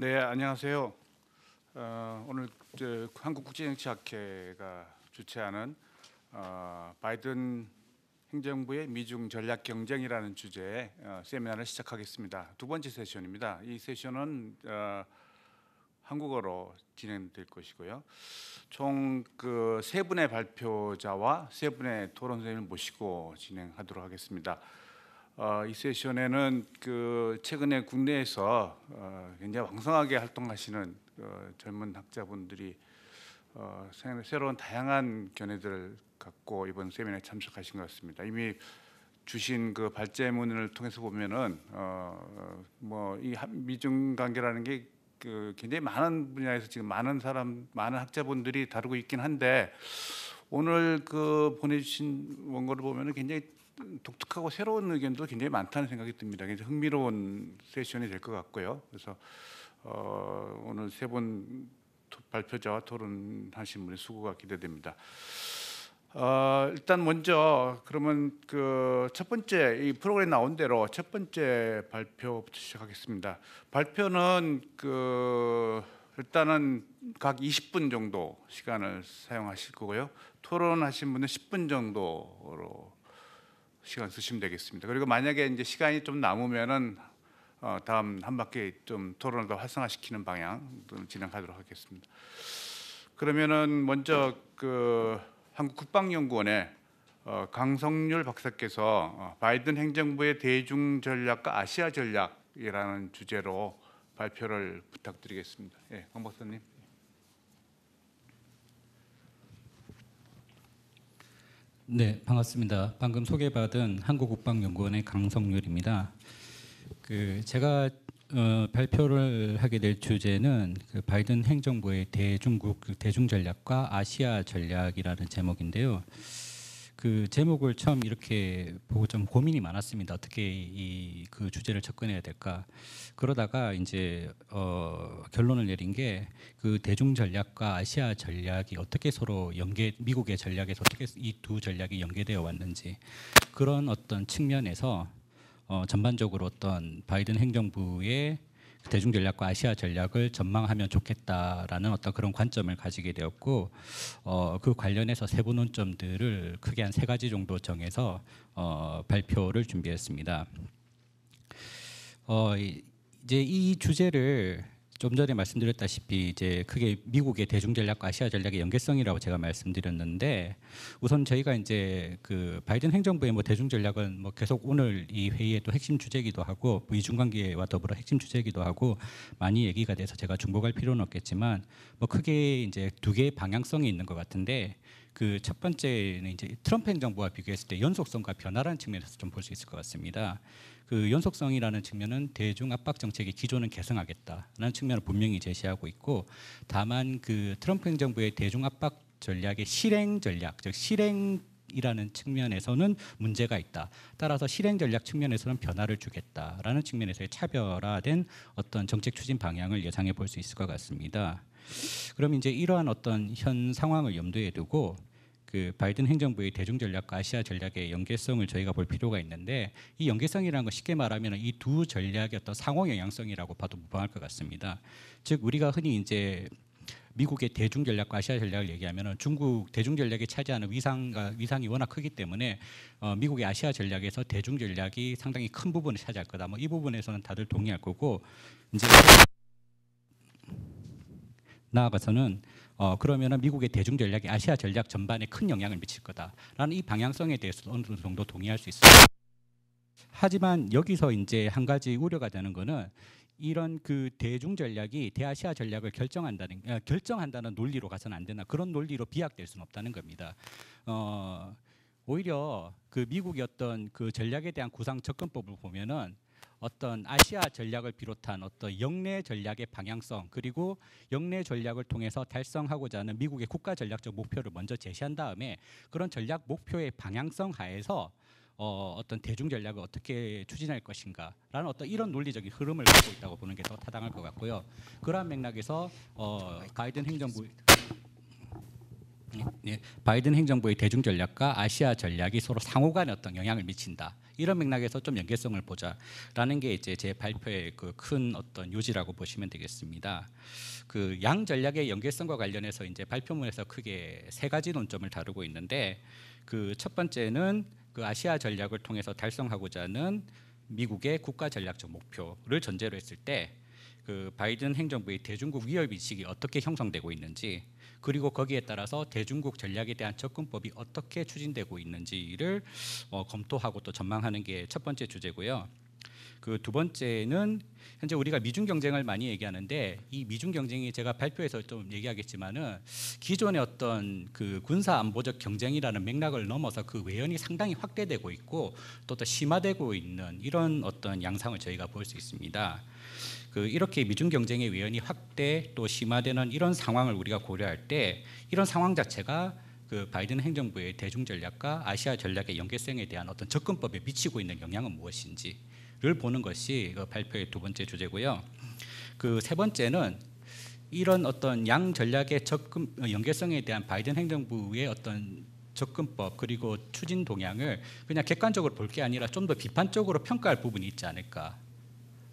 네 안녕하세요. 어, 오늘 한국 국제정치학회가 주최하는 어, 바이든 행정부의 미중 전략 경쟁이라는 주제의 어, 세미나를 시작하겠습니다. 두 번째 세션입니다. 이 세션은 어, 한국어로 진행될 것이고요. 총그세 분의 발표자와 세 분의 토론생을 모시고 진행하도록 하겠습니다. 어, 이 세션에는 그 최근에 국내에서 어, 굉장히 왕성하게 활동하시는 어, 젊은 학자분들이 어, 새로운 다양한 견해들을 갖고 이번 세미나에 참석하신 것 같습니다. 이미 주신 그 발제문을 통해서 보면은 어 뭐이 미중 관계라는 게 그 굉장히 많은 분야에서 지금 많은 사람, 많은 학자분들이 다루고 있긴 한데 오늘 그 보내주신 원고를 보면은 굉장히 독특하고 새로운 의견도 굉장히 많다는 생각이 듭니다. 굉장히 흥미로운 세션이 될 것 같고요. 그래서 어, 오늘 세 분 발표자와 토론하신 분의 수고가 기대됩니다. 어, 일단 먼저 그러면 그첫 번째 이 프로그램 나온 대로 첫 번째 발표부터 시작하겠습니다. 발표는 그 일단은 각 20분 정도 시간을 사용하실 거고요. 토론하신 분은 10분 정도로 시간 쓰시면 되겠습니다. 그리고 만약에 이제 시간이 좀 남으면은 어, 다음 한 바퀴 좀 토론을 더 활성화시키는 방향 진행하도록 하겠습니다. 그러면은 먼저 그 한국국방연구원의 어, 강성률 박사께서 어, 바이든 행정부의 대중 전략과 아시아 전략이라는 주제로 발표를 부탁드리겠습니다. 예, 강 박사님. 네, 반갑습니다. 방금 소개받은 한국국방연구원의 강성률입니다. 그 제가 어, 발표를 하게 될 주제는 그 바이든 행정부의 대중국 대중 전략과 아시아 전략이라는 제목인데요. 그 제목을 처음 이렇게 보고 좀 고민이 많았습니다. 어떻게 이 그 주제를 접근해야 될까. 그러다가 이제 어 결론을 내린 게 그 대중 전략과 아시아 전략이 어떻게 서로 연계 미국의 전략에서 어떻게 이 두 전략이 연계되어 왔는지 그런 어떤 측면에서 어 전반적으로 어떤 바이든 행정부의 대중 전략과 아시아 전략을 전망하면 좋겠다라는 어떤 그런 관점을 가지게 되었고 어, 그 관련해서 세부 논점들을 크게 한 세 가지 정도 정해서 어, 발표를 준비했습니다. 어, 이제 이 주제를 좀 전에 말씀드렸다시피 이제 크게 미국의 대중 전략과 아시아 전략의 연계성이라고 제가 말씀드렸는데 우선 저희가 이제 그 바이든 행정부의 뭐 대중 전략은 뭐 계속 오늘 이회의에또 핵심 주제기도 하고 뭐 이중 관계와 더불어 핵심 주제기도 하고 많이 얘기가 돼서 제가 중복할 필요는 없겠지만 뭐 크게 이제 두 개의 방향성이 있는 것 같은데 그 첫 번째는 이제 트럼프 행정부와 비교했을 때 연속성과 변화라는 측면에서 좀 볼 수 있을 것 같습니다. 그 연속성이라는 측면은 대중 압박 정책의 기조는 개선하겠다라는 측면을 분명히 제시하고 있고 다만 그 트럼프 행정부의 대중 압박 전략의 실행 전략 즉 실행 이라는 측면에서는 문제가 있다. 따라서 실행 전략 측면에서는 변화를 주겠다라는 측면에서의 차별화된 어떤 정책 추진 방향을 예상해 볼 수 있을 것 같습니다. 그럼 이제 이러한 어떤 현 상황을 염두에 두고 그 바이든 행정부의 대중 전략과 아시아 전략의 연계성을 저희가 볼 필요가 있는데 이 연계성이라는 건 쉽게 말하면 이 두 전략의 어떤 상호 영향성이라고 봐도 무방할 것 같습니다. 즉 우리가 흔히 이제 미국의 대중 전략과 아시아 전략을 얘기하면 중국 대중 전략이 차지하는 위상과 위상이 워낙 크기 때문에 어, 미국의 아시아 전략에서 대중 전략이 상당히 큰 부분을 차지할 거다. 뭐 이 부분에서는 다들 동의할 거고 이제 나아가서는 어, 그러면 미국의 대중 전략이 아시아 전략 전반에 큰 영향을 미칠 거다라는 이 방향성에 대해서 어느 정도 동의할 수 있습니다. 하지만 여기서 이제 한 가지 우려가 되는 거는 이런 그 대중 전략이 대아시아 전략을 결정한다는 어, 결정한다는 논리로 가서는 안 되나 그런 논리로 비약될 수는 없다는 겁니다. 어, 오히려 그 미국의 어떤 그 전략에 대한 구상 접근법을 보면은 어떤 아시아 전략을 비롯한 어떤 영내 전략의 방향성 그리고 영내 전략을 통해서 달성하고자 하는 미국의 국가 전략적 목표를 먼저 제시한 다음에 그런 전략 목표의 방향성 하에서 어, 어떤 대중 전략을 어떻게 추진할 것인가라는 어떤 이런 논리적인 흐름을 갖고 있다고 보는 게 더 타당할 것 같고요. 그러한 맥락에서 어, 가이든 행정부 예, 바이든 행정부의 대중 전략과 아시아 전략이 서로 상호간에 어떤 영향을 미친다. 이런 맥락에서 좀 연계성을 보자라는 게 이제 제 발표의 그 큰 어떤 요지라고 보시면 되겠습니다. 그 양 전략의 연계성과 관련해서 이제 발표문에서 크게 세 가지 논점을 다루고 있는데 그 첫 번째는 그 아시아 전략을 통해서 달성하고자 하는 미국의 국가 전략적 목표를 전제로 했을 때 그 바이든 행정부의 대중국 위협 인식이 어떻게 형성되고 있는지 그리고 거기에 따라서 대중국 전략에 대한 접근법이 어떻게 추진되고 있는지를 어, 검토하고 또 전망하는 게 첫 번째 주제고요. 그 두 번째는 현재 우리가 미중 경쟁을 많이 얘기하는데 이 미중 경쟁이 제가 발표에서 좀 얘기하겠지만은 기존의 어떤 그 군사 안보적 경쟁이라는 맥락을 넘어서 그 외연이 상당히 확대되고 있고 또 더 심화되고 있는 이런 어떤 양상을 저희가 볼 수 있습니다. 그 이렇게 미중 경쟁의 위연이 확대 또 심화되는 이런 상황을 우리가 고려할 때 이런 상황 자체가 그 바이든 행정부의 대중 전략과 아시아 전략의 연계성에 대한 어떤 접근법에 미치고 있는 영향은 무엇인지를 보는 것이 그 발표의 두 번째 주제고요. 그 세 번째는 이런 어떤 양 전략의 접근 어, 연계성에 대한 바이든 행정부의 어떤 접근법 그리고 추진 동향을 그냥 객관적으로 볼 게 아니라 좀 더 비판적으로 평가할 부분이 있지 않을까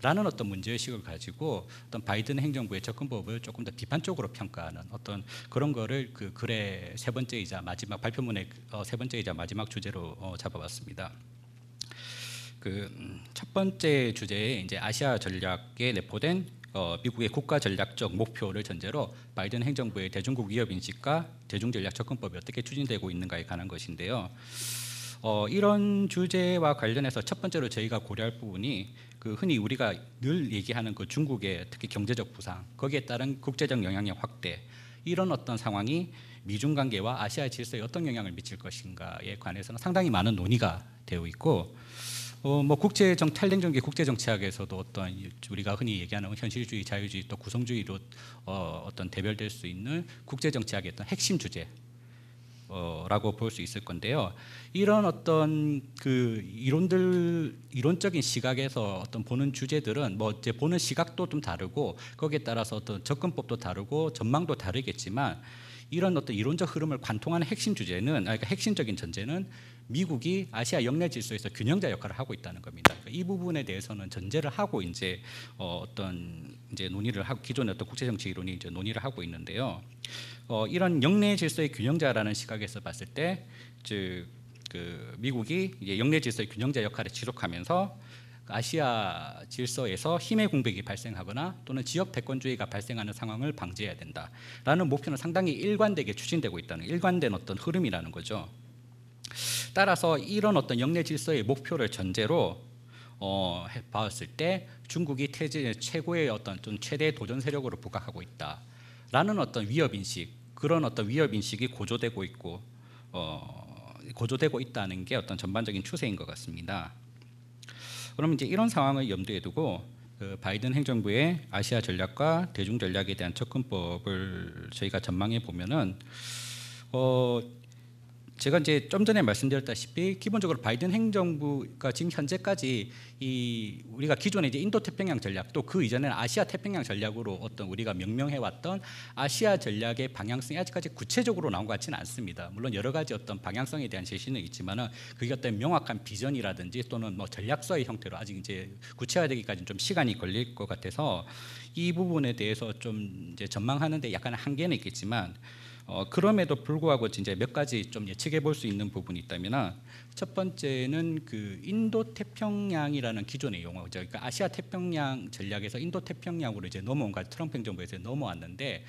라는 어떤 문제의식을 가지고 어떤 바이든 행정부의 접근법을 조금 더 비판적으로 평가하는 어떤 그런 거를 그 글의 세 번째이자 마지막 발표문의 어, 세 번째이자 마지막 주제로 어, 잡아봤습니다. 그첫 음, 번째 주제에 이제 아시아 전략에 내포된 어, 미국의 국가 전략적 목표를 전제로 바이든 행정부의 대중국 위협 인식과 대중 전략 접근법이 어떻게 추진되고 있는가에 관한 것인데요. 어, 이런 주제와 관련해서 첫 번째로 저희가 고려할 부분이 그 흔히 우리가 늘 얘기하는 그 중국의 특히 경제적 부상 거기에 따른 국제적 영향력 확대 이런 어떤 상황이 미중 관계와 아시아 질서에 어떤 영향을 미칠 것인가에 관해서는 상당히 많은 논의가 되어 있고 어, 뭐 국제정 탈냉전기 국제정치학에서도 어떤 우리가 흔히 얘기하는 현실주의, 자유주의 또 구성주의로 어, 어떤 대별될 수 있는 국제정치학의 어떤 핵심 주제 어, 라고 볼 수 있을 건데요. 이런 어떤 그 이론들 이론적인 시각에서 어떤 보는 주제들은 뭐 이제 보는 시각도 좀 다르고 거기에 따라서 어떤 접근법도 다르고 전망도 다르겠지만 이런 어떤 이론적 흐름을 관통하는 핵심 주제는 아, 그러니까 핵심적인 전제는 미국이 아시아 역내 질서에서 균형자 역할을 하고 있다는 겁니다. 그러니까 이 부분에 대해서는 전제를 하고 이제 어, 떤 이제 논의를 하고 기존의 어떤 국제 정치 이론이 이제 논의를 하고 있는데요. 어, 이런 역내 질서의 균형자라는 시각에서 봤을 때, 즉그 미국이 이제 역내 질서의 균형자 역할을 지속하면서 아시아 질서에서 힘의 공백이 발생하거나 또는 지역 패권주의가 발생하는 상황을 방지해야 된다라는 목표는 상당히 일관되게 추진되고 있다는 일관된 어떤 흐름이라는 거죠. 따라서 이런 어떤 영내 질서의 목표를 전제로 어, 해 봤을 때 중국이 태제 최고의 어떤 좀 최대 도전 세력으로 부각하고 있다라는 어떤 위협 인식 그런 어떤 위협 인식이 고조되고 있고 어, 고조되고 있다는 게 어떤 전반적인 추세인 것 같습니다. 그럼 이제 이런 상황을 염두에 두고 그 바이든 행정부의 아시아 전략과 대중 전략에 대한 접근법을 저희가 전망해 보면은 어, 제가 이제 좀 전에 말씀드렸다시피 기본적으로 바이든 행정부가 지금 현재까지 이 우리가 기존에 이제 인도 태평양 전략 또 그 이전에는 아시아 태평양 전략으로 어떤 우리가 명명해 왔던 아시아 전략의 방향성이 아직까지 구체적으로 나온 것 같지는 않습니다. 물론 여러 가지 어떤 방향성에 대한 제시는 있지만은 그게 어떤 명확한 비전이라든지 또는 뭐 전략서의 형태로 아직 이제 구체화되기까지는 좀 시간이 걸릴 것 같아서 이 부분에 대해서 좀 이제 전망하는데 약간 한계는 있겠지만 어, 그럼에도 불구하고 진짜 몇 가지 좀 예측해 볼 수 있는 부분이 있다면 첫 번째는 그 인도 태평양이라는 기존의 용어 그러니까 아시아 태평양 전략에서 인도 태평양으로 이제 넘어온 거 트럼프 행정부에서 넘어왔는데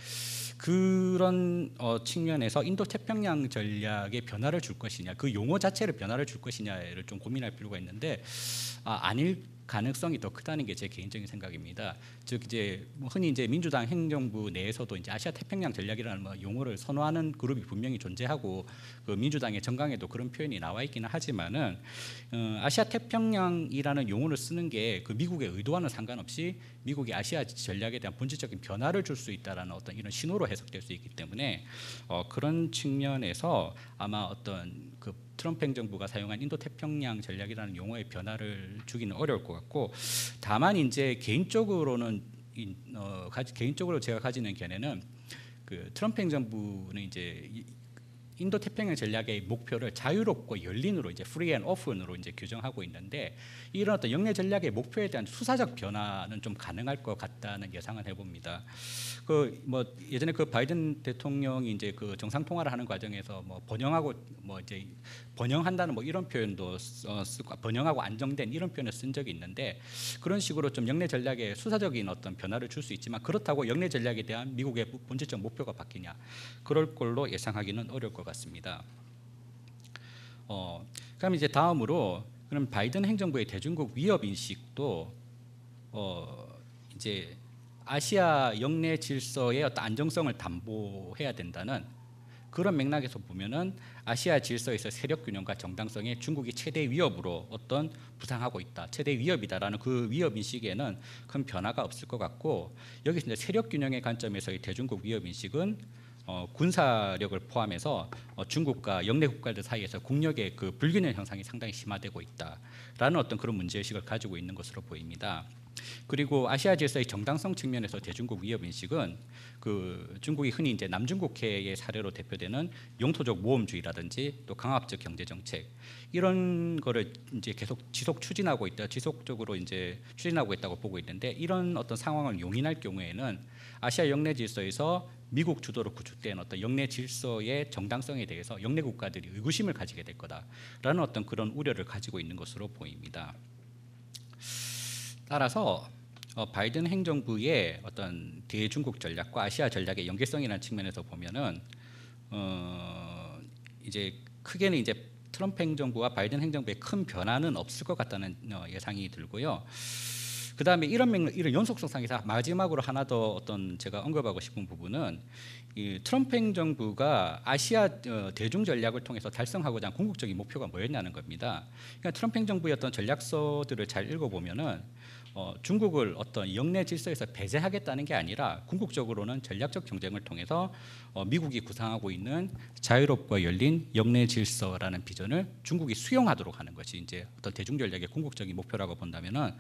그런 어, 측면에서 인도 태평양 전략의 변화를 줄 것이냐 그 용어 자체를 변화를 줄 것이냐를 좀 고민할 필요가 있는데 아, 아닐 가능성이 더 크다는 게 제 개인적인 생각입니다. 즉 이제 뭐 흔히 이제 민주당 행정부 내에서도 이제 아시아 태평양 전략이라는 뭐 용어를 선호하는 그룹이 분명히 존재하고 그 민주당의 정강에도 그런 표현이 나와 있기는 하지만은 어, 아시아 태평양이라는 용어를 쓰는 게 그 미국의 의도와는 상관없이 미국이 아시아 전략에 대한 본질적인 변화를 줄 수 있다라는 어떤 이런 신호로 해석될 수 있기 때문에 어, 그런 측면에서 아마 어떤 그 트럼프 행정부가 사용한 인도 태평양 전략이라는 용어의 변화를 주기는 어려울 것 같고 다만 이제 개인적으로는 어, 가지, 개인적으로 제가 가지는 견해는 그 트럼프 행정부는 이제 인도 태평양 전략의 목표를 자유롭고 열린으로 이제 프리 앤 오픈으로 이제 규정하고 있는데 이런 어떤 영내 전략의 목표에 대한 수사적 변화는 좀 가능할 것 같다는 예상을 해봅니다. 그 뭐 예전에 그 바이든 대통령이 이제 그 정상 통화를 하는 과정에서 뭐 번영하고 뭐 이제 번영한다는 뭐 이런 표현도 쓰 번영하고 안정된 이런 표현을 쓴 적이 있는데 그런 식으로 좀 영내 전략의 수사적인 어떤 변화를 줄 수 있지만 그렇다고 영내 전략에 대한 미국의 본질적 목표가 바뀌냐 그럴 걸로 예상하기는 어려울 것 같습니다. 어, 그럼 이제 다음으로 그럼 바이든 행정부의 대중국 위협 인식도 어 이제 아시아 영내 질서의 어떤 안정성을 담보해야 된다는 그런 맥락에서 보면은 아시아 질서에서 세력 균형과 정당성에 중국이 최대 위협으로 어떤 부상하고 있다, 최대 위협이다라는 그 위협 인식에는 큰 변화가 없을 것 같고 여기서 이제 세력 균형의 관점에서의 대중국 위협 인식은 어, 군사력을 포함해서 어, 중국과 영내 국가들 사이에서 국력의 그 불균형 현상이 상당히 심화되고 있다라는 어떤 그런 문제의식을 가지고 있는 것으로 보입니다. 그리고 아시아 질서의 정당성 측면에서 대중국 위협 인식은 그 중국이 흔히 이제 남중국해의 사례로 대표되는 영토적 모험주의라든지 또 강압적 경제 정책 이런 거를 이제 계속 지속 추진하고 있다 지속적으로 이제 추진하고 있다고 보고 있는데 이런 어떤 상황을 용인할 경우에는 아시아 영내 질서에서 미국 주도로 구축된 어떤 영내 질서의 정당성에 대해서 영내 국가들이 의구심을 가지게 될 거다라는 어떤 그런 우려를 가지고 있는 것으로 보입니다. 따라서 어, 바이든 행정부의 어떤 대중국 전략과 아시아 전략의 연계성이라는 측면에서 보면은 어 이제 크게는 이제 트럼프 행정부와 바이든 행정부의 큰 변화는 없을 것 같다는 어, 예상이 들고요. 그 다음에 이런 맥락, 이런 연속성상에서 마지막으로 하나 더 어떤 제가 언급하고 싶은 부분은 이 트럼프 행정부가 아시아 어, 대중 전략을 통해서 달성하고자 한 궁극적인 목표가 뭐였냐는 겁니다. 그러니까 트럼프 행정부의 어떤 전략서들을 잘 읽어보면은 어, 중국을 어떤 영내 질서에서 배제하겠다는 게 아니라 궁극적으로는 전략적 경쟁을 통해서 어, 미국이 구상하고 있는 자유롭고 열린 영내 질서라는 비전을 중국이 수용하도록 하는 것이 이제 어떤 대중 전략의 궁극적인 목표라고 본다면은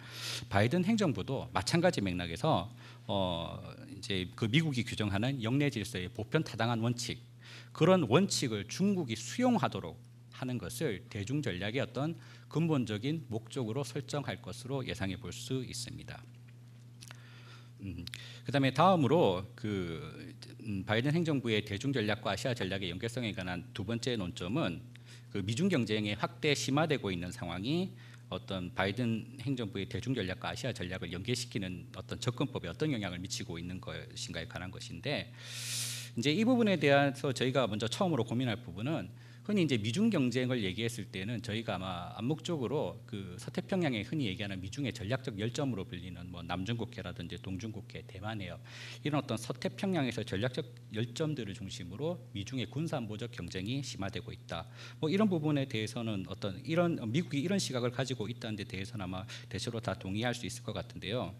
바이든 행정부도 마찬가지 맥락에서 어, 이제 그 미국이 규정하는 영내 질서의 보편 타당한 원칙 그런 원칙을 중국이 수용하도록 하는 것을 대중 전략의 어떤 근본적인 목적으로 설정할 것으로 예상해 볼 수 있습니다. 음, 그다음에 다음으로 그 음, 바이든 행정부의 대중 전략과 아시아 전략의 연계성에 관한 두 번째 논점은 그 미중 경쟁이 확대 심화되고 있는 상황이 어떤 바이든 행정부의 대중 전략과 아시아 전략을 연계시키는 어떤 접근법에 어떤 영향을 미치고 있는 것인가에 관한 것인데 이제 이 부분에 대해서 저희가 먼저 처음으로 고민할 부분은 흔히 이제 미중 경쟁을 얘기했을 때는 저희가 아마 암묵적으로 그 서태평양에 흔히 얘기하는 미중의 전략적 열점으로 불리는 뭐 남중국해라든지 동중국해, 대만해협 이런 어떤 서태평양에서 전략적 열점들을 중심으로 미중의 군사안보적 경쟁이 심화되고 있다. 뭐 이런 부분에 대해서는 어떤 이런 미국이 이런 시각을 가지고 있다는 데 대해서는 아마 대체로 다 동의할 수 있을 것 같은데요.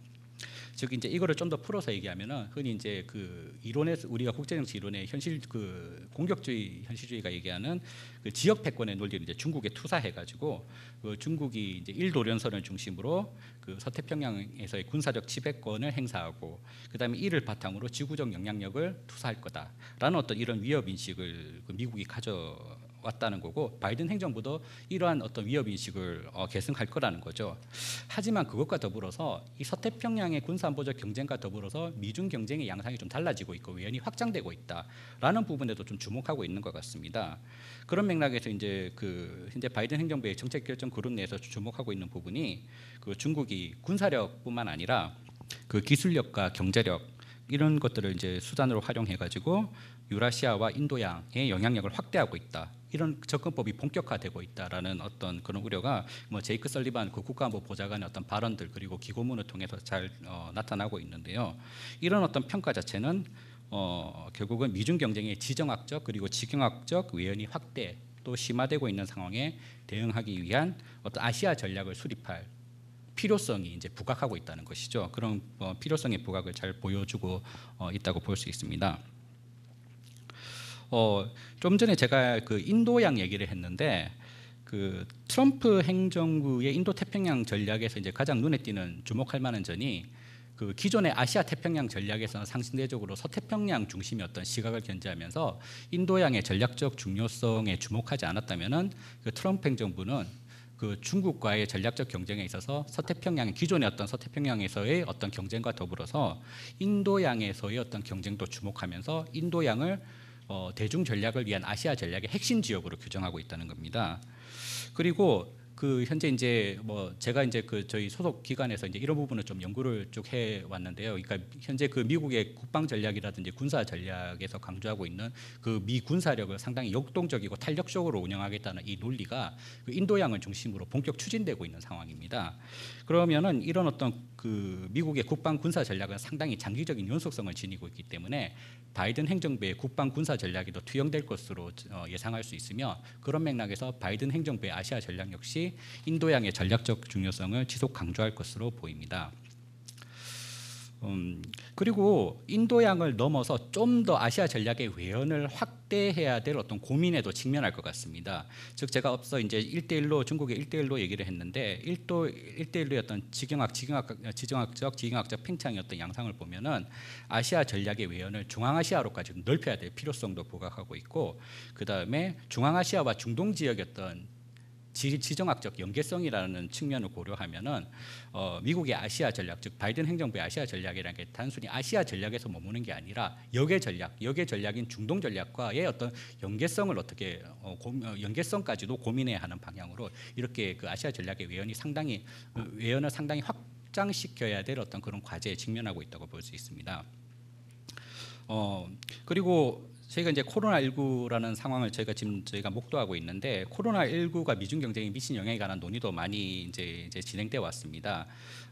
즉 이제 이거를 좀 더 풀어서 얘기하면은 흔히 이제 그 이론에서 우리가 국제정치 이론의 현실 그 공격주의 현실주의가 얘기하는 그 지역 패권의 논리를 이제 중국에 투사해 가지고 그 중국이 이제 일도련선을 중심으로 그 서태평양에서의 군사적 지배권을 행사하고 그다음에 이를 바탕으로 지구적 영향력을 투사할 거다라는 어떤 이런 위협 인식을 그 미국이 가져 왔다는 거고 바이든 행정부도 이러한 어떤 위협 인식을 어, 계승할 거라는 거죠. 하지만 그것과 더불어서 이 서태평양의 군사안보적 경쟁과 더불어서 미중 경쟁의 양상이 좀 달라지고 있고 외연이 확장되고 있다라는 부분에도 좀 주목하고 있는 것 같습니다. 그런 맥락에서 이제 그 현재 바이든 행정부의 정책 결정 그룹 내에서 주목하고 있는 부분이 그 중국이 군사력뿐만 아니라 그 기술력과 경제력 이런 것들을 이제 수단으로 활용해 가지고 유라시아와 인도양의 영향력을 확대하고 있다. 이런 접근법이 본격화되고 있다라는 어떤 그런 우려가 뭐 제이크 설리반 그 국가안보 보좌관의 어떤 발언들 그리고 기고문을 통해서 잘 어, 나타나고 있는데요. 이런 어떤 평가 자체는 어, 결국은 미중 경쟁의 지정학적 그리고 지경학적 외연이 확대 또 심화되고 있는 상황에 대응하기 위한 어떤 아시아 전략을 수립할 필요성이 이제 부각하고 있다는 것이죠. 그런 어, 필요성의 부각을 잘 보여주고 어, 있다고 볼 수 있습니다. 어, 좀 전에 제가 그 인도양 얘기를 했는데 그 트럼프 행정부의 인도 태평양 전략에서 이제 가장 눈에 띄는 주목할 만한 점이 그 기존의 아시아 태평양 전략에서는 상징대적으로 서태평양 중심이었던 시각을 견제하면서 인도양의 전략적 중요성에 주목하지 않았다면은 그 트럼프 행정부는 그 중국과의 전략적 경쟁에 있어서 서태평양 기존의 어떤 서태평양에서의 어떤 경쟁과 더불어서 인도양에서의 어떤 경쟁도 주목하면서 인도양을 어, 대중 전략을 위한 아시아 전략의 핵심 지역으로 규정하고 있다는 겁니다. 그리고 그 현재 이제 뭐 제가 이제 그 저희 소속 기관에서 이제 이런 부분을 좀 연구를 쭉 해 왔는데요. 그러니까 현재 그 미국의 국방 전략이라든지 군사 전략에서 강조하고 있는 그 미 군사력을 상당히 역동적이고 탄력적으로 운영하겠다는 이 논리가 그 인도양을 중심으로 본격 추진되고 있는 상황입니다. 그러면은 이런 어떤 그 미국의 국방 군사 전략은 상당히 장기적인 연속성을 지니고 있기 때문에 바이든 행정부의 국방 군사 전략이 더 투영될 것으로 어, 예상할 수 있으며 그런 맥락에서 바이든 행정부의 아시아 전략 역시 인도양의 전략적 중요성을 지속 강조할 것으로 보입니다. 음, 그리고 인도양을 넘어서 좀 더 아시아 전략의 외연을 확대해야 될 어떤 고민에도 직면할 것 같습니다. 즉 제가 앞서 이제 1대1로 중국의 1대1로 얘기를 했는데 1도 1대1로였던 지경학 지경학 지정학적 지경학적 팽창이었던 양상을 보면은 아시아 전략의 외연을 중앙아시아로까지 넓혀야 될 필요성도 부각하고 있고 그다음에 중앙아시아와 중동 지역이었던 지, 지정학적 연계성이라는 측면을 고려하면은 어, 미국의 아시아 전략, 즉 바이든 행정부의 아시아 전략이라는 게 단순히 아시아 전략에서 머무는 게 아니라 역외 전략, 역외 전략인 중동 전략과의 어떤 연계성을 어떻게 어, 고, 어, 연계성까지도 고민해야 하는 방향으로 이렇게 그 아시아 전략의 외연이 상당히 어, 외연을 상당히 확장시켜야 될 어떤 그런 과제에 직면하고 있다고 볼 수 있습니다. 어, 그리고 저희가 이제 코로나19라는 상황을 저희가 지금 저희가 목도하고 있는데 코로나19가 미중 경쟁에 미친 영향에 관한 논의도 많이 이제, 이제 진행돼 왔습니다.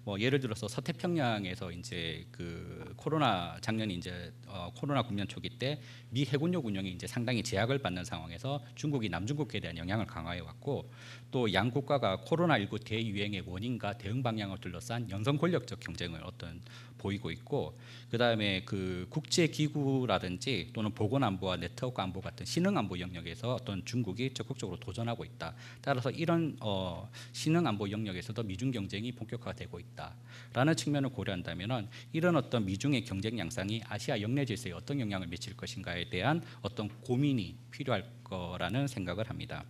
뭐 예를 들어서 서태평양에서 이제 그 코로나 작년 이제 어, 코로나 국면 초기 때 미 해군력 운영이 이제 상당히 제약을 받는 상황에서 중국이 남중국에 해 대한 영향을 강화해 왔고 또양 국가가 코로나19 대유행의 원인과 대응 방향을 둘러싼 연성 권력적 경쟁을 어떤 보이고 있고 그다음에 그 국제 기구라든지 또는 보건 안보와 네트워크 안보 같은 신흥 안보 영역에서 어떤 중국이 적극적으로 도전하고 있다. 따라서 이런 어 신흥 안보 영역에서도 미중 경쟁이 본격화되고 있다라는 측면을 고려한다면은 이런 어떤 미중의 경쟁 양상이 아시아 영내 질서에 어떤 영향을 미칠 것인가에 대한 어떤 고민이 필요할 거라는 생각을 합니다.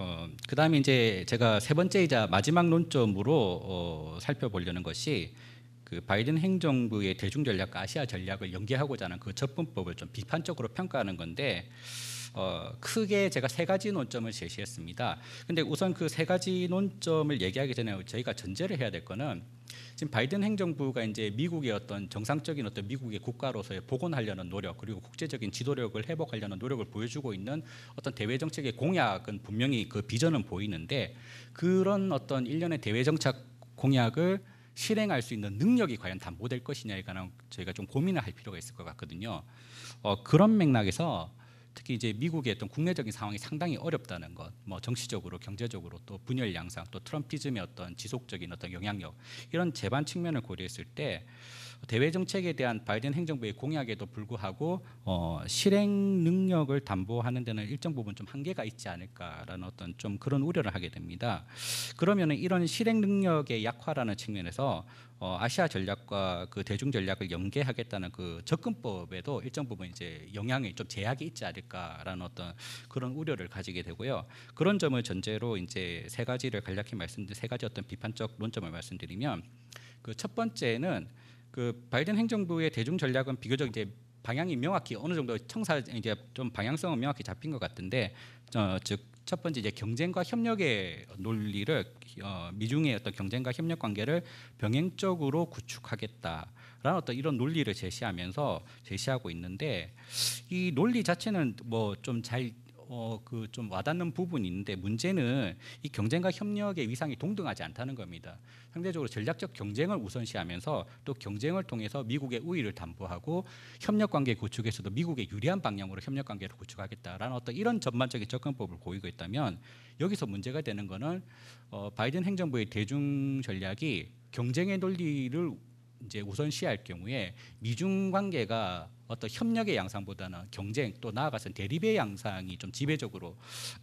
어, 그 다음에 이제 제가 세 번째이자 마지막 논점으로 어, 살펴보려는 것이 그 바이든 행정부의 대중 전략과 아시아 전략을 연계하고자 하는 그 접근법을 좀 비판적으로 평가하는 건데 어, 크게 제가 세 가지 논점을 제시했습니다. 근데 우선 그 세 가지 논점을 얘기하기 전에 저희가 전제를 해야 될 거는 지금 바이든 행정부가 이제 미국의 어떤 정상적인 어떤 미국의 국가로서의 복원하려는 노력 그리고 국제적인 지도력을 회복하려는 노력을 보여주고 있는 어떤 대외 정책의 공약은 분명히 그 비전은 보이는데 그런 어떤 일련의 대외 정책 공약을 실행할 수 있는 능력이 과연 담보될 뭐 것이냐에 관한 저희가 좀 고민을 할 필요가 있을 것 같거든요. 어, 그런 맥락에서 특히 이제 미국의 어떤 국내적인 상황이 상당히 어렵다는 것, 뭐 정치적으로, 경제적으로 또 분열 양상, 또 트럼피즘의 어떤 지속적인 어떤 영향력 이런 재반 측면을 고려했을 때 대외 정책에 대한 바이든 행정부의 공약에도 불구하고 어, 실행 능력을 담보하는 데는 일정 부분 좀 한계가 있지 않을까라는 어떤 좀 그런 우려를 하게 됩니다. 그러면은 이런 실행 능력의 약화라는 측면에서 어, 아시아 전략과 그 대중 전략을 연계하겠다는 그 접근법에도 일정 부분 이제 영향이 좀 제약이 있지 않을까라는 어떤 그런 우려를 가지게 되고요. 그런 점을 전제로 이제 세 가지를 간략히 말씀드세 가지 어떤 비판적 논점을 말씀드리면 그 첫 번째는 그 바이든 행정부의 대중 전략은 비교적 이제 방향이 명확히 어느 정도 청사 이제 좀 방향성은 명확히 잡힌 것 같은데 어, 즉첫 번째 이제 경쟁과 협력의 논리를 어, 미중의 어떤 경쟁과 협력 관계를 병행적으로 구축하겠다라는 어떤 이런 논리를 제시하면서 제시하고 있는데 이 논리 자체는 뭐좀잘 어, 그 좀 와닿는 부분이있는데 문제는 이 경쟁과 협력의 위상이 동등하지 않다는 겁니다. 상대적으로 전략적 경쟁을 우선시하면서 또 경쟁을 통해서 미국의 우위를 담보하고 협력 관계 구축에서도 미국의 유리한 방향으로 협력 관계를 구축하겠다라는 어떤 이런 전반적인 접근법을 보이고 있다면 여기서 문제가 되는 거는 어, 바이든 행정부의 대중 전략이 경쟁의 논리를 이제 우선시할 경우에 미중 관계가 어떤 협력의 양상보다는 경쟁 또 나아가서는 대립의 양상이 좀 지배적으로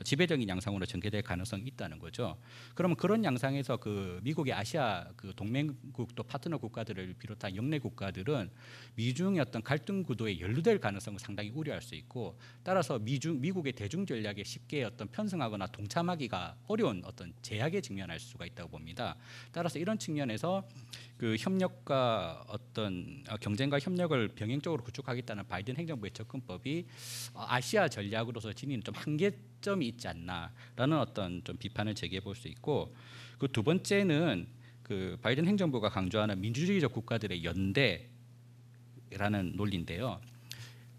지배적인 양상으로 전개될 가능성이 있다는 거죠. 그러면 그런 양상에서 그 미국의 아시아 그 동맹국 또 파트너 국가들을 비롯한 영내 국가들은 미중의 어떤 갈등 구도에 연루될 가능성을 상당히 우려할 수 있고 따라서 미중 미국의 대중 전략에 쉽게 어떤 편승하거나 동참하기가 어려운 어떤 제약에 직면할 수가 있다고 봅니다. 따라서 이런 측면에서 그 협력과 어떤 어, 경쟁과 협력을 병행적으로 구축하기 하겠다는 바이든 행정부의 접근법이 어, 아시아 전략으로서 지는좀 한계점이 있지 않나라는 어떤 좀 비판을 제기해 볼 수 있고 그 두 번째는 그 바이든 행정부가 강조하는 민주주의적 국가들의 연대라는 논리인데요.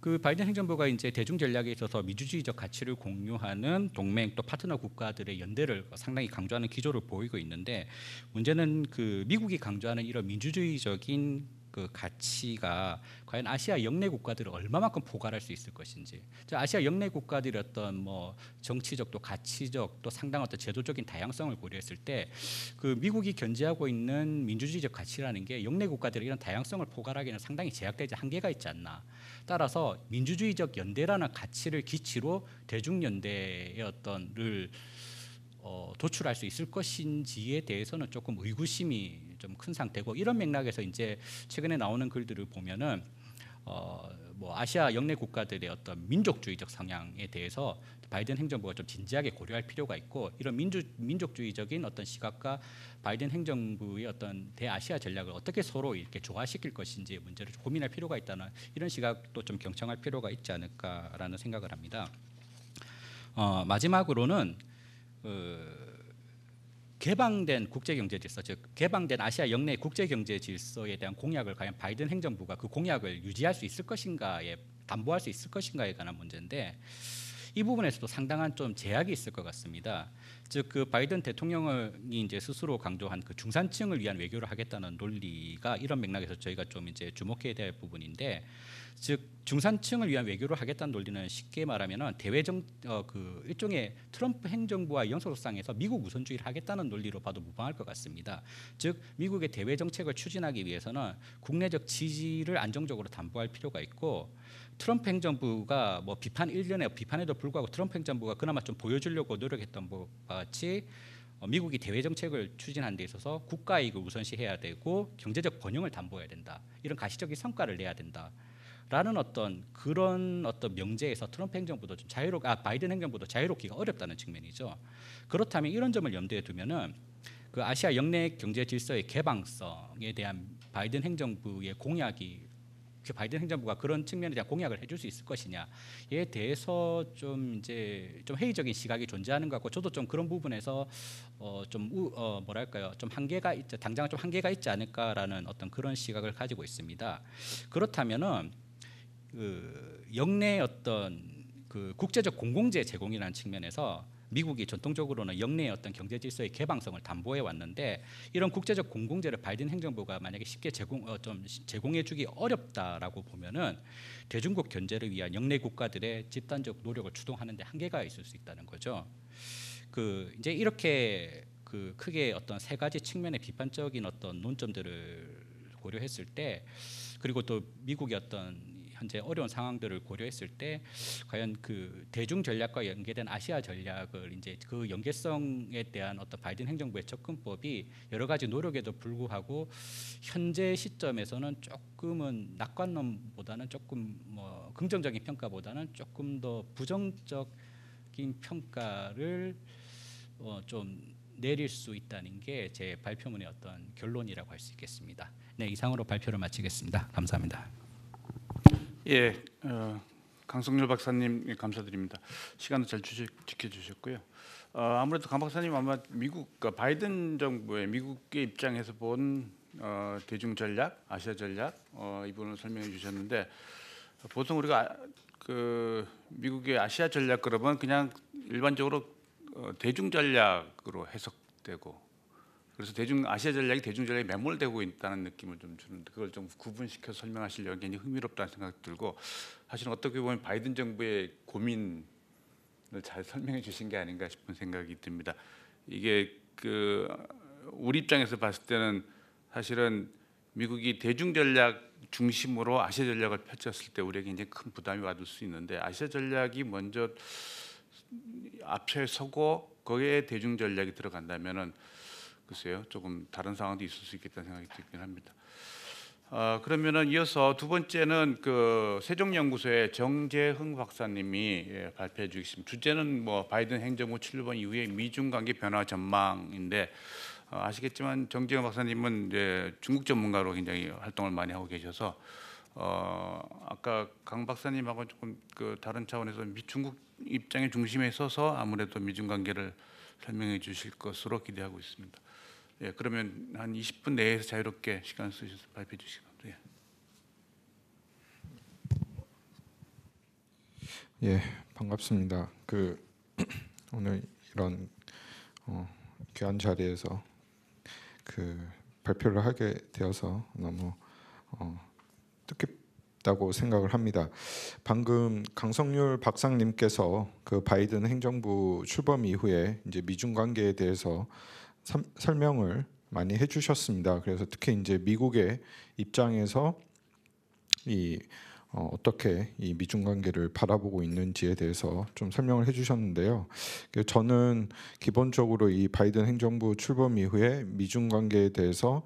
그 바이든 행정부가 이제 대중 전략에 있어서 민주주의적 가치를 공유하는 동맹 또 파트너 국가들의 연대를 상당히 강조하는 기조를 보이고 있는데 문제는 그 미국이 강조하는 이런 민주주의적인 그 가치가 과연 아시아 영내 국가들을 얼마만큼 포괄할 수 있을 것인지 아시아 영내 국가들의 어떤 뭐 정치적 또 가치적 또 상당한 어떤 제도적인 다양성을 고려했을 때그 미국이 견제하고 있는 민주주의적 가치라는 게 영내 국가들의 이런 다양성을 포괄하기는 상당히 제약되지 한계가 있지 않나 따라서 민주주의적 연대라는 가치를 기치로 대중연대의 어떤를 어, 도출할 수 있을 것인지에 대해서는 조금 의구심이 좀큰 상태고 이런 맥락에서 이제 최근에 나오는 글들을 보면은 어, 뭐 아시아 영내 국가들의 어떤 민족주의적 성향에 대해서 바이든 행정부가 좀 진지하게 고려할 필요가 있고 이런 민주 민족주의적인 어떤 시각과 바이든 행정부의 어떤 대아시아 전략을 어떻게 서로 이렇게 조화시킬 것인지 문제를 고민할 필요가 있다는 이런 시각도 좀 경청할 필요가 있지 않을까라는 생각을 합니다. 어, 마지막으로는 어, 개방된 국제경제 질서, 즉 개방된 아시아 영내 국제경제 질서에 대한 공약을 과연 바이든 행정부가 그 공약을 유지할 수 있을 것인가에 담보할 수 있을 것인가에 관한 문제인데 이 부분에서도 상당한 좀 제약이 있을 것 같습니다. 즉 그 바이든 대통령이 이제 스스로 강조한 그 중산층을 위한 외교를 하겠다는 논리가 이런 맥락에서 저희가 좀 이제 주목해야 될 부분인데 즉 중산층을 위한 외교를 하겠다는 논리는 쉽게 말하면은 대외정 어, 그 일종의 트럼프 행정부와 연소속상에서 미국 우선주의를 하겠다는 논리로 봐도 무방할 것 같습니다. 즉 미국의 대외 정책을 추진하기 위해서는 국내적 지지를 안정적으로 담보할 필요가 있고 트럼프 행정부가 뭐 비판 일련의 비판에도 불구하고 트럼프 행정부가 그나마 좀 보여주려고 노력했던 것 뭐 같이 어, 미국이 대외 정책을 추진하는 데 있어서 국가 이익을 우선시해야 되고 경제적 번영을 담보해야 된다. 이런 가시적인 성과를 내야 된다. 라는 어떤 그런 어떤 명제에서 트럼프 행정부도 좀 자유롭 아 바이든 행정부도 자유롭기가 어렵다는 측면이죠. 그렇다면 이런 점을 염두에 두면은 그 아시아 영내 경제 질서의 개방성에 대한 바이든 행정부의 공약이 그 바이든 행정부가 그런 측면에 대한 공약을 해줄 수 있을 것이냐에 대해서 좀 이제 좀 회의적인 시각이 존재하는 것 같고 저도 좀 그런 부분에서 어좀 어 뭐랄까요 좀 한계가 있죠 당장은 좀 한계가 있지 않을까라는 어떤 그런 시각을 가지고 있습니다 그렇다면은 그 영내 어떤 그 국제적 공공재 제공이라는 측면에서 미국이 전통적으로는 영내의 어떤 경제 질서의 개방성을 담보해 왔는데 이런 국제적 공공재를 바이든 행정부가 만약에 쉽게 제공 어, 좀 제공해 주기 어렵다라고 보면은 대중국 견제를 위한 영내 국가들의 집단적 노력을 추동하는데 한계가 있을 수 있다는 거죠. 그 이제 이렇게 그 크게 어떤 세 가지 측면의 비판적인 어떤 논점들을 고려했을 때 그리고 또 미국의 어떤 현재 어려운 상황들을 고려했을 때 과연 그 대중 전략과 연계된 아시아 전략을 이제 그 연계성에 대한 어떤 바이든 행정부의 접근법이 여러 가지 노력에도 불구하고 현재 시점에서는 조금은 낙관론보다는 조금 뭐 긍정적인 평가보다는 조금 더 부정적인 평가를 어 좀 내릴 수 있다는 게 제 발표문의 어떤 결론이라고 할 수 있겠습니다. 네, 이상으로 발표를 마치겠습니다. 감사합니다. 예, 어, 강성렬 박사님 예, 감사드립니다. 시간도 잘 주시, 지켜주셨고요. 어, 아무래도 강 박사님 아마 미국 그 바이든 정부의 미국의 입장에서 본 어, 대중 전략, 아시아 전략 어, 이 부분을 설명해 주셨는데 보통 우리가 그 미국의 아시아 전략 그러면 그냥 일반적으로 어, 대중 전략으로 해석되고 그래서 대중 아시아 전략이 대중 전략에 매몰되고 있다는 느낌을 좀 주는 데 그걸 좀 구분시켜서 설명하시려면 굉장히 흥미롭다는 생각이 들고 사실은 어떻게 보면 바이든 정부의 고민을 잘 설명해 주신 게 아닌가 싶은 생각이 듭니다. 이게 그 우리 입장에서 봤을 때는 사실은 미국이 대중 전략 중심으로 아시아 전략을 펼쳤을 때 우리에게 굉장히 큰 부담이 와둘 수 있는데 아시아 전략이 먼저 앞에 서고 거기에 대중 전략이 들어간다면은 글쎄요 조금 다른 상황도 있을 수 있겠다는 생각이 들긴 합니다. 아, 그러면은 이어서 두 번째는 그 세종연구소의 정재흥 박사님이 예, 발표해 주겠습니다. 주제는 뭐 바이든 행정부 출범 이후의 미중 관계 변화 전망인데 아, 아시겠지만 정재흥 박사님은 이제 중국 전문가로 굉장히 활동을 많이 하고 계셔서 어, 아까 강 박사님하고 조금 그 다른 차원에서 미중국 입장의 중심에 서서 아무래도 미중 관계를 설명해 주실 것으로 기대하고 있습니다. 예, 그러면 한 20분 내에서 자유롭게 시간 쓰셔서 발표해 주시기 바랍니다. 예. 예. 반갑습니다. 그 오늘 이런 어, 귀한 자리에서 그 발표를 하게 되어서 너무 어, 뜻깊다고 생각을 합니다. 방금 강성률 박사님께서 그 바이든 행정부 출범 이후에 이제 미중 관계에 대해서 설명을 많이 해주셨습니다. 그래서 특히 이제 미국의 입장에서 이 어, 어떻게 이 미중 관계를 바라보고 있는지에 대해서 좀 설명을 해주셨는데요. 그 저는 기본적으로 이 바이든 행정부 출범 이후에 미중 관계에 대해서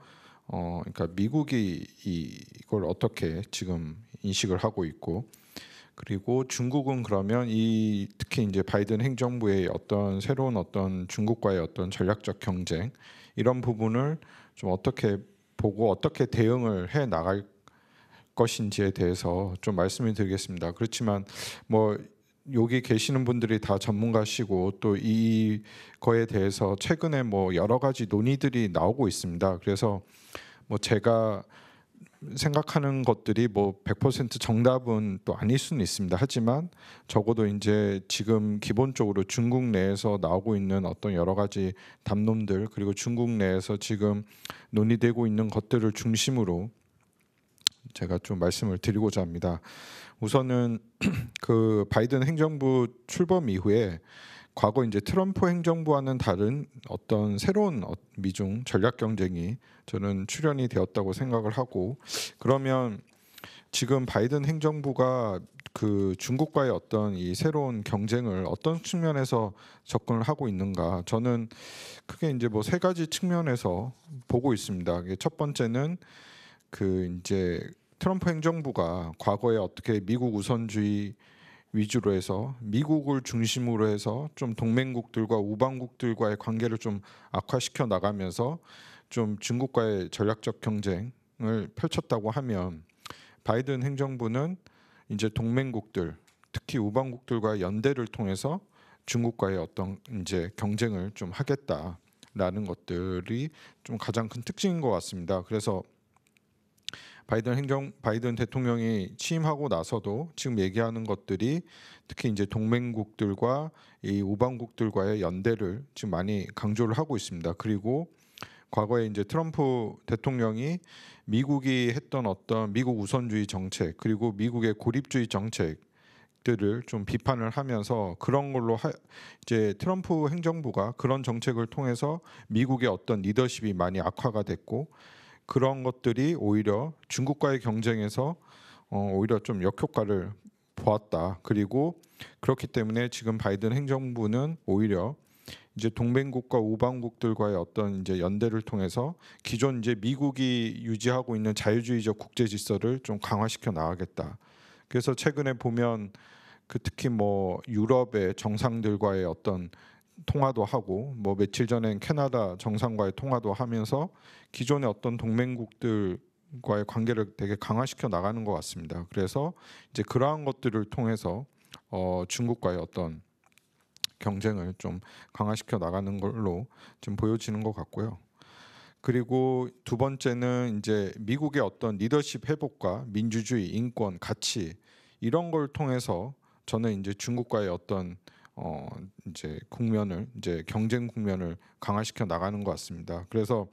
어, 그러니까 미국 이, 이걸 어떻게 지금 인식을 하고 있고 그리고 중국은 그러면 이 특히 이제 바이든 행정부의 어떤 새로운 어떤 중국과의 어떤 전략적 경쟁 이런 부분을 좀 어떻게 보고 어떻게 대응을 해 나갈 것인지에 대해서 좀 말씀을 드리겠습니다. 그렇지만 뭐 여기 계시는 분들이 다 전문가시고 또 이거에 대해서 최근에 뭐 여러 가지 논의들이 나오고 있습니다. 그래서 뭐 제가 생각하는 것들이 뭐 100% 정답은 또 아닐 수는 있습니다. 하지만 적어도 이제 지금 기본적으로 중국 내에서 나오고 있는 어떤 여러 가지 담론들 그리고 중국 내에서 지금 논의되고 있는 것들을 중심으로 제가 좀 말씀을 드리고자 합니다. 우선은 그 바이든 행정부 출범 이후에 과거 이제 트럼프 행정부와는 다른 어떤 새로운 어, 미중 전략 경쟁이 저는 출현이 되었다고 생각을 하고 그러면 지금 바이든 행정부가 그 중국과의 어떤 이 새로운 경쟁을 어떤 측면에서 접근을 하고 있는가 저는 크게 이제 뭐 세 가지 측면에서 보고 있습니다. 첫 번째는 그 이제 트럼프 행정부가 과거에 어떻게 미국 우선주의 위주로 해서 미국을 중심으로 해서 좀 동맹국들과 우방국들과의 관계를 좀 악화시켜 나가면서 좀 중국과의 전략적 경쟁을 펼쳤다고 하면 바이든 행정부는 이제 동맹국들 특히 우방국들과 연대를 통해서 중국과의 어떤 이제 경쟁을 좀 하겠다라는 것들이 좀 가장 큰 특징인 것 같습니다. 그래서 바이든 행정 바이든 대통령이 취임하고 나서도 지금 얘기하는 것들이 특히 이제 동맹국들과 이 우방국들과의 연대를 지금 많이 강조를 하고 있습니다. 그리고 과거에 이제 트럼프 대통령이 미국이 했던 어떤 미국 우선주의 정책 그리고 미국의 고립주의 정책 들을 좀 비판을 하면서 그런 걸로 하, 이제 트럼프 행정부가 그런 정책을 통해서 미국의 어떤 리더십이 많이 악화가 됐고 그런 것들이 오히려 중국과의 경쟁에서 어, 오히려 좀 역효과를 보았다. 그리고 그렇기 때문에 지금 바이든 행정부는 오히려 이제 동맹국과 우방국들과의 어떤 이제 연대를 통해서 기존 이제 미국이 유지하고 있는 자유주의적 국제 질서를 좀 강화시켜 나가겠다. 그래서 최근에 보면 그 특히 뭐 유럽의 정상들과의 어떤 통화도 하고 뭐 며칠 전엔 캐나다 정상과의 통화도 하면서 기존의 어떤 동맹국들 과의 관계를 되게 강화시켜 나가는 것 같습니다. 그래서 이제 그러한 것들을 통해서 어, 중국과의 어떤 경쟁을 좀 강화시켜 나가는 걸로 좀 보여지는 것 같고요. 그리고 두 번째는 이제 미국의 어떤 리더십 회복과 민주주의, 인권, 가치 이런 걸 통해서 저는 이제 중국과의 어떤 어 이제 국면을 이제 경쟁 국면을 강화시켜 나가는 것 같습니다. 그래서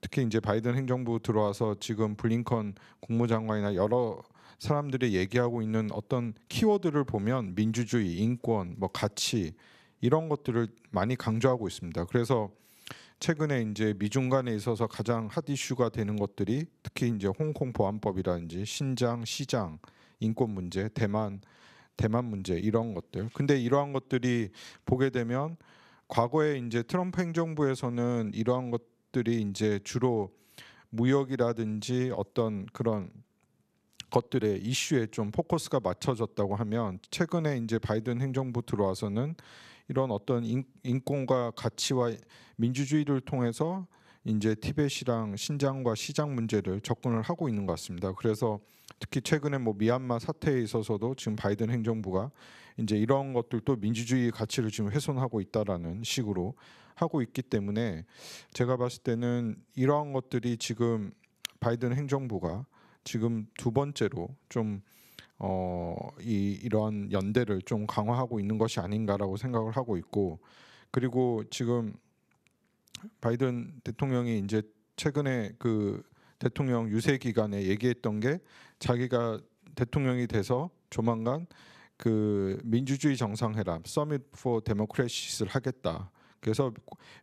특히 이제 바이든 행정부 들어와서 지금 블링컨 국무장관이나 여러 사람들이 얘기하고 있는 어떤 키워드를 보면 민주주의, 인권, 뭐 가치 이런 것들을 많이 강조하고 있습니다. 그래서 최근에 이제 미중 간에 있어서 가장 핫 이슈가 되는 것들이 특히 이제 홍콩 보안법이라든지 신장, 시장, 인권 문제, 대만 대만 문제 이런 것들. 근데 이러한 것들이 보게 되면 과거에 이제 트럼프 행정부에서는 이러한 것들이 이제 주로 무역이라든지 어떤 그런 것들의 이슈에 좀 포커스가 맞춰졌다고 하면 최근에 이제 바이든 행정부 들어와서는 이런 어떤 인권과 가치와 민주주의를 통해서 이제 티벳이랑 신장과 시장 문제를 접근을 하고 있는 것 같습니다. 그래서 특히 최근에 뭐 미얀마 사태에 있어서도 지금 바이든 행정부가 이제 이런 것들도 민주주의 가치를 지금 훼손하고 있다라는 식으로 하고 있기 때문에 제가 봤을 때는 이러한 것들이 지금 바이든 행정부가 지금 두 번째로 좀 어, 이이런 연대를 좀 강화하고 있는 것이 아닌가라고 생각을 하고 있고 그리고 지금 바이든 대통령이 이제 최근에 그 대통령 유세 기간에 얘기했던 게 자기가 대통령이 돼서 조만간 그 민주주의 정상회담 서밋 포 데모크래시스를 하겠다. 그래서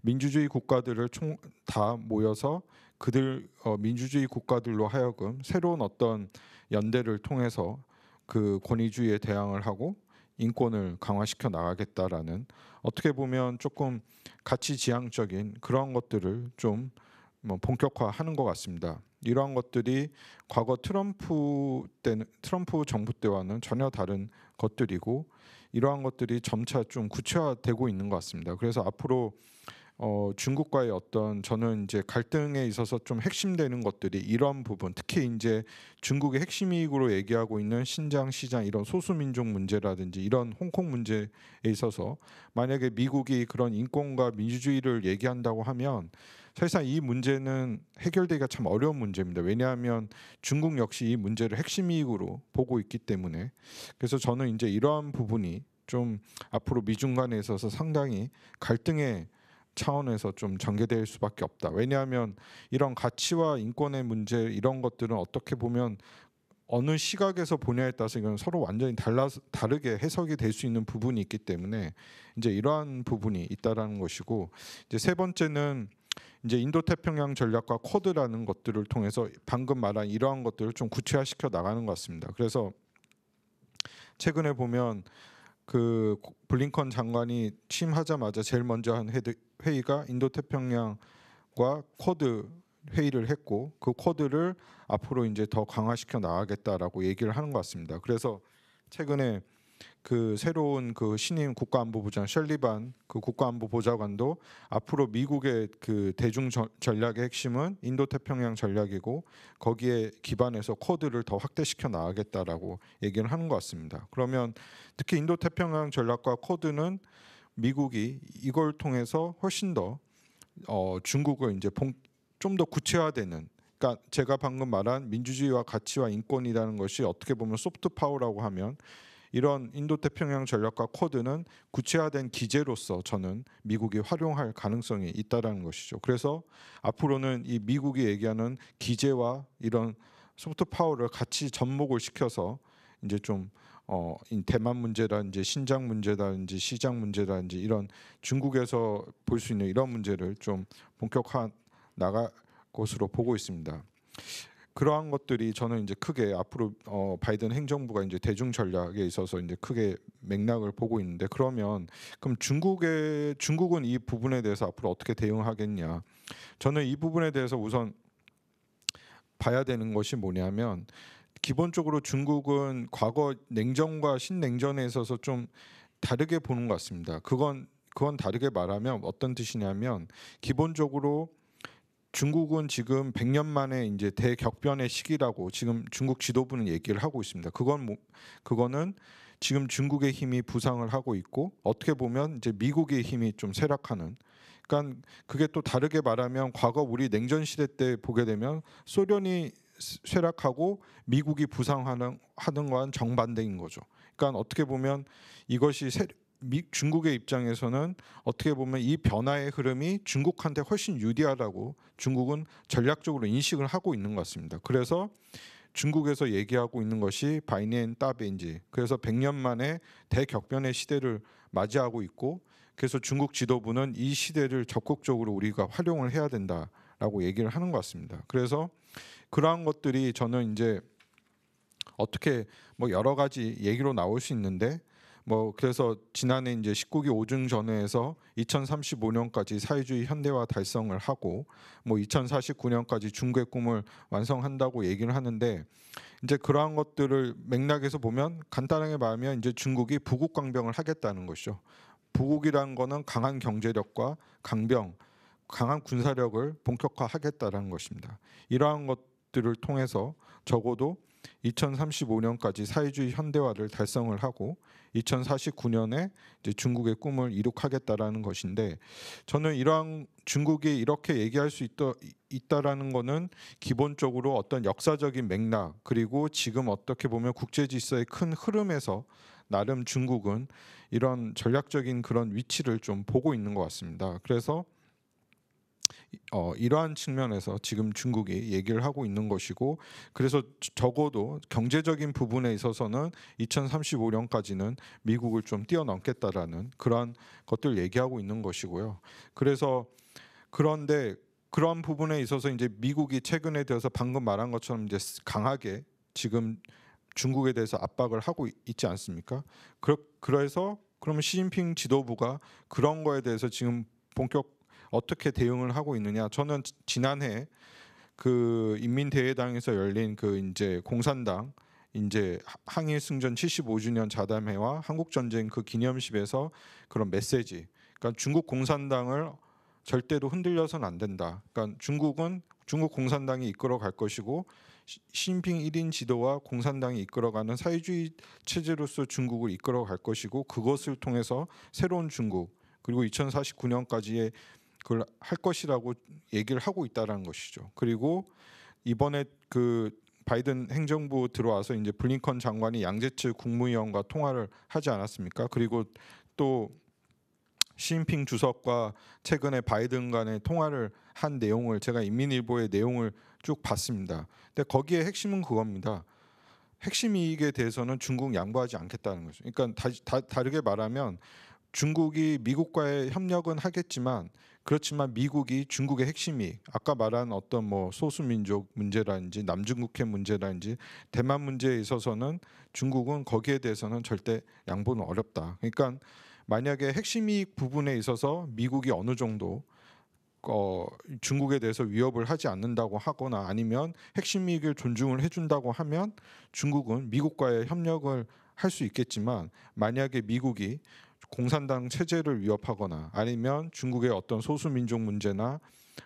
민주주의 국가들을 총 다 모여서 그들 어, 민주주의 국가들로 하여금 새로운 어떤 연대를 통해서 그 권위주의에 대항을 하고 인권을 강화시켜 나가겠다라는 어떻게 보면 조금 가치 지향적인 그런 것들을 좀 뭐 본격화하는 것 같습니다. 이러한 것들이 과거 트럼프 때 트럼프 정부 때와는 전혀 다른 것들이고 이러한 것들이 점차 좀 구체화되고 있는 것 같습니다. 그래서 앞으로 어, 중국과의 어떤 저는 이제 갈등에 있어서 좀 핵심되는 것들이 이런 부분, 특히 이제 중국의 핵심 이익으로 얘기하고 있는 신장 시장 이런 소수민족 문제라든지 이런 홍콩 문제에 있어서 만약에 미국이 그런 인권과 민주주의를 얘기한다고 하면 사실상 이 문제는 해결되기가 참 어려운 문제입니다. 왜냐하면 중국 역시 이 문제를 핵심 이익으로 보고 있기 때문에 그래서 저는 이제 이러한 부분이 좀 앞으로 미중 간에 있어서 상당히 갈등의 차원에서 좀 전개될 수밖에 없다. 왜냐하면 이런 가치와 인권의 문제 이런 것들은 어떻게 보면 어느 시각에서 보냐에 따라서 이건 서로 완전히 달라 다르게 해석이 될 수 있는 부분이 있기 때문에 이제 이러한 부분이 있다라는 것이고 이제 세 번째는 이제 인도 태평양 전략과 쿼드라는 것들을 통해서 방금 말한 이러한 것들을 좀 구체화시켜 나가는 것 같습니다. 그래서 최근에 보면 그 블링컨 장관이 취임하자마자 제일 먼저 한 회의가 인도 태평양과 쿼드 회의를 했고 그 쿼드를 앞으로 이제 더 강화시켜 나가겠다라고 얘기를 하는 것 같습니다. 그래서 최근에 그 새로운 그 신임 국가안보부장 셜리반 그 국가안보보좌관도 앞으로 미국의 그 대중 전략의 핵심은 인도태평양 전략이고 거기에 기반해서 코드를더 확대시켜 나가겠다라고 얘기를 하는 것 같습니다. 그러면 특히 인도태평양 전략과 코드는 미국이 이걸 통해서 훨씬 더 어, 중국을 이제 좀 더 구체화되는 그러니까 제가 방금 말한 민주주의와 가치와 인권이라는 것이 어떻게 보면 소프트 파워라고 하면 이런 인도태평양 전략과 코드는 구체화된 기재로서 저는 미국이 활용할 가능성이 있다라는 것이죠. 그래서 앞으로는 이 미국이 얘기하는 기재와 이런 소프트 파워를 같이 접목을 시켜서 이제 좀 어, 이 대만 문제라든지 신장 문제라든지 시장 문제라든지 이런 중국에서 볼 수 있는 이런 문제를 좀 본격화 나갈 것으로 보고 있습니다. 그러한 것들이 저는 이제 크게 앞으로 어, 바이든 행정부가 이제 대중 전략에 있어서 이제 크게 맥락을 보고 있는데 그러면 그럼 중국의 중국은 이 부분에 대해서 앞으로 어떻게 대응하겠냐? 저는 이 부분에 대해서 우선 봐야 되는 것이 뭐냐면 기본적으로 중국은 과거 냉전과 신냉전에 있어서 좀 다르게 보는 것 같습니다. 그건 그건 다르게 말하면 어떤 뜻이냐면 기본적으로 중국은 지금 100년 만에 이제 대격변의 시기라고 지금 중국 지도부는 얘기를 하고 있습니다. 그건 뭐, 그거는 지금 중국의 힘이 부상을 하고 있고 어떻게 보면 이제 미국의 힘이 좀 쇠락하는 그러니까 그게 또 다르게 말하면 과거 우리 냉전 시대 때 보게 되면 소련이 쇠락하고 미국이 부상하는 하는 건 정반대인 거죠. 그러니까 어떻게 보면 이것이 세, 미, 중국의 입장에서는 어떻게 보면 이 변화의 흐름이 중국한테 훨씬 유리하다고 중국은 전략적으로 인식을 하고 있는 것 같습니다. 그래서 중국에서 얘기하고 있는 것이 바이넨 따베인지 그래서 100년 만에 대격변의 시대를 맞이하고 있고 그래서 중국 지도부는 이 시대를 적극적으로 우리가 활용을 해야 된다라고 얘기를 하는 것 같습니다. 그래서 그러한 것들이 저는 이제 어떻게 뭐 여러 가지 얘기로 나올 수 있는데 뭐 그래서 지난해 이제 19기 5중 전회에서 2035년까지 사회주의 현대화 달성을 하고 뭐 2049년까지 중국의 꿈을 완성한다고 얘기를 하는데 이제 그러한 것들을 맥락에서 보면 간단하게 말하면 이제 중국이 부국 강병을 하겠다는 것이죠. 부국이란 거는 강한 경제력과 강병, 강한 군사력을 본격화하겠다라는 것입니다. 이러한 것들을 통해서 적어도 2035년까지 사회주의 현대화를 달성을 하고 2049년에 이제 중국의 꿈을 이룩하겠다라는 것인데 저는 이러한 중국이 이렇게 얘기할 수 있다, 있다라는 것은 기본적으로 어떤 역사적인 맥락 그리고 지금 어떻게 보면 국제 질서의 큰 흐름에서 나름 중국은 이런 전략적인 그런 위치를 좀 보고 있는 것 같습니다. 그래서 어, 이러한 측면에서 지금 중국이 얘기를 하고 있는 것이고 그래서 적어도 경제적인 부분에 있어서는 2035년까지는 미국을 좀 뛰어넘겠다라는 그런 것들 얘기하고 있는 것이고요. 그래서 그런데 그런 부분에 있어서 이제 미국이 최근에 되어서 방금 말한 것처럼 이제 강하게 지금 중국에 대해서 압박을 하고 있지 않습니까? 그 그래서 그러면 시진핑 지도부가 그런 거에 대해서 지금 본격 어떻게 대응을 하고 있느냐. 저는 지난해 그 인민대회당에서 열린 그 이제 공산당 이제 항일 승전 75주년 자담회와 한국 전쟁 그 기념식에서 그런 메시지. 그러니까 중국 공산당을 절대로 흔들려선 안 된다. 그러니까 중국은 중국 공산당이 이끌어 갈 것이고 시진핑 1인 지도와 공산당이 이끌어가는 사회주의 체제로서 중국을 이끌어 갈 것이고 그것을 통해서 새로운 중국 그리고 2049년까지의 그걸 할 것이라고 얘기를 하고 있다라는 것이죠. 그리고 이번에 그 바이든 행정부 들어와서 이제 블링컨 장관이 양재츠 국무위원과 통화를 하지 않았습니까? 그리고 또 시진핑 주석과 최근에 바이든 간의 통화를 한 내용을 제가 인민일보의 내용을 쭉 봤습니다. 근데 거기에 핵심은 그겁니다. 핵심 이익에 대해서는 중국 양보하지 않겠다는 거죠. 그러니까 다, 다, 다르게 말하면 중국이 미국과의 협력은 하겠지만 그렇지만 미국이 중국의 핵심이 아까 말한 어떤 뭐 소수민족 문제라든지 남중국해 문제라든지 대만 문제에 있어서는 중국은 거기에 대해서는 절대 양보는 어렵다. 그러니까 만약에 핵심 이 부분에 있어서 미국이 어느 정도 어, 중국에 대해서 위협을 하지 않는다고 하거나 아니면 핵심 이익을 존중을 해준다고 하면 중국은 미국과의 협력을 할 수 있겠지만 만약에 미국이 공산당 체제를 위협하거나 아니면 중국의 어떤 소수 민족 문제나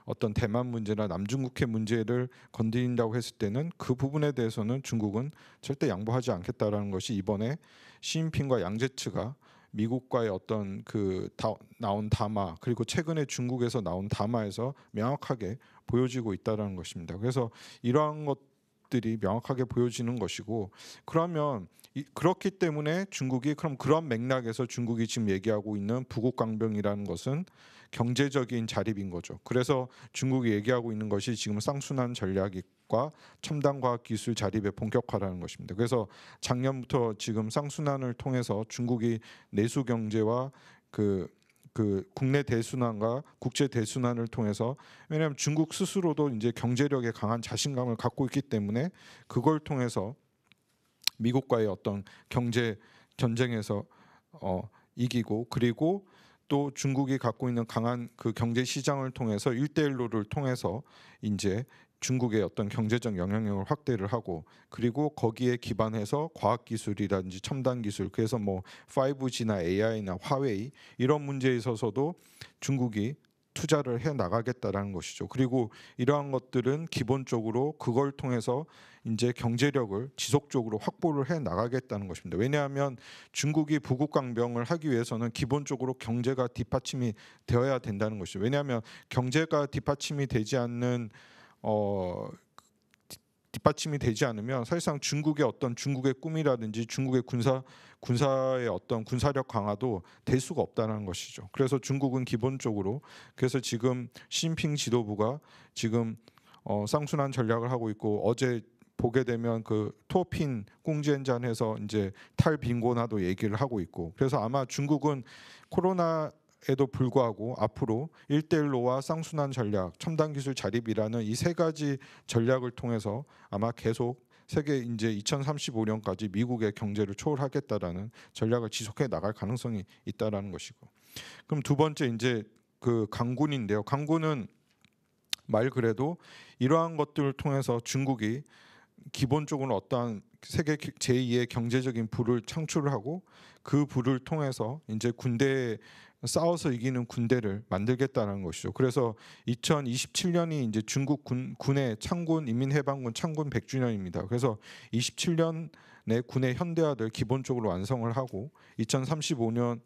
어떤 대만 문제나 남중국해 문제를 건드린다고 했을 때는 그 부분에 대해서는 중국은 절대 양보하지 않겠다라는 것이 이번에 시진핑과 양제츠가 미국과의 어떤 그 다, 나온 담화 그리고 최근에 중국에서 나온 담화에서 명확하게 보여지고 있다라는 것입니다. 그래서 이러한 것들이 명확하게 보여지는 것이고 그러면 그렇기 때문에 중국이 그럼 그런 맥락에서 중국이 지금 얘기하고 있는 부국 강병이라는 것은 경제적인 자립인 거죠. 그래서 중국이 얘기하고 있는 것이 지금 쌍순환 전략과 첨단 과학 기술 자립의 본격화라는 것입니다. 그래서 작년부터 지금 쌍순환을 통해서 중국이 내수 경제와 그그 그 국내 대순환과 국제 대순환을 통해서 왜냐하면 중국 스스로도 이제 경제력에 강한 자신감을 갖고 있기 때문에 그걸 통해서 미국과의 어떤 경제 전쟁에서 어, 이기고 그리고 또 중국이 갖고 있는 강한 그 경제 시장을 통해서 일대일로를 통해서 이제 중국의 어떤 경제적 영향력을 확대를 하고 그리고 거기에 기반해서 과학 기술이라든지 첨단 기술 그래서 뭐 5G나 AI나 화웨이 이런 문제에 있어서도 중국이 투자를 해 나가겠다라는 것이죠. 그리고 이러한 것들은 기본적으로 그걸 통해서 이제 경제력을 지속적으로 확보를 해 나가겠다는 것입니다. 왜냐하면 중국이 부국 강병을 하기 위해서는 기본적으로 경제가 뒷받침이 되어야 된다는 것이죠. 왜냐하면 경제가 뒷받침이 되지 않는 어 뒷받침이 되지 않으면 사실상 중국의 어떤 중국의 꿈이라든지 중국의 군사 군사의 어떤 군사력 강화도 될 수가 없다는 것이죠. 그래서 중국은 기본적으로 그래서 지금 시진핑 지도부가 지금 어, 쌍순환 전략을 하고 있고 어제 보게 되면 그 토핀 꽁지엔잔에서 이제 탈빈곤화도 얘기를 하고 있고 그래서 아마 중국은 코로나 에도 불구하고 앞으로 일대일로와 쌍순환 전략, 첨단 기술 자립이라는 이 세 가지 전략을 통해서 아마 계속 세계 이제 2035년까지 미국의 경제를 초월하겠다라는 전략을 지속해 나갈 가능성이 있다라는 것이고. 그럼 두 번째 이제 그 강군인데요. 강군은 말 그래도 이러한 것들을 통해서 중국이 기본적으로 어떠한 세계 제2의 경제적인 부를 창출 하고 그 부를 통해서 이제 군대 싸워서 이기는 군대를 만들겠다는 것이죠. 그래서 2027년이 이제 중국 군 군의 창군 인민해방군 창군 100주년입니다. 그래서 27년에 군의 현대화를 기본적으로 완성을 하고 2035년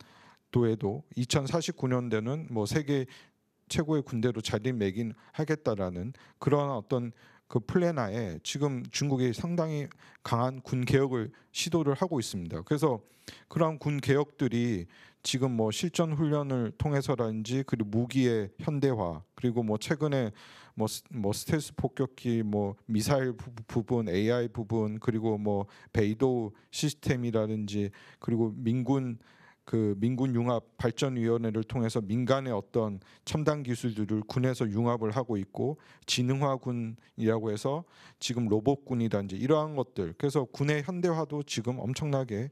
도에도 2049년대는 뭐 세계 최고의 군대로 자리매김 하겠다라는 그런 어떤 그 플레나에 지금 중국이 상당히 강한 군 개혁을 시도를 하고 있습니다. 그래서 그런 군 개혁들이 지금 뭐 실전 훈련을 통해서라든지 그리고 무기의 현대화 그리고 뭐 최근에 뭐, 뭐 스텔스 폭격기 뭐 미사일 부, 분 AI 부분 그리고 뭐 베이도 시스템이라든지 그리고 민군 그 민군 융합 발전 위원회를 통해서 민간의 어떤 첨단 기술들을 군에서 융합을 하고 있고 진흥화군이라고 해서 지금 로봇군이든지 이러한 것들 그래서 군의 현대화도 지금 엄청나게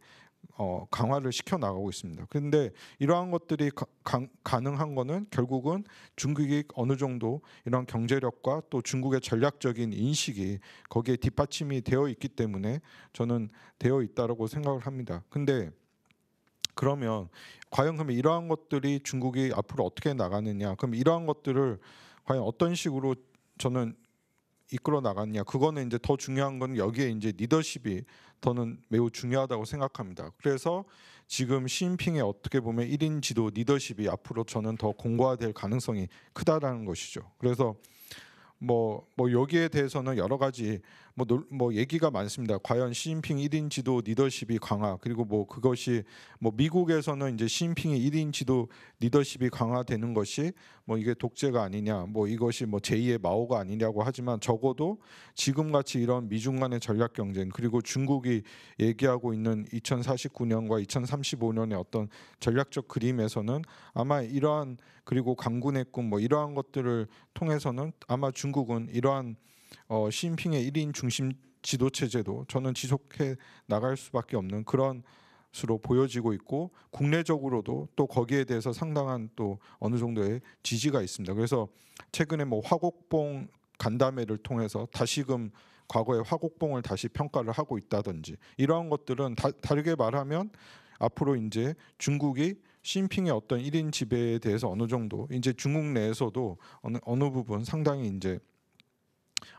어, 강화를 시켜 나가고 있습니다. 그런데 이러한 것들이 가, 가능한 거는 결국은 중국이 어느 정도 이런 경제력과 또 중국의 전략적인 인식이 거기에 뒷받침이 되어 있기 때문에 저는 되어 있다라고 생각을 합니다. 근데 그러면 과연 그러면 이러한 것들이 중국이 앞으로 어떻게 나가느냐? 그럼 이러한 것들을 과연 어떤 식으로 저는 이끌어 나갔냐? 그거는 이제 더 중요한 건 여기에 이제 리더십이 더는 매우 중요하다고 생각합니다. 그래서 지금 시진핑의 어떻게 보면 1인 지도 리더십이 앞으로 저는 더 공고화될 가능성이 크다라는 것이죠. 그래서 뭐, 뭐 여기에 대해서는 여러 가지 뭐, 뭐 얘기가 많습니다. 과연 시진핑 1인 지도 리더십이 강화 그리고 뭐 그것이 뭐 미국에서는 이제 시진핑이 1인 지도 리더십이 강화되는 것이 뭐 이게 독재가 아니냐 뭐 이것이 뭐 제2의 마오가 아니냐고 하지만 적어도 지금 같이 이런 미중 간의 전략 경쟁 그리고 중국이 얘기하고 있는 2049년과 2035년의 어떤 전략적 그림에서는 아마 이러한 그리고 강군의 꿈뭐 이러한 것들을 통해서는 아마 중국은 이러한 어, 시진핑의 1인 중심 지도 체제도 저는 지속해 나갈 수밖에 없는 그런 수로 보여지고 있고 국내적으로도 또 거기에 대해서 상당한 또 어느 정도의 지지가 있습니다. 그래서 최근에 뭐 화곡봉 간담회를 통해서 다시금 과거의 화곡봉을 다시 평가를 하고 있다든지 이러한 것들은 다, 다르게 말하면 앞으로 이제 중국이 신진핑의 어떤 1인 지배에 대해서 어느 정도 이제 중국 내에서도 어느 어느 부분 상당히 이제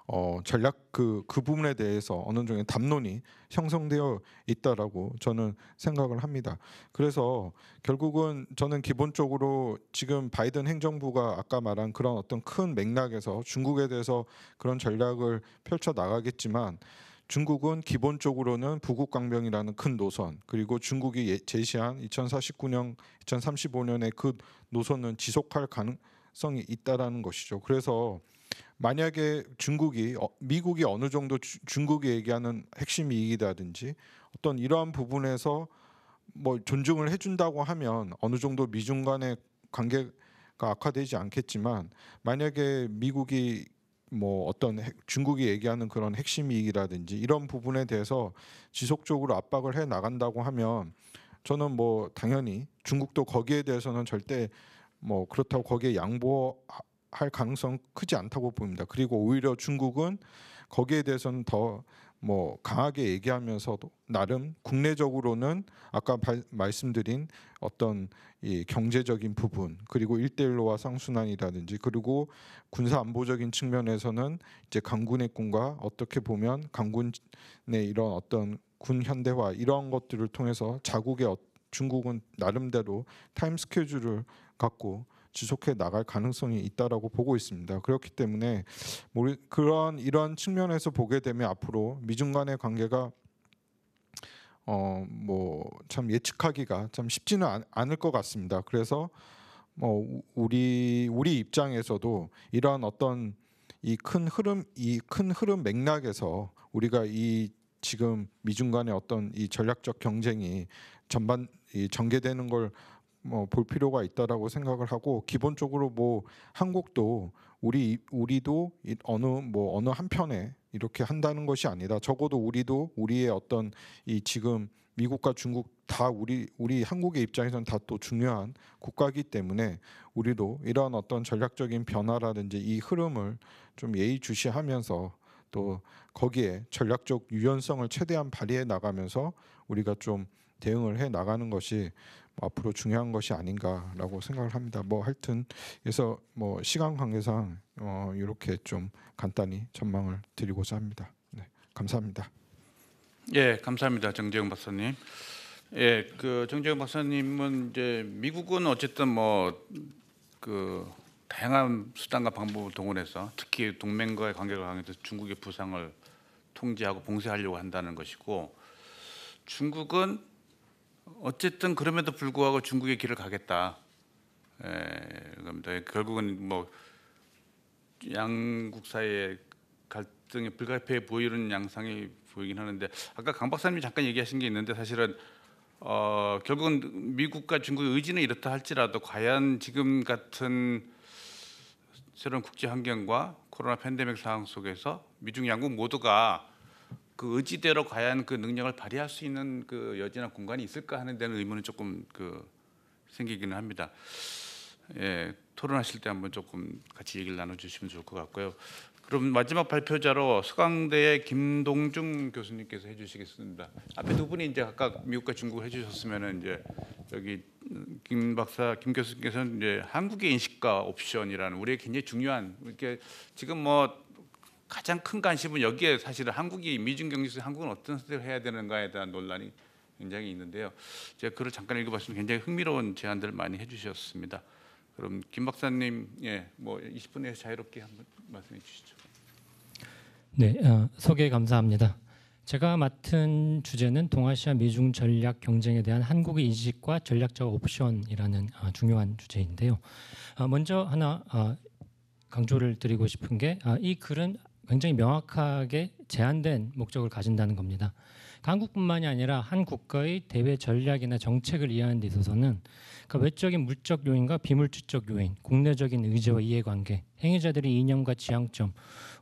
어, 전략 그그 그 부분에 대해서 어느 정도 의 담론이 형성되어 있다라고 저는 생각을 합니다. 그래서 결국은 저는 기본적으로 지금 바이든 행정부가 아까 말한 그런 어떤 큰 맥락에서 중국에 대해서 그런 전략을 펼쳐 나가겠지만 중국은 기본적으로는 부국 강병이라는 큰 노선 그리고 중국이 예, 제시한 2049년 2035년의 그 노선은 지속할 가능성이 있다라는 것이죠. 그래서 만약에 중국이 어, 미국이 어느 정도 중국이 얘기하는 핵심 이익이라든지 어떤 이러한 부분에서 뭐 존중을 해준다고 하면 어느 정도 미중 간의 관계가 악화되지 않겠지만 만약에 미국이 뭐 어떤 중국이 얘기하는 그런 핵심 이익이라든지 이런 부분에 대해서 지속적으로 압박을 해 나간다고 하면 저는 뭐 당연히 중국도 거기에 대해서는 절대 뭐 그렇다고 거기에 양보 할 가능성 크지 않다고 봅니다 그리고 오히려 중국은 거기에 대해서는 더뭐 강하게 얘기하면서도 나름 국내적으로는 아까 바, 말씀드린 어떤 이 경제적인 부분 그리고 일대일로와 상순환이라든지 그리고 군사 안보적인 측면에서는 이제 강군의군과 어떻게 보면 강군의 이런 어떤 군 현대화 이런 것들을 통해서 자국의 어, 중국은 나름대로 타임 스케줄을 갖고 지속해 나갈 가능성이 있다라고 보고 있습니다. 그렇기 때문에 그런 이런 측면에서 보게 되면 앞으로 미중 간의 관계가 어 뭐 참 예측하기가 참 쉽지는 않, 않을 것 같습니다. 그래서 뭐 우리 우리 입장에서도 이러한 어떤 이 큰 흐름 이 큰 흐름 맥락에서 우리가 이 지금 미중 간의 어떤 이 전략적 경쟁이 전반 이 전개되는 걸 뭐볼 필요가 있다라고 생각을 하고 기본적으로 뭐 한국도 우리 우리도 어느 뭐 어느 한편에 이렇게 한다는 것이 아니다. 적어도 우리도 우리의 어떤 이 지금 미국과 중국 다 우리 우리 한국의 입장에서는 다 또 중요한 국가이기 때문에 우리도 이러한 어떤 전략적인 변화라든지 이 흐름을 좀 예의주시하면서 또 거기에 전략적 유연성을 최대한 발휘해 나가면서 우리가 좀 대응을 해 나가는 것이 앞으로 중요한 것이 아닌가라고 생각을 합니다. 뭐 하여튼 그래서 뭐 시간 관계상 어 이렇게 좀 간단히 전망을 드리고자 합니다. 네, 감사합니다. 예, 감사합니다, 정재영 박사님. 예, 그 정재영 박사님은 이제 미국은 어쨌든 뭐그 다양한 수단과 방법을 동원해서 특히 동맹과의 관계를 강해서 중국의 부상을 통제하고 봉쇄하려고 한다는 것이고 중국은 어쨌든 그럼에도 불구하고 중국의 길을 가겠다. 에, 결국은 뭐 양국 사이의 갈등이 불가피해 보이는 양상이 보이긴 하는데 아까 강 박사님이 잠깐 얘기하신 게 있는데 사실은 어, 결국은 미국과 중국의 의지는 이렇다 할지라도 과연 지금 같은 새로운 국제 환경과 코로나 팬데믹 상황 속에서 미중 양국 모두가 그 의지대로 과연 그 능력을 발휘할 수 있는 그 여지나 공간이 있을까 하는 데는 의문은 조금 그 생기기는 합니다. 예, 토론하실 때 한번 조금 같이 얘기를 나눠주시면 좋을 것 같고요. 그럼 마지막 발표자로 서강대의 김동중 교수님께서 해주시겠습니다. 앞에 두 분이 이제 각각 미국과 중국을 해주셨으면 이제 여기 김 박사, 김 교수님께서는 이제 한국의 인식과 옵션이라는 우리의 굉장히 중요한 이렇게 지금 뭐 가장 큰 관심은 여기에 사실은 한국이 미중 경제에서 한국은 어떤 선택을 해야 되는가에 대한 논란이 굉장히 있는데요. 제가 글을 잠깐 읽어봤으면 굉장히 흥미로운 제안들을 많이 해주셨습니다. 그럼 김 박사님, 예, 뭐2 0분에 자유롭게 한번 말씀해 주시죠. 네, 어, 소개 감사합니다. 제가 맡은 주제는 동아시아 미중 전략 경쟁에 대한 한국의 인식과 전략적 옵션이라는 어, 중요한 주제인데요. 어, 먼저 하나 어, 강조를 드리고 싶은 게이 어, 글은 굉장히 명확하게 제한된 목적을 가진다는 겁니다. 한국뿐만이 아니라 한 국가의 대외 전략이나 정책을 이해하는 데 있어서는 그 외적인 물적 요인과 비물질적 요인, 국내적인 의지와 이해관계, 행위자들의 이념과 지향점,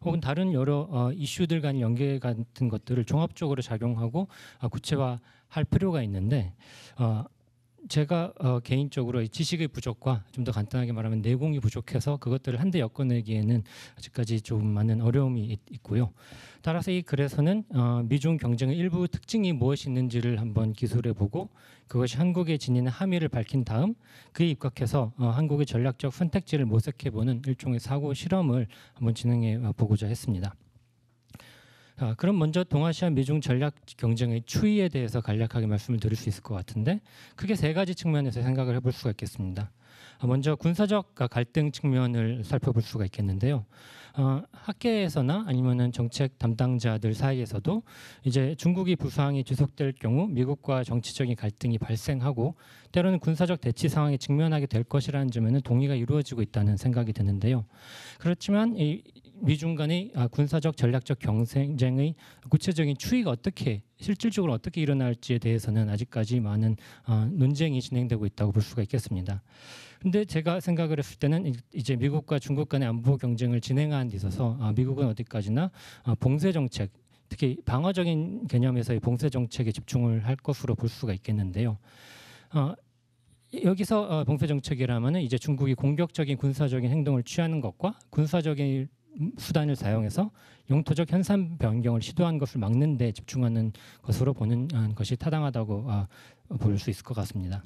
혹은 다른 여러 어, 이슈들 간 연계 같은 것들을 종합적으로 작용하고 어, 구체화할 필요가 있는데 어, 제가 어, 개인적으로 지식의 부족과 좀 더 간단하게 말하면 내공이 부족해서 그것들을 한데 엮어내기에는 아직까지 좀 많은 어려움이 있, 있고요. 따라서 이 글에서는 어, 미중 경쟁의 일부 특징이 무엇이 있는지를 한번 기술해보고 그것이 한국에 지니는 함의를 밝힌 다음 그에 입각해서 어, 한국의 전략적 선택지를 모색해보는 일종의 사고 실험을 한번 진행해 보고자 했습니다. 아, 그럼 먼저 동아시아 미중 전략 경쟁의 추이에 대해서 간략하게 말씀을 드릴 수 있을 것 같은데 크게 세 가지 측면에서 생각을 해볼 수가 있겠습니다. 아, 먼저 군사적 갈등 측면을 살펴볼 수가 있겠는데요. 어, 학계에서나 아니면은 정책 담당자들 사이에서도 이제 중국이 부상이 지속될 경우 미국과 정치적인 갈등이 발생하고 때로는 군사적 대치 상황에 직면하게 될 것이라는 점에는 동의가 이루어지고 있다는 생각이 드는데요. 그렇지만 이 미중 간의 아, 군사적 전략적 경쟁의 구체적인 추이가 어떻게 실질적으로 어떻게 일어날지에 대해서는 아직까지 많은 어, 논쟁이 진행되고 있다고 볼 수가 있겠습니다. 근데 제가 생각을 했을 때는 이제 미국과 중국 간의 안보 경쟁을 진행한 데 있어서 아, 미국은 어디까지나 아, 봉쇄 정책 특히 방어적인 개념에서의 봉쇄 정책에 집중을 할 것으로 볼 수가 있겠는데요. 아, 여기서 어, 봉쇄 정책이라면은 이제 중국이 공격적인 군사적인 행동을 취하는 것과 군사적인 수단을 사용해서 영토적 현상 변경을 시도한 것을 막는 데 집중하는 것으로 보는 아, 것이 타당하다고 아, 볼수 있을 것 같습니다.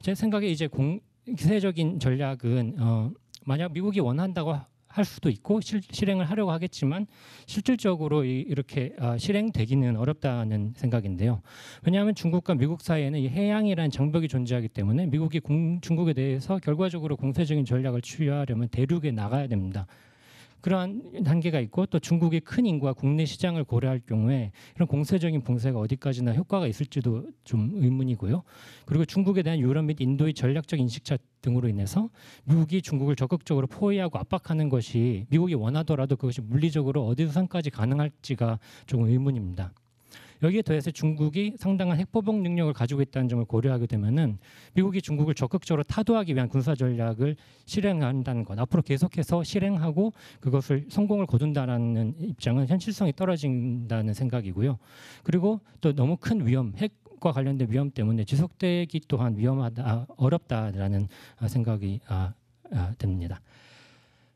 제 생각에 이제 공, 세적인 전략은 어, 만약 미국이 원한다고 할 수도 있고 실, 실 행을 하려고 하겠지만 실질적으로 이, 이 렇게 어, 아, 실행되기는 어렵다는 생각인데요. 왜냐하면 중국과 미국 사이에는 이 해양이라는 장벽이 존재하기 때문에 미국이 공, 중국에 대해서 결과적으로 공세적인 전략을 취하려면 대륙에 나가야 됩니다. 그러한 단계가 있고 또 중국의 큰 인구와 국내 시장을 고려할 경우에 이런 공세적인 봉쇄가 어디까지나 효과가 있을지도 좀 의문이고요. 그리고 중국에 대한 유럽 및 인도의 전략적 인식차 등으로 인해서 미국이 중국을 적극적으로 포위하고 압박하는 것이 미국이 원하더라도 그것이 물리적으로 어디선까지 가능할지가 조금 의문입니다. 여기에 더해서 중국이 상당한 핵보복 능력을 가지고 있다는 점을 고려하게 되면은 미국이 중국을 적극적으로 타도하기 위한 군사 전략을 실행한다는 것 앞으로 계속해서 실행하고 그것을 성공을 거둔다라는 입장은 현실성이 떨어진다는 생각이고요. 그리고 또 너무 큰 위험 핵과 관련된 위험 때문에 지속되기 또한 위험하다 어렵다라는 생각이 아, 아, 됩니다.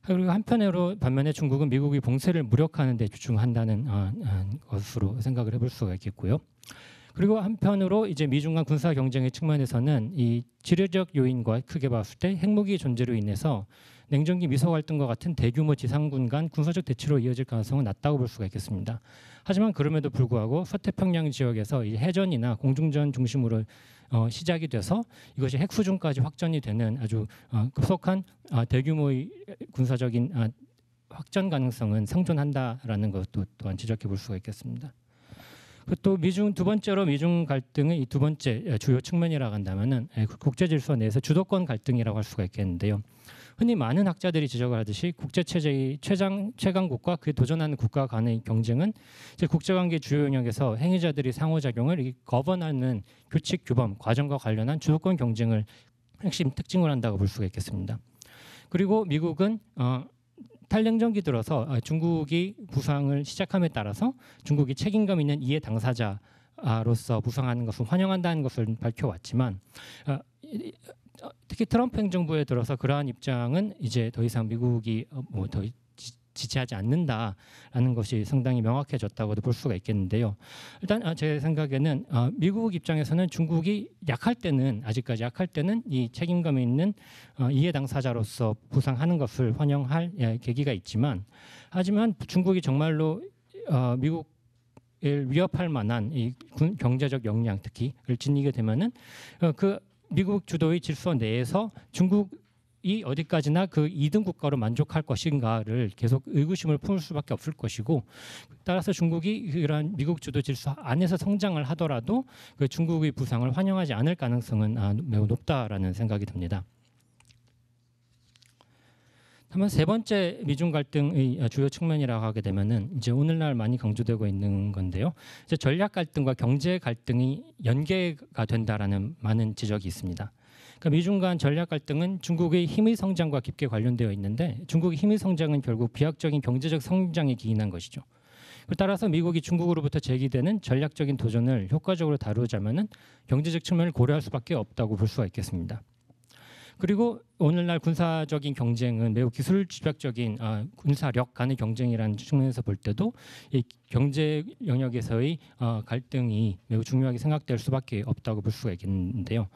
그리고 한편으로 반면에 중국은 미국이 봉쇄를 무력화하는 데 주중한다는 어, 아, 어, 아, 것으로 생각을 해볼 수가 있겠고요. 그리고 한편으로 이제 미중 간 군사 경쟁의 측면에서는 이 지뢰적 요인과 크게 봤을 때 핵무기 존재로 인해서 냉전기 미소 갈등과 같은 대규모 지상군 간 군사적 대치로 이어질 가능성은 낮다고 볼 수가 있겠습니다. 하지만 그럼에도 불구하고 서태평양 지역에서 해전이나 공중전 중심으로 어, 시작이 돼서 이것이 핵수준까지 확전이 되는 아주 어, 급속한 아, 대규모의 군사적인 아, 확전 가능성은 생존한다라는 것도 또한 지적해 볼 수가 있겠습니다. 그 또 미중 두 번째로 미중 갈등의 이두 번째 아, 주요 측면이라고 한다면은 국제 질서 내에서 주도권 갈등이라고 할 수가 있겠는데요. 흔히 많은 학자들이 지적하듯이 국제 체제의 최장 최강국과 그 도전하는 국가 간의 경쟁은 국제관계 주요 영역에서 행위자들이 상호작용을 거번하는 규칙 규범 과정과 관련한 주도권 경쟁을 핵심 특징으로 한다고 볼 수가 있겠습니다. 그리고 미국은 어, 탈냉전기 들어서 아, 중국이 부상을 시작함에 따라서 중국이 책임감 있는 이해 당사자로서 부상하는 것을 환영한다는 것을 밝혀왔지만 어, 어, 특히 트럼프 행정부에 들어서 그러한 입장은 이제 더 이상 미국이 어, 뭐더 지지하지 않는다라는 것이 상당히 명확해졌다고도 볼 수가 있겠는데요. 일단 아, 제 생각에는 아, 미국 입장에서는 중국이 약할 때는 아직까지 약할 때는 이책임감 있는 어, 이해 당사자로서 보상하는 것을 환영할 예, 계기가 있지만 하지만 중국이 정말로 미국 위협할 만한 이 경제적 역량 특히를 지니게 되면은 그 미국 주도의 질서 내에서 중국이 어디까지나 그 2등 국가로 만족할 것인가를 계속 의구심을 품을 수밖에 없을 것이고 따라서 중국이 이러한 미국 주도 질서 안에서 성장을 하더라도 그 중국의 부상을 환영하지 않을 가능성은 아, 매우 높다라는 생각이 듭니다. 아마 세 번째 미중 갈등의 주요 측면이라고 하게 되면은 이제 오늘날 많이 강조되고 있는 건데요. 이제 전략 갈등과 경제 갈등이 연계가 된다라는 많은 지적이 있습니다. 그러니까 미중 간 전략 갈등은 중국의 힘의 성장과 깊게 관련되어 있는데 중국의 힘의 성장은 결국 비약적인 경제적 성장에 기인한 것이죠. 따라서 미국이 중국으로부터 제기되는 전략적인 도전을 효과적으로 다루자면은 경제적 측면을 고려할 수밖에 없다고 볼 수가 있겠습니다. 그리고 오늘날 군사적인 경쟁은 매우 기술 집약적인 아, 군사력 간의 경쟁이라는 측면에서 볼 때도 이 경제 영역에서의 아, 갈등이 매우 중요하게 생각될 수밖에 없다고 볼 수가 있겠는데요.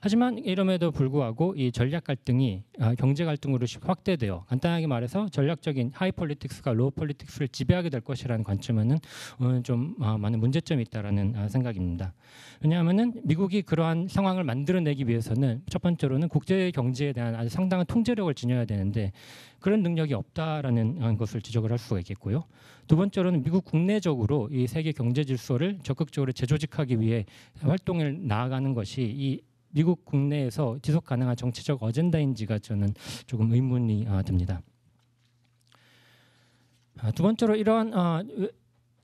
하지만 이름에도 불구하고 이 전략 갈등이 아, 경제 갈등으로 확대되어 간단하게 말해서 전략적인 하이 폴리틱스가 로우 폴리틱스를 지배하게 될 것이라는 관점에는 음, 좀 아, 많은 문제점이 있다라는 아, 생각입니다. 왜냐하면은 미국이 그러한 상황을 만들어내기 위해서는 첫 번째로는 국제 경제에 대한 대한 아주 상당한 통제력을 지녀야 되는데 그런 능력이 없다라는 것을 지적을 할 수가 있겠고요. 두 번째로는 미국 국내적으로 이 세계 경제 질서를 적극적으로 재조직하기 위해 활동을 나아가는 것이 이 미국 국내에서 지속 가능한 정치적 어젠다인지가 저는 조금 의문이 아, 듭니다. 아, 두 번째로 이러한 아,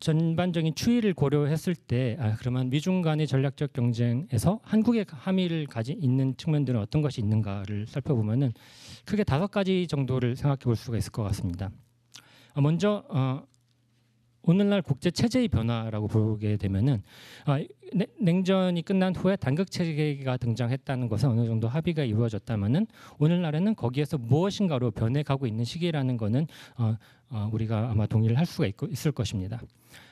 전반적인 추이를 고려했을 때 아, 그러면 미중 간의 전략적 경쟁에서 한국의 함의를 가진 있는 측면들은 어떤 것이 있는가를 살펴보면은 크게 다섯 가지 정도를 생각해 볼 수가 있을 것 같습니다. 먼저 어, 오늘날 국제 체제의 변화라고 보게 되면은 아, 냉전이 끝난 후에 단극 체제가 등장했다는 것은 어느 정도 합의가 이루어졌다면은 오늘날에는 거기에서 무엇인가로 변해가고 있는 시기라는 것은 어, 어, 우리가 아마 동의를 할 수가 있, 있을 것입니다.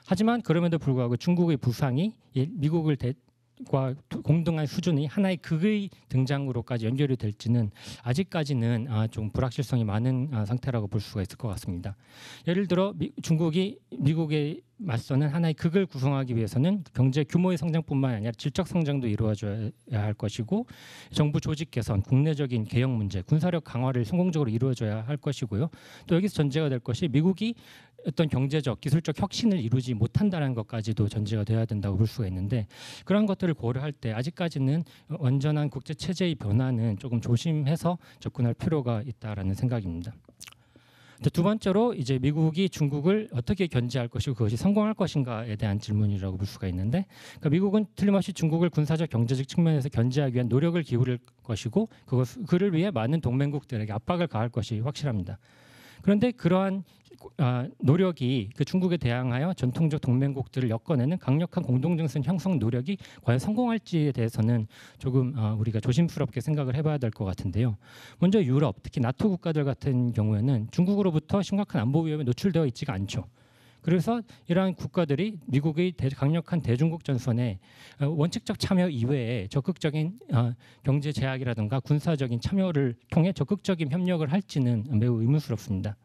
하지만 그럼에도 불구하고 중국의 부상이 예, 미국을 대, 과 공등한 수준이 하나의 극의 등장으로까지 연결이 될지는 아직까지는 아, 좀 불확실성이 많은 아, 상태라고 볼 수가 있을 것 같습니다. 예를 들어 중국이 미국에 맞서는 하나의 극을 구성하기 위해서는 경제 규모의 성장뿐만 아니라 질적 성장도 이루어져야 할 것이고 정부 조직 개선, 국내적인 개혁 문제, 군사력 강화를 성공적으로 이루어져야 할 것이고요. 또 여기서 전제가 될 것이 미국이 어떤 경제적, 기술적 혁신을 이루지 못한다는 것까지도 전제가 돼야 된다고 볼 수가 있는데 그런 것들을 고려할 때 아직까지는 완전한 국제 체제의 변화는 조금 조심해서 접근할 필요가 있다라는 생각입니다. 두 번째로 이제 미국이 중국을 어떻게 견제할 것이고 그것이 성공할 것인가에 대한 질문이라고 볼 수가 있는데 그러니까 미국은 틀림없이 중국을 군사적 경제적 측면에서 견제하기 위한 노력을 기울일 것이고 그것 그를 위해 많은 동맹국들에게 압박을 가할 것이 확실합니다. 그런데 그러한 아, 노력이 그 중국에 대항하여 전통적 동맹국들을 엮어내는 강력한 공동정선 형성 노력이 과연 성공할지에 대해서는 조금 아, 우리가 조심스럽게 생각을 해봐야 될 것 같은데요. 먼저 유럽, 특히 나토 국가들 같은 경우에는 중국으로부터 심각한 안보 위험에 노출되어 있지가 않죠. 그래서 이러한 국가들이 미국의 대, 강력한 대중국 전선에 어, 원칙적 참여 이외에 적극적인 어, 경제 제약이라든가 군사적인 참여를 통해 적극적인 협력을 할지는 매우 의문스럽습니다.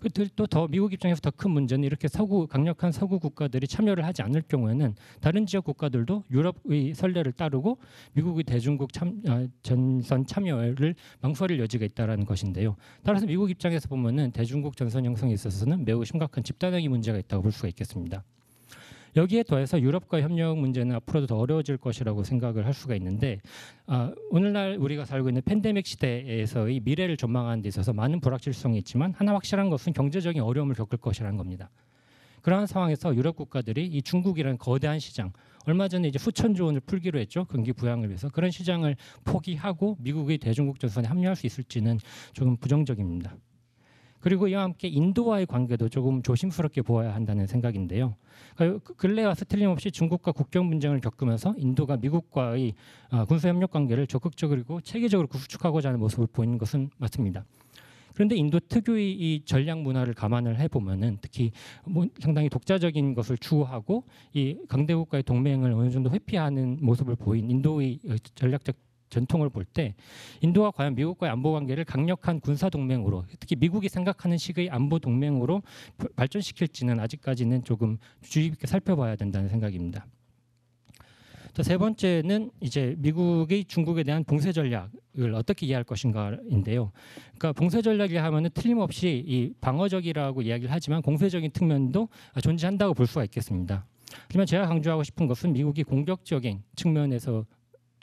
그들도 더 미국 입장에서 더 큰 문제는 이렇게 서구 강력한 서구 국가들이 참여를 하지 않을 경우에는 다른 지역 국가들도 유럽의 선례를 따르고 미국의 대중국 참, 아, 전선 참여를 망설일 여지가 있다라는 것인데요. 따라서 미국 입장에서 보면은 대중국 전선 형성에 있어서는 매우 심각한 집단행위 문제가 있다고 볼 수가 있겠습니다. 여기에 더해서 유럽과 협력 문제는 앞으로도 더 어려워질 것이라고 생각을 할 수가 있는데 아, 오늘날 우리가 살고 있는 팬데믹 시대에서의 미래를 전망하는 데 있어서 많은 불확실성이 있지만 하나 확실한 것은 경제적인 어려움을 겪을 것이라는 겁니다. 그러한 상황에서 유럽 국가들이 이 중국이라는 거대한 시장 얼마 전에 이제 후천조 언을 풀기로 했죠 경기 부양을 위해서 그런 시장을 포기하고 미국의 대중국 전선에 합류할 수 있을지는 조금 부정적입니다. 그리고 이와 함께 인도와의 관계도 조금 조심스럽게 보아야 한다는 생각인데요. 그러니까 그 근래 와서 틀림없이 중국과 국경 분쟁을 겪으면서 인도가 미국과의 어, 군사협력 관계를 적극적이고 체계적으로 구축하고자 하는 모습을 보이는 것은 맞습니다. 그런데 인도 특유의 이 전략 문화를 감안을 해보면은 특히 뭐 상당히 독자적인 것을 추구하고 이 강대국과의 동맹을 어느 정도 회피하는 모습을 보인 인도의 전략적 전통을 볼 때 인도가 과연 미국과의 안보 관계를 강력한 군사 동맹으로 특히 미국이 생각하는 식의 안보 동맹으로 발전시킬지는 아직까지는 조금 주의 깊게 살펴봐야 된다는 생각입니다. 세 번째는 이제 미국의 중국에 대한 봉쇄 전략을 어떻게 이해할 것인가인데요. 그러니까 봉쇄 전략이 하면은 틀림없이 이 방어적이라고 이야기를 하지만 공세적인 측면도 존재한다고 볼 수가 있겠습니다. 하지만 제가 강조하고 싶은 것은 미국이 공격적인 측면에서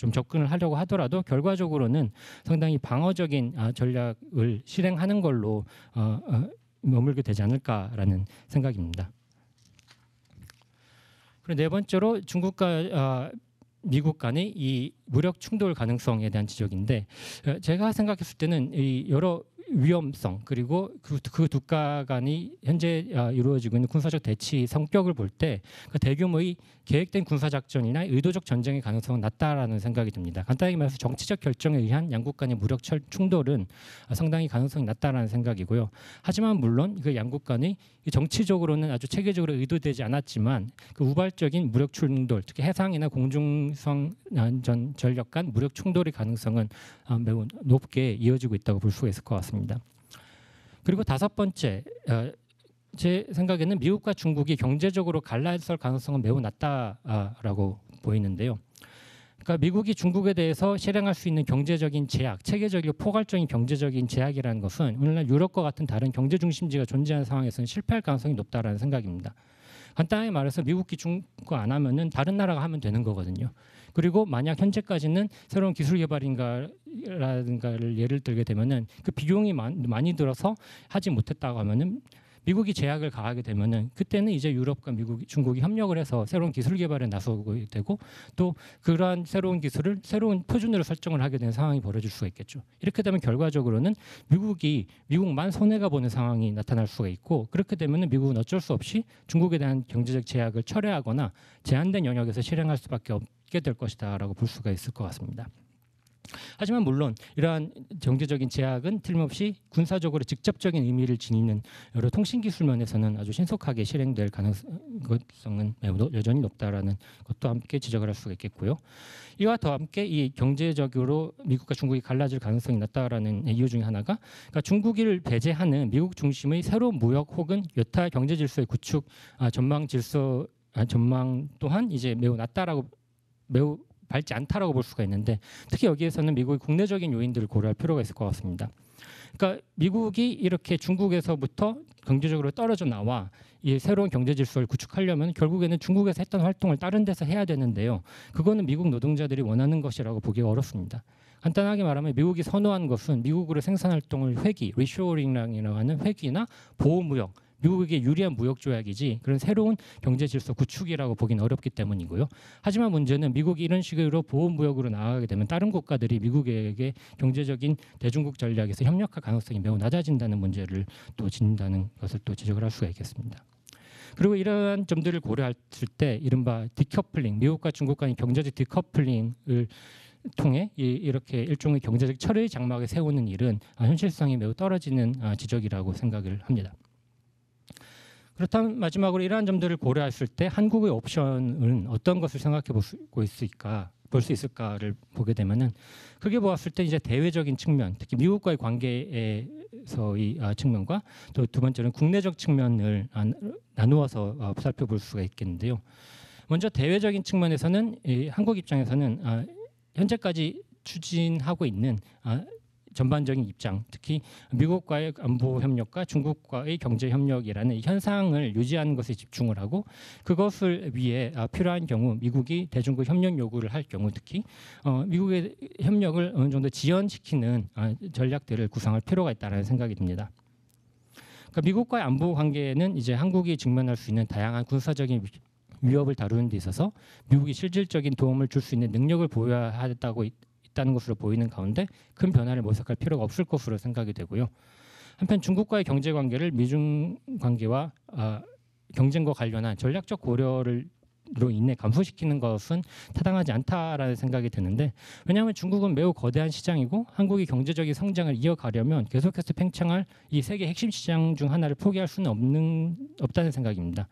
좀 접근을 하려고 하더라도 결과적으로는 상당히 방어적인 아, 전략을 실행하는 걸로 어, 어, 머물게 되지 않을까라는 생각입니다. 그리고 네 번째로 중국과 아, 미국 간의 이 무력 충돌 가능성에 대한 지적인데 어, 제가 생각했을 때는 이 여러 위험성 그리고 그, 두 그 가간이 현재 아, 이루어지고 있는 군사적 대치 성격을 볼 때 그 대규모의 계획된 군사작전이나 의도적 전쟁의 가능성은 낮다라는 생각이 듭니다. 간단히 말해서 정치적 결정에 의한 양국 간의 무력 충돌은 상당히 가능성이 낮다라는 생각이고요. 하지만 물론 그 양국 간의 정치적으로는 아주 체계적으로 의도되지 않았지만 그 우발적인 무력 충돌, 특히 해상이나 공중성 아, 전 전력 간 무력 충돌의 가능성은 아, 매우 높게 이어지고 있다고 볼 수가 있을 것 같습니다. 겁니다. 그리고 다섯 번째, 어, 제 생각에는 미국과 중국이 경제적으로 갈라설 가능성은 매우 낮다라고 보이는데요. 그러니까 미국이 중국에 대해서 실행할 수 있는 경제적인 제약, 체계적이고 포괄적인 경제적인 제약이라는 것은 오늘날 유럽과 같은 다른 경제 중심지가 존재하는 상황에서는 실패할 가능성이 높다라는 생각입니다. 간단하게 말해서 미국이 중국 안 하면은 다른 나라가 하면 되는 거거든요. 그리고 만약 현재까지는 새로운 기술 개발인가라든가를 예를 들게 되면은 그 비용이 많이 들어서 하지 못했다고 하면은 미국이 제약을 가하게 되면은 그때는 이제 유럽과 미국, 이 중국이 협력을 해서 새로운 기술 개발에 나서게 되고 또 그러한 새로운 기술을 새로운 표준으로 설정을 하게 되는 상황이 벌어질 수가 있겠죠. 이렇게 되면 결과적으로는 미국이 미국만 손해가 보는 상황이 나타날 수가 있고 그렇게 되면은 미국은 어쩔 수 없이 중국에 대한 경제적 제약을 철회하거나 제한된 영역에서 실행할 수밖에 없. 있게 될 것이다라고 볼 수가 있을 것 같습니다. 하지만 물론 이러한 경제적인 제약은 틀림없이 군사적으로 직접적인 의미를 지니는 여러 통신 기술 면에서는 아주 신속하게 실행될 가능성은 매우 여전히 높다라는 것도 함께 지적을 할 수가 있겠고요. 이와 더 함께 이 경제적으로 미국과 중국이 갈라질 가능성이 낮다라는 이유 중에 하나가 그러니까 중국을 배제하는 미국 중심의 새로운 무역 혹은 여타 경제 질서의 구축 아, 전망 질서 아, 전망 또한 이제 매우 낮다라고 매우 밝지 않다라고 볼 수가 있는데 특히 여기에서는 미국의 국내적인 요인들을 고려할 필요가 있을 것 같습니다. 그러니까 미국이 이렇게 중국에서부터 경제적으로 떨어져 나와 이 새로운 경제 질서를 구축하려면 결국에는 중국에서 했던 활동을 다른 데서 해야 되는데요. 그거는 미국 노동자들이 원하는 것이라고 보기 어렵습니다. 간단하게 말하면 미국이 선호한 것은 미국으로 생산 활동을 회귀, 리쇼링이라고 하는 회귀나 보호무역 미국에게 유리한 무역 조약이지 그런 새로운 경제 질서 구축이라고 보기는 어렵기 때문이고요. 하지만 문제는 미국이 이런 식으로 보호 무역으로 나아가게 되면 다른 국가들이 미국에게 경제적인 대중국 전략에서 협력할 가능성이 매우 낮아진다는 문제를 또 진다는 것을 또 지적을 할 수가 있겠습니다. 그리고 이러한 점들을 고려했을 때 이른바 디커플링, 미국과 중국 간의 경제적 디커플링을 통해 이렇게 일종의 경제적 철의 장막에 세우는 일은 현실성이 매우 떨어지는 아, 지적이라고 생각을 합니다. 그렇다면 마지막으로 이러한 점들을 고려했을 때 한국의 옵션은 어떤 것을 생각해 보고 있을까 볼 수 있을까를 보게 되면은 크게 보았을 때 이제 대외적인 측면 특히 미국과의 관계에서의 아, 측면과 또 두 번째는 국내적 측면을 아, 나누어서 어, 살펴볼 수가 있겠는데요. 먼저 대외적인 측면에서는 한국 입장에서는 아, 현재까지 추진하고 있는 전반적인 입장, 특히 미국과의 안보 협력과 중국과의 경제 협력이라는 현상을 유지하는 것에 집중을 하고 그것을 위해 아, 필요한 경우 미국이 대중국 협력 요구를 할 경우 특히 어, 미국의 협력을 어느 정도 지연시키는 아, 전략들을 구상할 필요가 있다는 생각이 듭니다. 그러니까 미국과의 안보 관계는 이제 한국이 직면할 수 있는 다양한 군사적인 위협을 다루는 데 있어서 미국이 실질적인 도움을 줄 수 있는 능력을 보여야 하겠다고 있다는 것으로 보이는 가운데 큰 변화를 모색할 필요가 없을 것으로 생각이 되고요. 한편 중국과의 경제 관계를 미중 관계와 아, 경쟁과 관련한 전략적 고려를 로 인해 감소시키는 것은 타당하지 않다라는 생각이 드는데 왜냐하면 중국은 매우 거대한 시장이고 한국이 경제적인 성장을 이어가려면 계속해서 팽창할 이 세계 핵심 시장 중 하나를 포기할 수는 없는 없다는 생각입니다.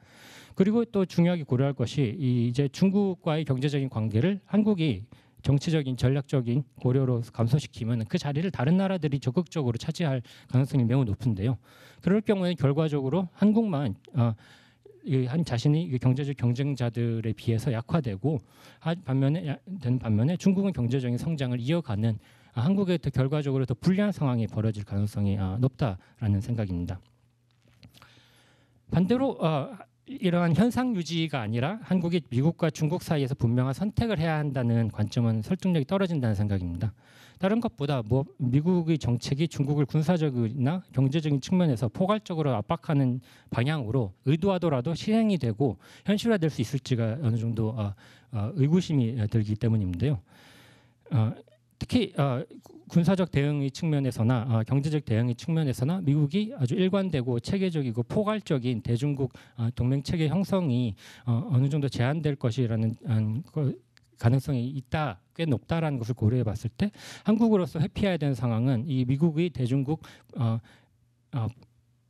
그리고 또 중요하게 고려할 것이 이제 중국과의 경제적인 관계를 한국이 정치적인 전략적인 고려로 감소시키면 그 자리를 다른 나라들이 적극적으로 차지할 가능성이 매우 높은데요. 그럴 경우에 결과적으로 한국만 어, 한 자신이 경제적 경쟁자들에 비해서 약화되고 반면에 된 반면에 중국은 경제적인 성장을 이어가는 아, 한국에 더 결과적으로 더 불리한 상황이 벌어질 가능성이 아, 높다라는 생각입니다. 반대로 아, 이러한 현상 유지가 아니라 한국이 미국과 중국 사이에서 분명한 선택을 해야 한다는 관점은 설득력이 떨어진다는 생각입니다. 다른 것보다 뭐 미국의 정책이 중국을 군사적이나 경제적인 측면에서 포괄적으로 압박하는 방향으로 의도하더라도 실행이 되고 현실화될 수 있을지가 어느 정도 어, 어, 의구심이 들기 때문인데요. 어, 특히 어, 군사적 대응의 측면에서나 어, 경제적 대응의 측면에서나 미국이 아주 일관되고 체계적이고 포괄적인 대중국 어, 동맹 체계 형성이 어, 어느 정도 제한될 것이라는 안, 음, 거, 가능성이 있다 꽤 높다라는 것을 고려해 봤을 때 한국으로서 회피해야 되는 상황은 이 미국의 대중국 어, 어,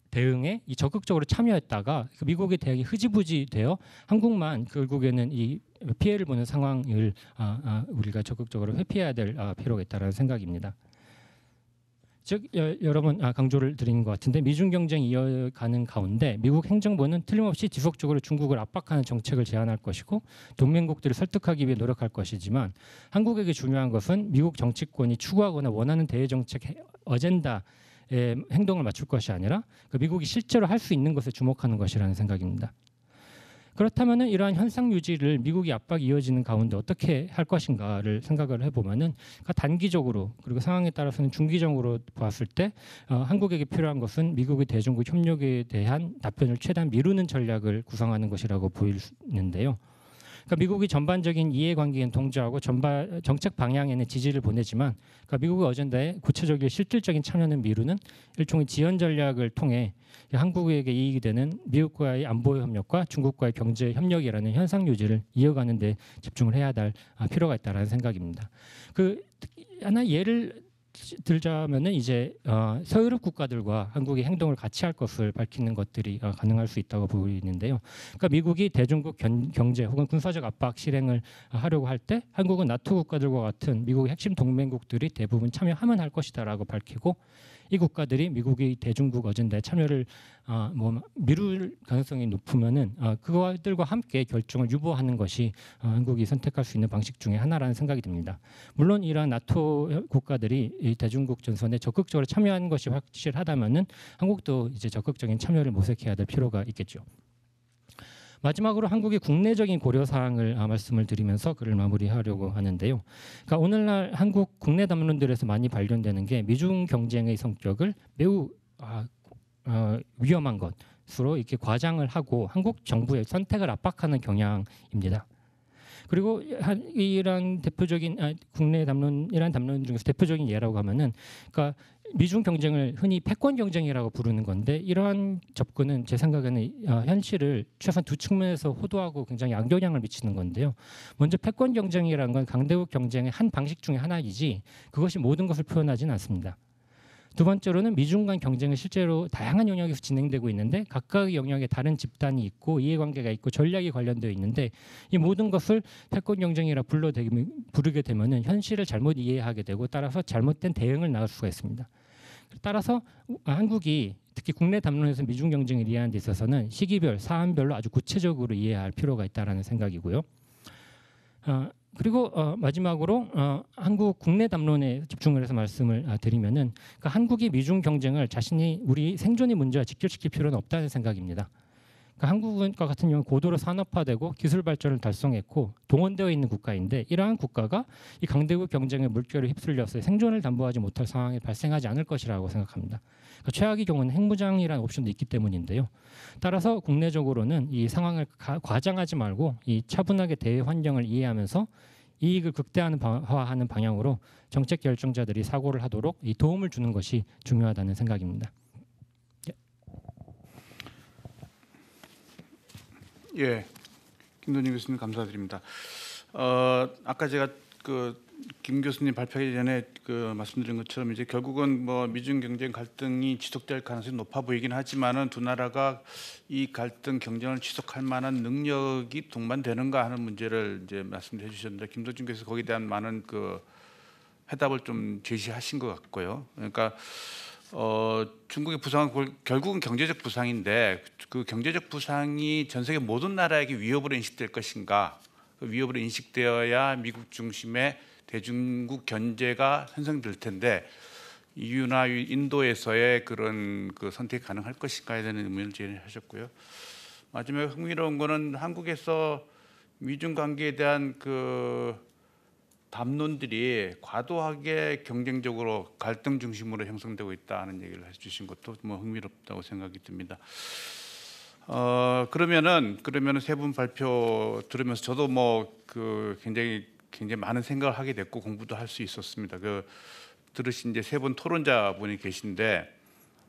대응에 이 적극적으로 참여했다가 미국의 대응이 흐지부지 되어 한국만 결국에는 이 피해를 보는 상황을 아, 아, 우리가 적극적으로 회피해야 될 아, 필요가 있다는 생각입니다. 즉 여러 번 아, 강조를 드린 것 같은데 미중 경쟁이 이어가는 가운데 미국 행정부는 틀림없이 지속적으로 중국을 압박하는 정책을 제안할 것이고 동맹국들을 설득하기 위해 노력할 것이지만 한국에게 중요한 것은 미국 정치권이 추구하거나 원하는 대외 정책 어젠다 행동을 맞출 것이 아니라 그 미국이 실제로 할 수 있는 것에 주목하는 것이라는 생각입니다. 그렇다면 이러한 현상 유지를 미국의 압박이 어지는 가운데 어떻게 할 것인가를 생각을 해보면은 그러니까 단기적으로 그리고 상황에 따라서는 중기적으로 보았을 때 어, 한국에게 필요한 것은 미국의 대중국 협력에 대한 답변을 최대한 미루는 전략을 구성하는 것이라고 보이는데요. 그러니까 미국이 전반적인 이해관계는 동조하고 전반 정책 방향에는 지지를 보내지만 그러니까 미국의 어젠다에 구체적인 실질적인 참여는 미루는 일종의 지연 전략을 통해 한국에게 이익이 되는 미국과의 안보 협력과 중국과의 경제 협력이라는 현상 유지를 이어가는 데 집중을 해야 할 아, 필요가 있다라는 생각입니다. 그 하나 예를 들자면은 이제 어, 서유럽 국가들과 한국이 행동을 같이 할 것을 밝히는 것들이 어, 가능할 수 있다고 보이는데요. 그러니까 미국이 대중국 견, 경제 혹은 군사적 압박 실행을 하려고 할 때 한국은 나토 국가들과 같은 미국의 핵심 동맹국들이 대부분 참여하면 할 것이다라고 밝히고 이 국가들이 미국이 대중국 어젠다에 참여를 어, 뭐 미룰 가능성이 높으면은 어, 그것들과 함께 결정을 유보하는 것이 어, 한국이 선택할 수 있는 방식 중의 하나라는 생각이 듭니다. 물론 이러한 나토 국가들이 이 대중국 전선에 적극적으로 참여하는 것이 확실하다면은 한국도 이제 적극적인 참여를 모색해야 될 필요가 있겠죠. 마지막으로 한국의 국내적인 고려 사항을 아, 말씀을 드리면서 글을 마무리하려고 하는데요. 그러니까 오늘날 한국 국내 담론들에서 많이 발견되는 게 미중 경쟁의 성격을 매우 아, 어, 위험한 것으로 이렇게 과장을 하고 한국 정부의 선택을 압박하는 경향입니다. 그리고 한 이란 대표적인 아, 국내 담론 이란 담론 중에서 대표적인 예라고 하면은 그러니까 미중 경쟁을 흔히 패권 경쟁이라고 부르는 건데 이러한 접근은 제 생각에는 어, 현실을 최소한 두 측면에서 호도하고 굉장히 악영향을 미치는 건데요. 먼저 패권 경쟁이라는 건 강대국 경쟁의 한 방식 중의 하나이지 그것이 모든 것을 표현하지는 않습니다. 두 번째로는 미중 간경쟁이 실제로 다양한 영역에서 진행되고 있는데 각각의 영역에 다른 집단이 있고 이해관계가 있고 전략이 관련되어 있는데 이 모든 것을 패권 경쟁이라 불 부르게 되면 현실을 잘못 이해하게 되고 따라서 잘못된 대응을 나올 수가 있습니다. 따라서 한국이 특히 국내 담론에서 미중 경쟁을 이해하는 데 있어서는 시기별 사안별로 아주 구체적으로 이해할 필요가 있다는 생각이고요. 어, 그리고 어, 마지막으로 어, 한국 국내 담론에 집중을 해서 말씀을 아, 드리면은 그러니까 한국이 미중 경쟁을 자신이 우리 생존의 문제와 직결시킬 필요는 없다는 생각입니다. 그 그러니까 한국과 같은 경우 는 고도로 산업화되고 기술 발전을 달성했고 동원되어 있는 국가인데 이러한 국가가 이 강대국 경쟁의 물결에 휩쓸려서 생존을 담보하지 못할 상황이 발생하지 않을 것이라고 생각합니다. 그러니까 최악의 경우는 핵무장이라는 옵션도 있기 때문인데요. 따라서 국내적으로는 이 상황을 가, 과장하지 말고 이 차분하게 대외 환경을 이해하면서 이익을 극대화하는 방향으로 정책 결정자들이 사고를 하도록 이 도움을 주는 것이 중요하다는 생각입니다. 예, 김도님 교수님 감사드립니다. 어, 아까 제가 그김 교수님 발표하기 전에 그 말씀드린 것처럼 이제 결국은 뭐 미중 경쟁 갈등이 지속될 가능성이 높아 보이긴 하지만은 두 나라가 이 갈등 경쟁을 지속할 만한 능력이 동반되는가 하는 문제를 이제 말씀해 주셨는데 김도준 교수 거기에 대한 많은 그 해답을 좀 제시하신 것 같고요. 그러니까 어, 중국의 부상은 결국은 경제적 부상인데 그 경제적 부상이 전 세계 모든 나라에게 위협으로 인식될 것인가? 그 위협으로 인식되어야 미국 중심의 대중국 견제가 형성될 텐데 이유나 인도에서의 그런 그 선택이 가능할 것인가에 대한 의문을 제기하셨고요. 마지막 흥미로운 거는 한국에서 미중 관계에 대한 그 담론들이 과도하게 경쟁적으로 갈등 중심으로 형성되고 있다는 얘기를 해주신 것도 뭐 흥미롭다고 생각이 듭니다. 어 그러면은 그러면은 세분 발표 들으면서 저도 뭐 그 굉장히 굉장히 많은 생각을 하게 됐고 공부도 할 수 있었습니다. 그 들으신 이제 세 분 토론자 분이 계신데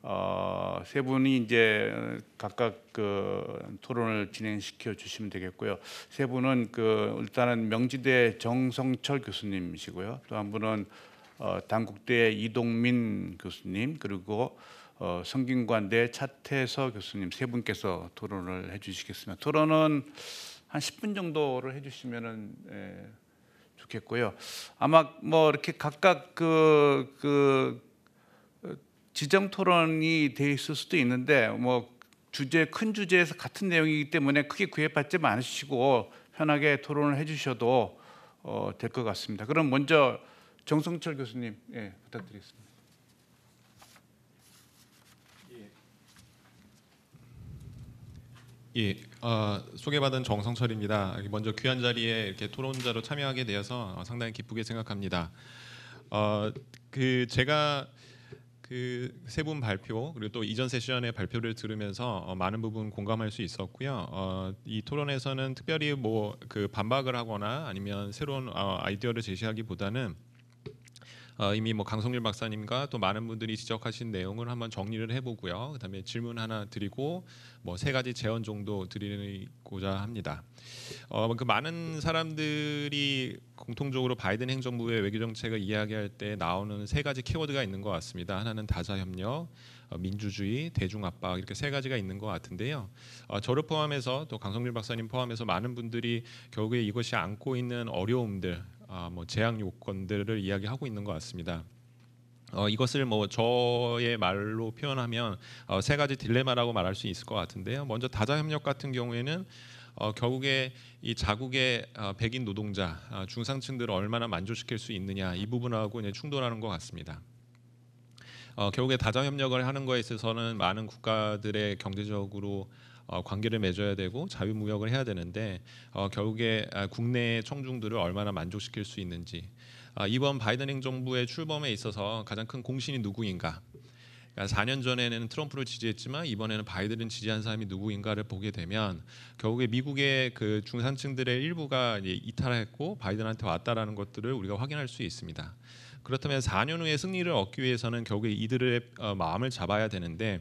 어, 세 분이 이제 각각 그 토론을 진행시켜 주시면 되겠고요. 세 분은 그 일단은 명지대 정성철 교수님이시고요. 또 한 분은 어, 당국대 이동민 교수님 그리고 어, 성균관대 차태서 교수님 세 분께서 토론을 해주시겠습니다. 토론은 한 10분 정도를 해주시면은 에, 예, 좋겠고요. 아마 뭐 이렇게 각각 그, 그 지정 토론이 돼 있을 수도 있는데 뭐 주제 큰 주제에서 같은 내용이기 때문에 크게 구애받지 않으시고 편하게 토론을 해주셔도 어, 될것 같습니다. 그럼 먼저 정성철 교수님 예, 부탁드리겠습니다. 예, 어, 소개받은 정성철입니다. 먼저 귀한 자리에 이렇게 토론자로 참여하게 되어서 어, 상당히 기쁘게 생각합니다. 어, 그 제가 그 세 분 발표 그리고 또 이전 세션의 발표를 들으면서 어, 많은 부분 공감할 수 있었고요. 어, 이 토론에서는 특별히 뭐 그 반박을 하거나 아니면 새로운 어, 아이디어를 제시하기보다는 어, 이미 뭐 강성률 박사님과 또 많은 분들이 지적하신 내용을 한번 정리를 해보고요. 그다음에 질문 하나 드리고 뭐 세 가지 제언 정도 드리고자 합니다. 어, 그 많은 사람들이 공통적으로 바이든 행정부의 외교 정책을 이야기할 때 나오는 세 가지 키워드가 있는 것 같습니다. 하나는 다자 협력, 어, 민주주의, 대중 압박 이렇게 세 가지가 있는 것 같은데요. 어, 저를 포함해서 또 강성률 박사님 포함해서 많은 분들이 결국에 이것이 안고 있는 어려움들 아, 뭐 제약 요건들을 이야기하고 있는 것 같습니다. 어, 이것을 뭐 저의 말로 표현하면 어, 세 가지 딜레마라고 말할 수 있을 것 같은데요. 먼저 다자 협력 같은 경우에는 어, 결국에 이 자국의 어, 백인 노동자 어, 중상층들을 얼마나 만족시킬 수 있느냐 이 부분하고 이제 충돌하는 것 같습니다. 어, 결국에 다자 협력을 하는 것에 있어서는 많은 국가들의 경제적으로 어, 관계를 맺어야 되고 자유무역을 해야 되는데 어, 결국에 아, 국내 청중들을 얼마나 만족시킬 수 있는지 어, 이번 바이든 행정부의 출범에 있어서 가장 큰 공신이 누구인가 그러니까 4년 전에는 트럼프를 지지했지만 이번에는 바이든을 지지한 사람이 누구인가를 보게 되면 결국에 미국의 그 중산층들의 일부가 이탈했고 바이든한테 왔다라는 것들을 우리가 확인할 수 있습니다. 그렇다면 4년 후에 승리를 얻기 위해서는 결국에 이들의 어, 마음을 잡아야 되는데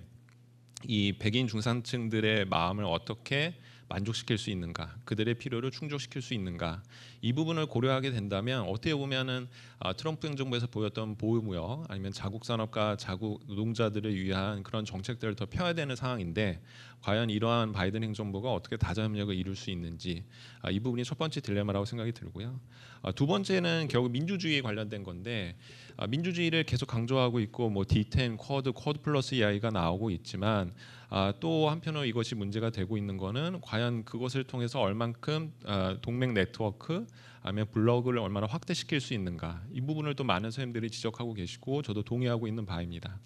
이 백인 중산층들의 마음을 어떻게 만족시킬 수 있는가, 그들의 필요를 충족시킬 수 있는가 이 부분을 고려하게 된다면 어떻게 보면은 아, 트럼프 행정부에서 보였던 보호무역 아니면 자국 산업과 자국 노동자들을 위한 그런 정책들을 더 펴야 되는 상황인데 과연 이러한 바이든 행정부가 어떻게 다자협력을 이룰 수 있는지 아, 이 부분이 첫 번째 딜레마라고 생각이 들고요. 아, 두 번째는 결국 민주주의에 관련된 건데 아, 민주주의를 계속 강조하고 있고 뭐 D10, 쿼드, 쿼드 플러스 이야기가 나오고 있지만 아, 또 한편으로 이것이 문제가 되고 있는 것은 과연 그것을 통해서 얼만큼 아, 동맹 네트워크 아니면 블로그를 얼마나 확대시킬 수 있는가 이 부분을 또 많은 선생님들이 지적하고 계시고 저도 동의하고 있는 바입니다.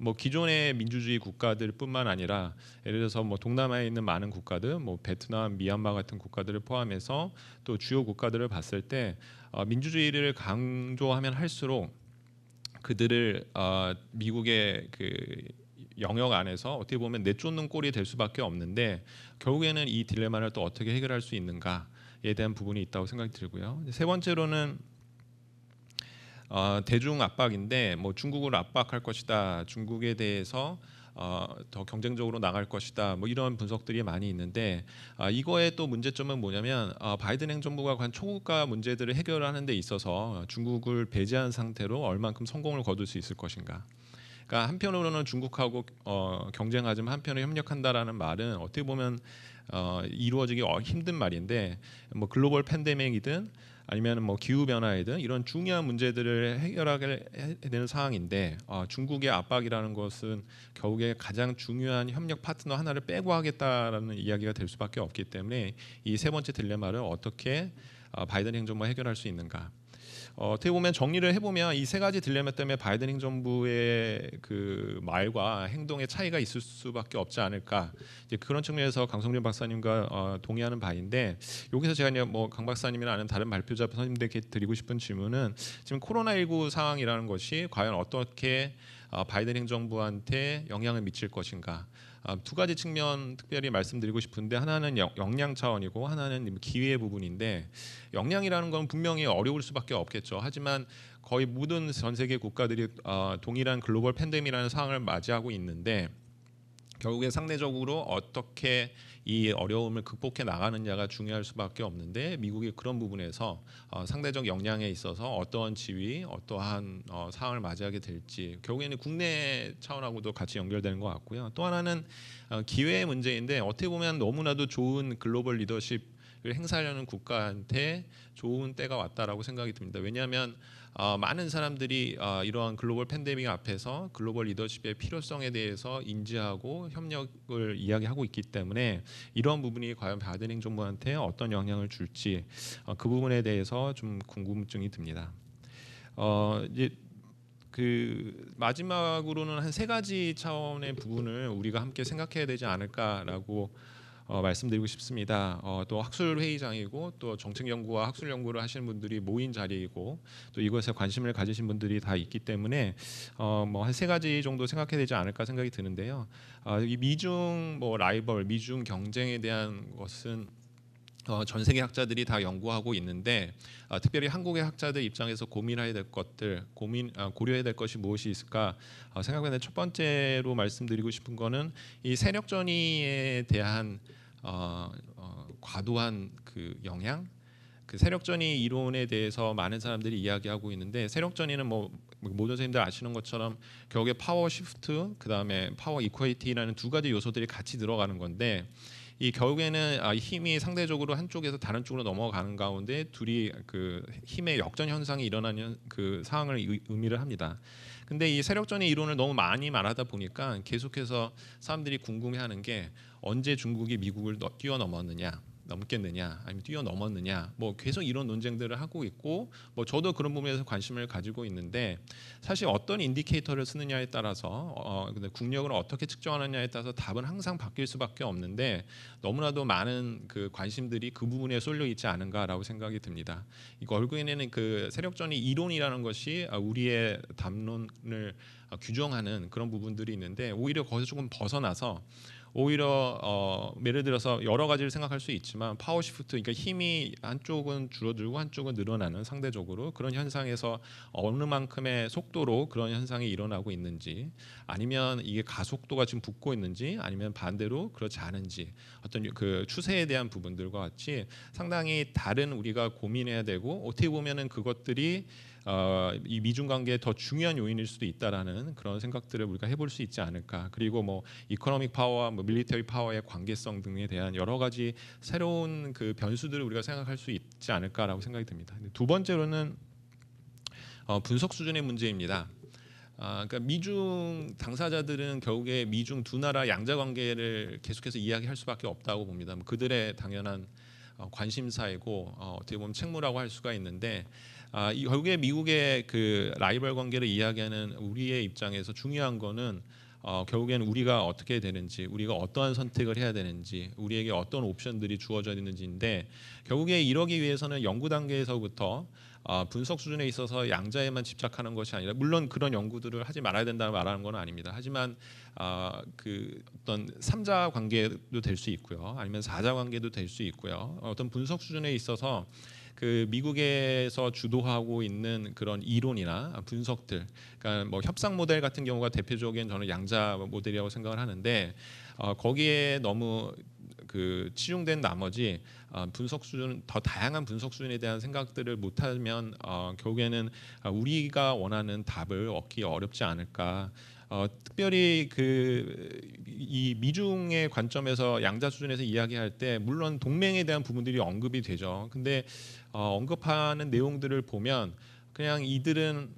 뭐 기존의 민주주의 국가들뿐만 아니라 예를 들어서 뭐 동남아에 있는 많은 국가들, 뭐 베트남, 미얀마 같은 국가들을 포함해서 또 주요 국가들을 봤을 때 어, 민주주의를 강조하면 할수록 그들을 어, 미국의 그 영역 안에서 어떻게 보면 내쫓는 꼴이 될 수밖에 없는데 결국에는 이 딜레마를 또 어떻게 해결할 수 있는가에 대한 부분이 있다고 생각이 들고요. 세 번째로는 어, 대중 압박인데 뭐 중국을 압박할 것이다. 중국에 대해서 어, 더 경쟁적으로 나갈 것이다. 뭐 이런 분석들이 많이 있는데 아, 이거의 또 문제점은 뭐냐면 어, 바이든 행정부가 관 초국가 문제들을 해결하는 데 있어서 중국을 배제한 상태로 얼만큼 성공을 거둘 수 있을 것인가. 그러니까 한편으로는 중국하고 어, 경쟁하지만 한편으로 협력한다라는 말은 어떻게 보면 어, 이루어지기 어, 힘든 말인데 뭐 글로벌 팬데믹이든 아니면 뭐 기후 변화이든 이런 중요한 문제들을 해결하게 되는 상황인데 어, 중국의 압박이라는 것은 결국에 가장 중요한 협력 파트너 하나를 빼고 하겠다라는 이야기가 될 수밖에 없기 때문에 이 세 번째 딜레마를 어떻게 어, 바이든 행정부가 해결할 수 있는가 어, 어 떻게 보면 정리를 해보면 이 세 가지 딜레마 때문에 바이든 행정부의 그 말과 행동의 차이가 있을 수밖에 없지 않을까 이제 그런 측면에서 강성준 박사님과 어, 동의하는 바인데 여기서 제가 그냥 뭐강 박사님이나 아는 다른 발표자 선생님들께 드리고 싶은 질문은 지금 코로나19 상황이라는 것이 과연 어떻게 어, 바이든 행정부한테 영향을 미칠 것인가 아, 두 가지 측면 특별히 말씀드리고 싶은데 하나는 역량 차원이고 하나는 기회 의 부분인데 역량이라는 건 분명히 어려울 수밖에 없겠죠. 하지만 거의 모든 전 세계 국가들이 어, 동일한 글로벌 팬데믹이라는 상황을 맞이하고 있는데 결국엔 상대적으로 어떻게 이 어려움을 극복해 나가느냐가 중요할 수밖에 없는데 미국이 그런 부분에서 어, 상대적 역량에 있어서 어떠한 지위, 어떠한 어, 상황을 맞이하게 될지 결국에는 국내 차원하고도 같이 연결되는 것 같고요. 또 하나는 어, 기회의 문제인데 어떻게 보면 너무나도 좋은 글로벌 리더십 을 행사하려는 국가한테 좋은 때가 왔다라고 생각이 듭니다. 왜냐하면 어, 많은 사람들이 어, 이러한 글로벌 팬데믹 앞에서 글로벌 리더십의 필요성에 대해서 인지하고 협력을 이야기하고 있기 때문에 이러한 부분이 과연 바이든 행정부한테 어떤 영향을 줄지 어, 그 부분에 대해서 좀 궁금증이 듭니다. 어, 이제 그 마지막으로는 한 세 가지 차원의 부분을 우리가 함께 생각해야 되지 않을까라고 어, 말씀드리고 싶습니다. 어, 또 학술 회의장이고 또 정책 연구와 학술 연구를 하시는 분들이 모인 자리이고 또 이것에 관심을 가지신 분들이 다 있기 때문에 어, 뭐한 세 가지 정도 생각해야 되지 않을까 생각이 드는데요. 어, 이 미중 뭐 라이벌, 미중 경쟁에 대한 것은 어, 전 세계 학자들이 다 연구하고 있는데 어, 특별히 한국의 학자들 입장에서 고민해야 될 것들 고민 아, 고려해야 될 것이 무엇이 있을까 어, 생각하는 첫 번째로 말씀드리고 싶은 거는 이 세력 전이에 대한 어, 어, 과도한 그 영향 그 세력전이 이론에 대해서 많은 사람들이 이야기하고 있는데 세력전이는 뭐, 뭐 모든 선생님들 아시는 것처럼 결국에 파워 시프트 그다음에 파워 이퀄리티라는 두 가지 요소들이 같이 들어가는 건데 이 결국에는 아, 힘이 상대적으로 한쪽에서 다른 쪽으로 넘어가는 가운데 둘이 그 힘의 역전 현상이 일어나는 그 상황을 의미를 합니다. 근데 이 세력전의 이론을 너무 많이 말하다 보니까 계속해서 사람들이 궁금해하는 게 언제 중국이 미국을 뛰어넘었느냐 넘겠느냐 아니면 뛰어넘었느냐 뭐 계속 이런 논쟁들을 하고 있고 뭐 저도 그런 부분에서 관심을 가지고 있는데 사실 어떤 인디케이터를 쓰느냐에 따라서 어 근데 국력을 어떻게 측정하느냐에 따라서 답은 항상 바뀔 수밖에 없는데 너무나도 많은 그 관심들이 그 부분에 쏠려 있지 않은가라고 생각이 듭니다. 이거 결국에는 그 세력전의 이론이라는 것이 아, 우리의 담론을 규정하는 그런 부분들이 있는데 오히려 거기서 조금 벗어나서 오히려 어, 예를 들어서 여러 가지를 생각할 수 있지만 파워 시프트 그러니까 힘이 한쪽은 줄어들고 한쪽은 늘어나는 상대적으로 그런 현상에서 어느 만큼의 속도로 그런 현상이 일어나고 있는지 아니면 이게 가속도가 지금 붙고 있는지 아니면 반대로 그렇지 않은지 어떤 그 추세에 대한 부분들과 같이 상당히 다른 우리가 고민해야 되고 어떻게 보면은 그것들이 어, 이 미중 관계에더 중요한 요인일 수도 있다라는 그런 생각들을 우리가 해볼 수 있지 않을까. 그리고 뭐 이코노믹 파워와 뭐 밀리터리 파워의 관계성 등에 대한 여러 가지 새로운 그 변수들을 우리가 생각할 수 있지 않을까라고 생각이 듭니다. 두 번째로는 어, 분석 수준의 문제입니다. 아, 그러니까 미중 당사자들은 결국에 미중 두 나라 양자 관계를 계속해서 이야기할 수밖에 없다고 봅니다. 그들의 당연한 어, 관심사이고 어, 어, 떻게 보면 책무라고 할 수가 있는데 아, 이 결국에 미국의 그 라이벌 관계를 이야기하는 우리의 입장에서 중요한 거는 어, 결국엔 우리가 어떻게 되는지, 우리가 어떠한 선택을 해야 되는지, 우리에게 어떤 옵션들이 주어져 있는지인데 결국에 이러기 위해서는 연구 단계에서부터 어, 분석 수준에 있어서 양자에만 집착하는 것이 아니라 물론 그런 연구들을 하지 말아야 된다고 말하는 건 아닙니다. 하지만 어, 그 어떤 삼자 관계도 될 수 있고요, 아니면 사자 관계도 될 수 있고요. 어떤 분석 수준에 있어서 그 미국에서 주도하고 있는 그런 이론이나 분석들, 그러니까 뭐 협상 모델 같은 경우가 대표적인 저는 양자 모델이라고 생각을 하는데 어, 거기에 너무 그 치중된 나머지 어, 분석 수준 더 다양한 분석 수준에 대한 생각들을 못하면 어, 결국에는 우리가 원하는 답을 얻기 어렵지 않을까. 어, 특별히 그 이 미중의 관점에서 양자 수준에서 이야기할 때 물론 동맹에 대한 부분들이 언급이 되죠. 근데 어, 언급하는 내용들을 보면 그냥 이들은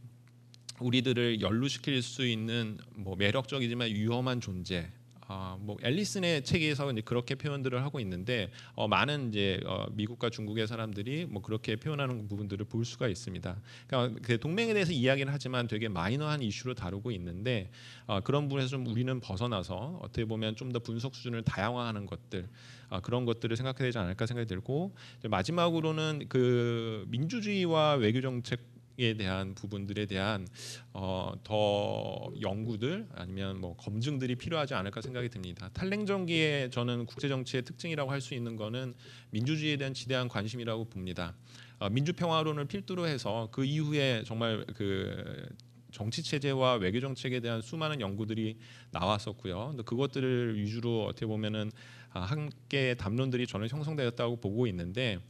우리들을 연루시킬 수 있는 뭐 매력적이지만 위험한 존재 어, 뭐 앨리슨의 책에서 이제 그렇게 표현들을 하고 있는데 어, 많은 이제 어, 미국과 중국의 사람들이 뭐 그렇게 표현하는 부분들을 볼 수가 있습니다. 그러니까 그 동맹에 대해서 이야기를 하지만 되게 마이너한 이슈로 다루고 있는데 어, 그런 부분에서 좀 우리는 벗어나서 어떻게 보면 좀 더 분석 수준을 다양화하는 것들 어, 그런 것들을 생각해야 되지 않을까 생각이 들고 마지막으로는 그 민주주의와 외교 정책 에 대한 부분들에 대한 어, 더 연구들 아니면 뭐 검증들이 필요하지 않을까 생각이 듭니다. 탈냉전기에 저는 국제 정치의 특징이라고 할 수 있는 거는 민주주의에 대한 지대한 관심이라고 봅니다. 어, 민주평화론을 필두로 해서 그 이후에 정말 그 정치 체제와 외교 정책에 대한 수많은 연구들이 나왔었고요. 그것들을 위주로 어떻게 보면은 아, 함께 담론들이 저는 형성되었다고 보고 있는데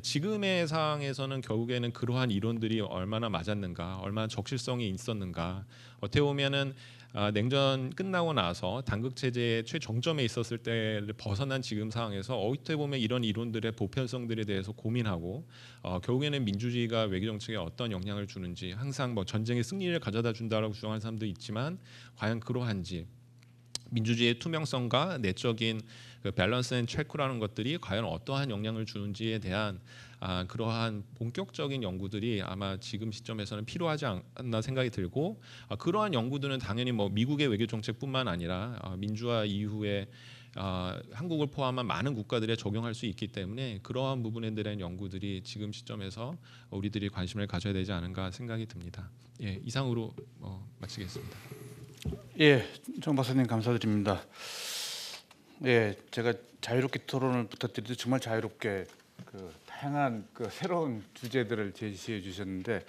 지금의 상황에서는 결국에는 그러한 이론들이 얼마나 맞았는가, 얼마나 적실성이 있었는가, 어떻게 보면은 아, 냉전 끝나고 나서 당극 체제의 최정점에 있었을 때를 벗어난 지금 상황에서 어떻게 보면 이런 이론들의 보편성들에 대해서 고민하고 어, 결국에는 민주주의가 외교 정책에 어떤 영향을 주는지 항상 뭐 전쟁의 승리를 가져다 준다라고 주장하는 사람도 있지만 과연 그러한지 민주주의의 투명성과 내적인 그 밸런스 앤 체크라는 것들이 과연 어떠한 영향을 주는지에 대한 아, 그러한 본격적인 연구들이 아마 지금 시점에서는 필요하지 않나 생각이 들고 아, 그러한 연구들은 당연히 뭐 미국의 외교 정책뿐만 아니라 아, 민주화 이후에 아, 한국을 포함한 많은 국가들에 적용할 수 있기 때문에 그러한 부분에 대한 연구들이 지금 시점에서 우리들이 관심을 가져야 되지 않은가 생각이 듭니다. 예, 이상으로 어, 마치겠습니다. 예, 정 박사님 감사드립니다. 예, 제가 자유롭게 토론을 부탁드리도 정말 자유롭게 그 다양한 그 새로운 주제들을 제시해 주셨는데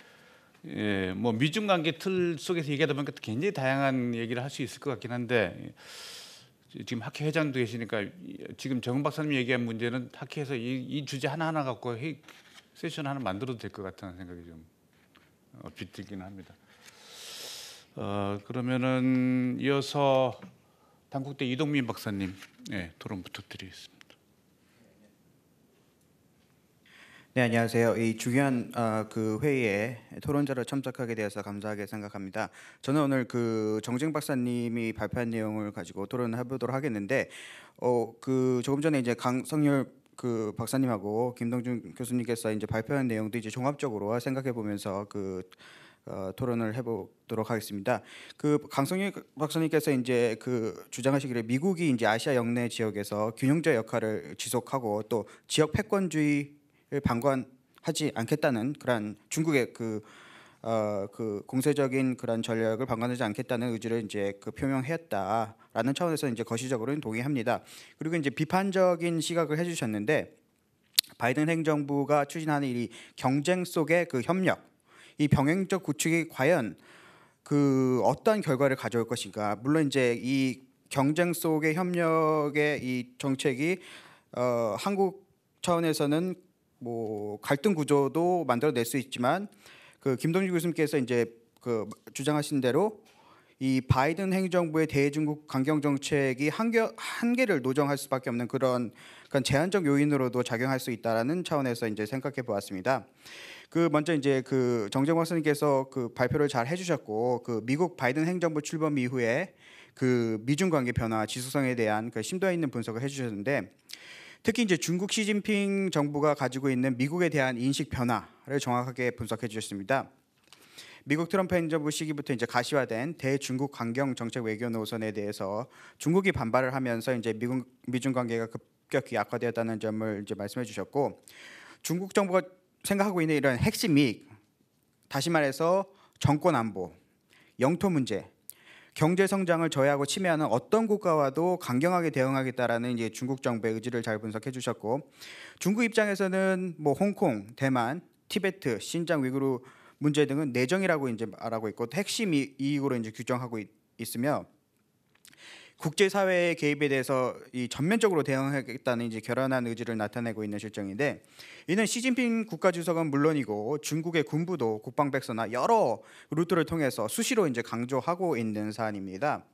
예, 뭐 미중 관계 틀 속에서 얘기하다 보니까 굉장히 다양한 얘기를 할 수 있을 것 같긴 한데 지금 학회 회장도 계시니까 지금 정 박사님 얘기한 문제는 학회에서 이, 이 주제 하나하나 갖고 해, 세션 하나 만들어도 될 것 같다는 생각이 좀비들기는 어, 합니다. 어, 그러면은 이어서 당국대 이동민 박사님 네, 토론 부탁드리겠습니다. 네 안녕하세요. 이 중요한 어, 그 회의에 토론자로 참석하게 되어서 감사하게 생각합니다. 저는 오늘 그 정진 박사님이 발표한 내용을 가지고 토론 해보도록 하겠는데 어그 조금 전에 이제 강성열 그 박사님하고 김동준 교수님께서 이제 발표한 내용도 이제 종합적으로 생각해 보면서 그 어, 토론을 해보도록 하겠습니다. 그 강성희 박사님께서 이제 그 주장하시기를 미국이 이제 아시아 영내 지역에서 균형자 역할을 지속하고 또 지역 패권주의를 방관하지 않겠다는 그런 중국의 그그 어, 그 공세적인 그런 전략을 방관하지 않겠다는 의지를 이제 그 표명했다라는 차원에서 이제 거시적으로는 동의합니다. 그리고 이제 비판적인 시각을 해주셨는데 바이든 행정부가 추진하는 이 경쟁 속의 그 협력 이 병행적 구축이 과연 그 어떤 결과를 가져올 것인가. 물론 이제 이 경쟁 속의 협력의 이 정책이 어, 한국 차원에서는 뭐 갈등 구조도 만들어낼 수 있지만 그 김동주 교수님께서 이제 그 주장하신 대로 이 바이든 행정부의 대중국 강경 정책이 한계 한계를 노정할 수밖에 없는 그런 그런 제한적 요인으로도 작용할 수 있다라는 차원에서 이제 생각해 보았습니다. 그 먼저 이제 그 정재광 선생님께서 그 발표를 잘 해주셨고 그 미국 바이든 행정부 출범 이후에 그 미중 관계 변화 지속성에 대한 그 심도 있는 분석을 해주셨는데 특히 이제 중국 시진핑 정부가 가지고 있는 미국에 대한 인식 변화를 정확하게 분석해 주셨습니다. 미국 트럼프 행정부 시기부터 이제 가시화된 대중국 강경 정책 외교 노선에 대해서 중국이 반발을 하면서 이제 미국 미중 관계가 급격히 악화되었다는 점을 이제 말씀해 주셨고 중국 정부가 생각하고 있는 이런 핵심 이익, 다시 말해서 정권 안보, 영토 문제, 경제 성장을 저해하고 침해하는 어떤 국가와도 강경하게 대응하겠다라는 이제 중국 정부의 의지를 잘 분석해 주셨고 중국 입장에서는 뭐 홍콩, 대만, 티베트, 신장 위구르 문제 등은 내정이라고 이제 말하고 있고 핵심 이익으로 이제 규정하고 있, 있으며 국제사회의 개입에 대해서 이 전면적으로 대응하겠다는 이제 결연한 의지를 나타내고 있는 실정인데 이는 시진핑 국가주석은 물론이고 중국의 군부도 국방백서나 여러 루트를 통해서 수시로 이제 강조하고 있는 사안입니다.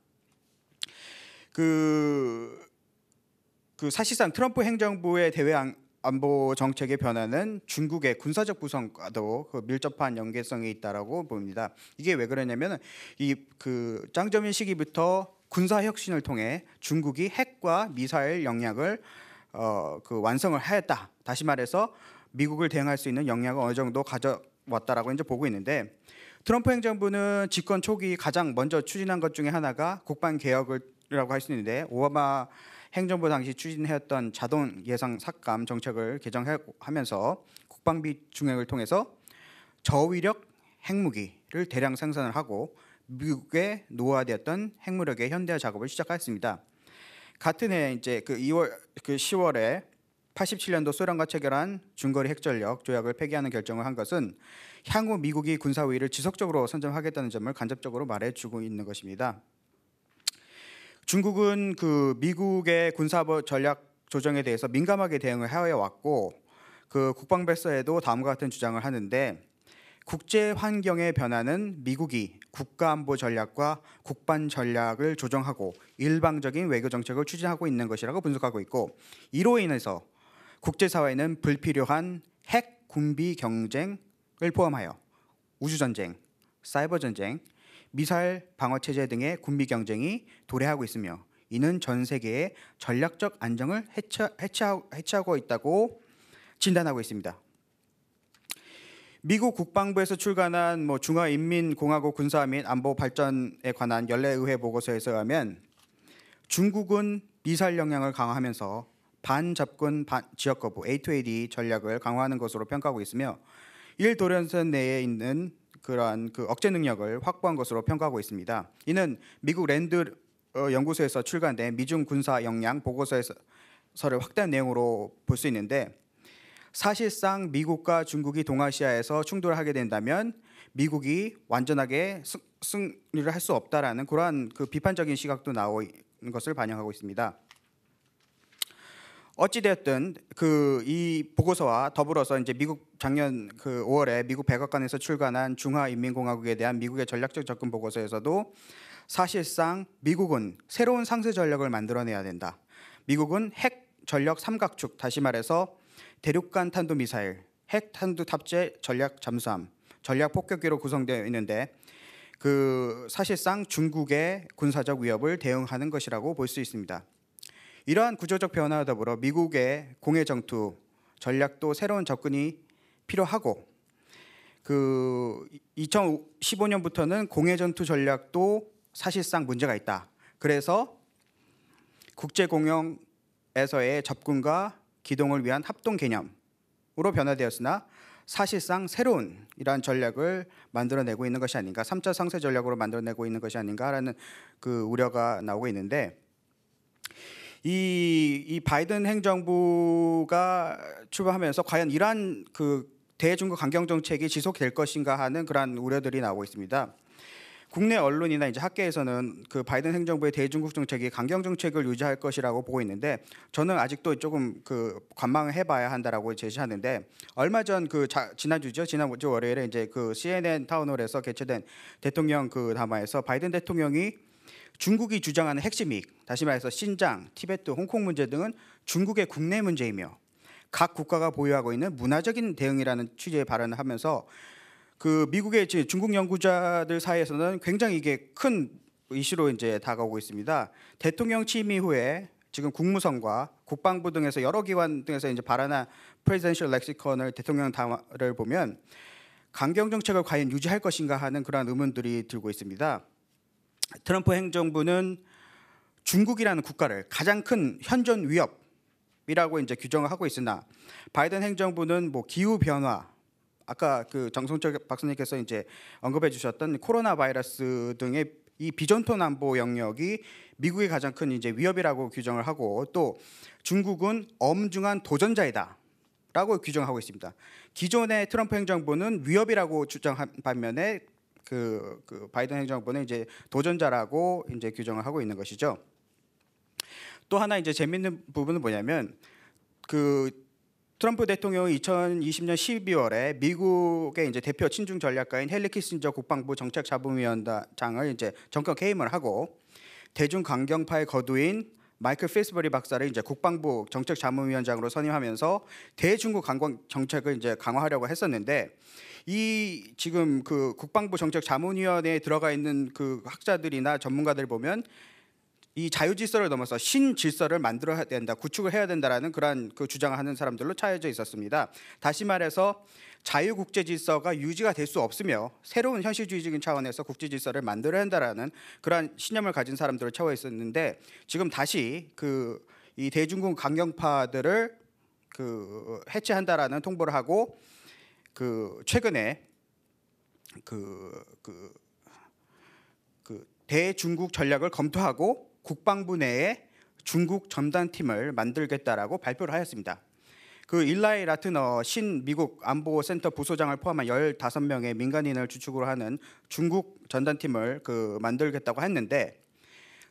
그, 그 사실상 트럼프 행정부의 대외 안보 정책의 변화는 중국의 군사적 구성과도 그 밀접한 연계성이 있다라고 봅니다. 이게 왜 그러냐면 이그 짱점인 시기부터 군사 혁신을 통해 중국이 핵과 미사일 영향을 어, 그 완성을 하였다. 다시 말해서 미국을 대응할 수 있는 영향을 어느 정도 가져왔다라고 이제 보고 있는데 트럼프 행정부는 집권 초기 가장 먼저 추진한 것 중에 하나가 국방 개혁을이라고 할 수 있는데 오바마 행정부 당시 추진했던 자동 예상 삭감 정책을 개정하면서 국방비 중액을 통해서 저위력 핵무기를 대량 생산을 하고 미국에 노화되었던 핵무력의 현대화 작업을 시작하였습니다. 같은 해 이제 그 2월 그 10월에 87년도 소련과 체결한 중거리 핵전력 조약을 폐기하는 결정을 한 것은 향후 미국이 군사 우위를 지속적으로 선점하겠다는 점을 간접적으로 말해주고 있는 것입니다. 중국은 그 미국의 군사 전략 조정에 대해서 민감하게 대응을 하 왔고 그 국방백서에도 다음과 같은 주장을 하는데 국제 환경의 변화는 미국이 국가안보 전략과 국방 전략을 조정하고 일방적인 외교 정책을 추진하고 있는 것이라고 분석하고 있고 이로 인해서 국제사회는 불필요한 핵 군비 경쟁을 포함하여 우주전쟁, 사이버전쟁, 미사일 방어체제 등의 군비 경쟁이 도래하고 있으며 이는 전 세계의 전략적 안정을 해체, 해체하고 있다고 진단하고 있습니다. 미국 국방부에서 출간한 뭐 중화인민공화국 군사 및 안보 발전에 관한 연례의회 보고서에서 하면 중국은 미사일 영향을 강화하면서 반접근 반 지역 거부 A2AD 전략을 강화하는 것으로 평가하고 있으며 일 도련선 내에 있는 그러한 그 억제 능력을 확보한 것으로 평가하고 있습니다. 이는 미국 랜드 어, 연구소에서 출간된 미중 군사 역량 보고서에서를 확대한 내용으로 볼 수 있는데 사실상 미국과 중국이 동아시아에서 충돌 하게 된다면 미국이 완전하게 승, 리를 할 수 없다라는 그러한 그 비판적인 시각도 나오는 것을 반영하고 있습니다. 어찌되었든 그 이 보고서와 더불어서 이제 미국 작년 그 5월에 미국 백악관에서 출간한 중화인민공화국에 대한 미국의 전략적 접근 보고서에서도 사실상 미국은 새로운 상세 전략을 만들어내야 된다. 미국은 핵 전력 삼각축 다시 말해서 대륙간 탄도미사일, 핵 탄두 탑재 전략 잠수함, 전략 폭격기로 구성되어 있는데 그 사실상 중국의 군사적 위협을 대응하는 것이라고 볼 수 있습니다. 이러한 구조적 변화와 더불어 미국의 공해 정투 전략도 새로운 접근이 필요하고 그 2015년부터는 공해 전투 전략도 사실상 문제가 있다. 그래서 국제 공영에서의 접근과 기동을 위한 합동 개념으로 변화되었으나 사실상 새로운 이러한 전략을 만들어내고 있는 것이 아닌가 3차 상세 전략으로 만들어내고 있는 것이 아닌가라는 그 우려가 나오고 있는데 이, 이 바이든 행정부가 출범하면서 과연 이러한 그 대중국 강경 정책이 지속될 것인가 하는 그러 우려들이 나오고 있습니다. 국내 언론이나 이제 학계에서는 그 바이든 행정부의 대중국 정책이 강경 정책을 유지할 것이라고 보고 있는데 저는 아직도 조금 그 관망을 해봐야 한다라고 제시하는데 얼마 전 그 지난주죠 지난주 월요일에 이제 그 CNN 타운홀에서 개최된 대통령 그 담화에서 바이든 대통령이 중국이 주장하는 핵심 이익 다시 말해서 신장, 티베트, 홍콩 문제 등은 중국의 국내 문제이며 각 국가가 보유하고 있는 문화적인 대응이라는 취지의 발언을 하면서 그 미국의 중국 연구자들 사이에서는 굉장히 이게 큰 이슈로 이제 다가오고 있습니다. 대통령 취임 이후에 지금 국무성과 국방부 등에서 여러 기관 등에서 이제 발안한 프레젠셜 렉시컨을 대통령 담화를 보면 강경 정책을 과연 유지할 것인가 하는 그러 의문들이 들고 있습니다. 트럼프 행정부는 중국이라는 국가를 가장 큰 현존 위협이라고 이제 규정을 하고 있으나 바이든 행정부는 뭐 기후 변화 아까 그 장성철 박사님께서 이제 언급해 주셨던 코로나 바이러스 등의 이 비전통 안보 영역이 미국의 가장 큰 이제 위협이라고 규정을 하고 또 중국은 엄중한 도전자이다. 라고 규정하고 있습니다. 기존의 트럼프 행정부는 위협이라고 주장한 반면에 그, 그 바이든 행정부는 이제 도전자라고 이제 규정을 하고 있는 것이죠. 또 하나 이제 재밌는 부분은 뭐냐면 그 트럼프 대통령이 2020년 12월에 미국의 이제 대표 친중 전략가인 헨리 키신저 국방부 정책자문위원장을 이제 정권 게임을 하고 대중 강경파의 거두인 마이클 필스버리 박사를 이제 국방부 정책 자문위원장으로 선임하면서 대중국 관광 정책을 이제 강화하려고 했었는데 이 지금 그 국방부 정책 자문위원회에 들어가 있는 그 학자들이나 전문가들 보면 이 자유 질서를 넘어서 신 질서를 만들어야 된다, 구축을 해야 된다라는 그러한 그 주장을 하는 사람들로 차여져 있었습니다. 다시 말해서 자유 국제 질서가 유지가 될 수 없으며 새로운 현실주의적인 차원에서 국제 질서를 만들어야 한다라는 그러한 신념을 가진 사람들을 차워 있었는데 지금 다시 그 이 대중군 강경파들을 그 해체한다라는 통보를 하고 그 최근에 그, 그, 그 대중국 전략을 검토하고 국방부 내에 중국 전단팀을 만들겠다라고 발표를 하였습니다. 그 일라이 라트너 신 미국 안보센터 부소장을 포함한 15명의 민간인을 주축으로 하는 중국 전단팀을 그 만들겠다고 했는데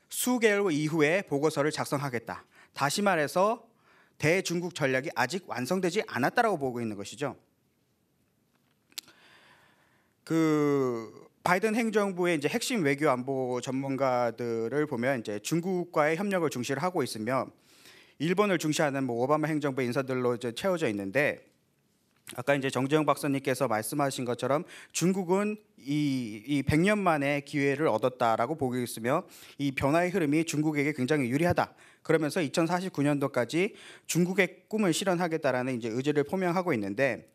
수개월 이후에 보고서를 작성하겠다. 다시 말해서 대중국 전략이 아직 완성되지 않았다라고 보고 있는 것이죠. 그 바이든 행정부의 이제 핵심 외교 안보 전문가들을 보면 이제 중국과의 협력을 중시를 하고 있으며 일본을 중시하는 뭐 오바마 행정부 인사들로 이제 채워져 있는데 아까 이제 정재영 박사님께서 말씀하신 것처럼 중국은 이, 이 100년 만에 기회를 얻었다라고 보고 있으며 이 변화의 흐름이 중국에게 굉장히 유리하다. 그러면서 2049년도까지 중국의 꿈을 실현하겠다라는 이제 의지를 표명하고 있는데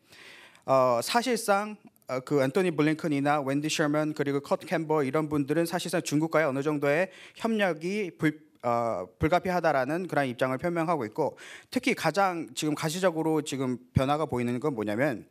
어, 사실상 어, 그 앤토니 블링컨이나 웬디 셔먼 그리고 컷 캠버 이런 분들은 사실상 중국과의 어느 정도의 협력이 불 어, 불가피하다라는 그런 입장을 표명하고 있고 특히 가장 지금 가시적으로 지금 변화가 보이는 건 뭐냐면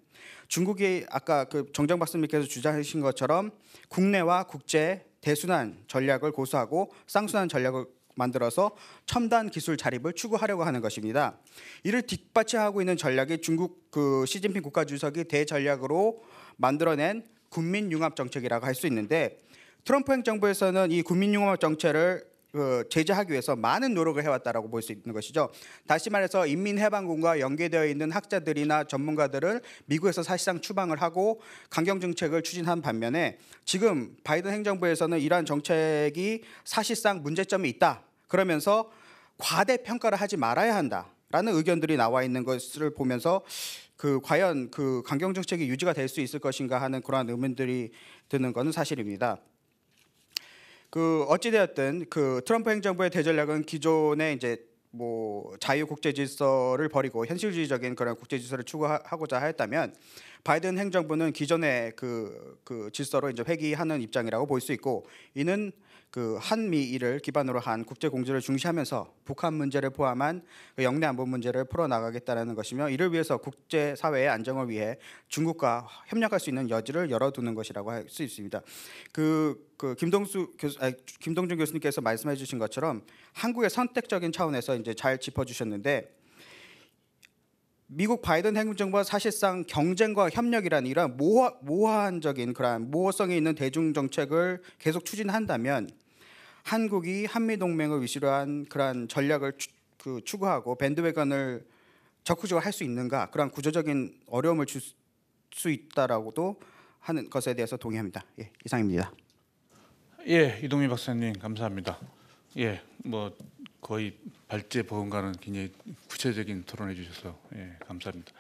중국이 아까 그 정정 박사님께서 주장하신 것처럼 국내와 국제 대순환 전략을 고수하고 쌍순환 전략을 만들어서 첨단 기술 자립을 추구하려고 하는 것입니다. 이를 뒷받침하고 있는 전략이 중국 그 시진핑 국가주석이 대전략으로 만들어낸 국민융합 정책이라고 할 수 있는데 트럼프 행정부에서는 이 국민융합 정책을 그 어, 제재하기 위해서 많은 노력을 해왔다라고 볼 수 있는 것이죠. 다시 말해서 인민해방군과 연계되어 있는 학자들이나 전문가들을 미국에서 사실상 추방을 하고 강경 정책을 추진한 반면에 지금 바이든 행정부에서는 이러한 정책이 사실상 문제점이 있다. 그러면서 과대 평가를 하지 말아야 한다. 라는 의견들이 나와 있는 것을 보면서 그 과연 그 강경 정책이 유지가 될 수 있을 것인가 하는 그러한 의문들이 드는 것은 사실입니다. 그 어찌되었든 그 트럼프 행정부의 대전략은 기존의 이제 뭐 자유 국제 질서를 버리고 현실주의적인 그런 국제 질서를 추구하고자 하다면 바이든 행정부는 기존의 그, 그 질서로 이제 회귀하는 입장이라고 볼 수 있고 이는 그 한미일을 기반으로 한 국제 공조를 중시하면서 북한 문제를 포함한 그 영내 안보 문제를 풀어 나가겠다는 것이며 이를 위해서 국제 사회의 안정을 위해 중국과 협력할 수 있는 여지를 열어두는 것이라고 할 수 있습니다. 그, 그 김동수 교수, 아니, 김동준 교수님께서 말씀해주신 것처럼 한국의 선택적인 차원에서 이제 잘 짚어주셨는데 미국 바이든 행정 부가 사실상 경쟁과 협력이란는 이런 모호, 모호한적인 그러한 모호성이 있는 대중 정책을 계속 추진한다면 한국이 한미 동맹을 위시로 한 그러한 전략을 추, 그 추구하고 밴드웨건을 적극적으로 할 수 있는가 그런 구조적인 어려움을 줄 수 있다라고도 하는 것에 대해서 동의합니다. 예, 이상입니다. 예, 이동희 박사님 감사합니다. 예, 뭐 거의 발제 보험과는 굉장히 구체적인 토론해 주셔서 예, 감사합니다.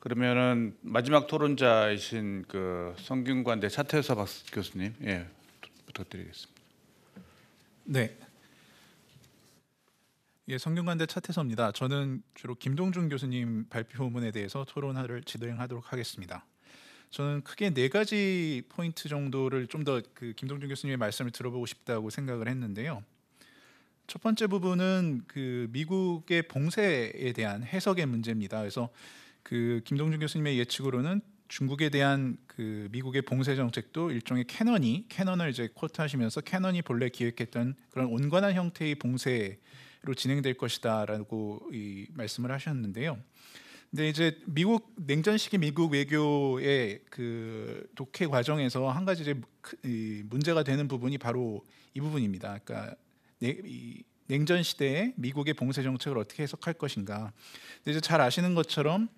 그러면은 마지막 토론자이신 그 성균관대 차태서 박 교수님 예, 부탁드리겠습니다. 네. 예, 성균관대 차태서입니다. 저는 주로 김동준 교수님 발표문에 대해서 토론을 진행하도록 하겠습니다. 저는 크게 네 가지 포인트 정도를 좀 더 그 김동준 교수님의 말씀을 들어보고 싶다고 생각을 했는데요. 첫 번째 부분은 그 미국의 봉쇄에 대한 해석의 문제입니다. 그래서 그 김동준 교수님의 예측으로는 중국에 대한 그 미국의 봉쇄 정책도 일종의 캐넌이 캐넌을 이제 쿼트하시면서 캐넌이 본래 기획했던 그런 온건한 형태의 봉쇄로 진행될 것이다라고 이 말씀을 하셨는데요. 근데 이제 미국 냉전 시기 미국 외교의 그 독해 과정에서 한 가지 이제 문제가 되는 부분이 바로 이 부분입니다. 그러니까 네, 냉전 시대에 미국의 봉쇄 정책을 어떻게 해석할 것인가. 이제 잘 아시는 것처럼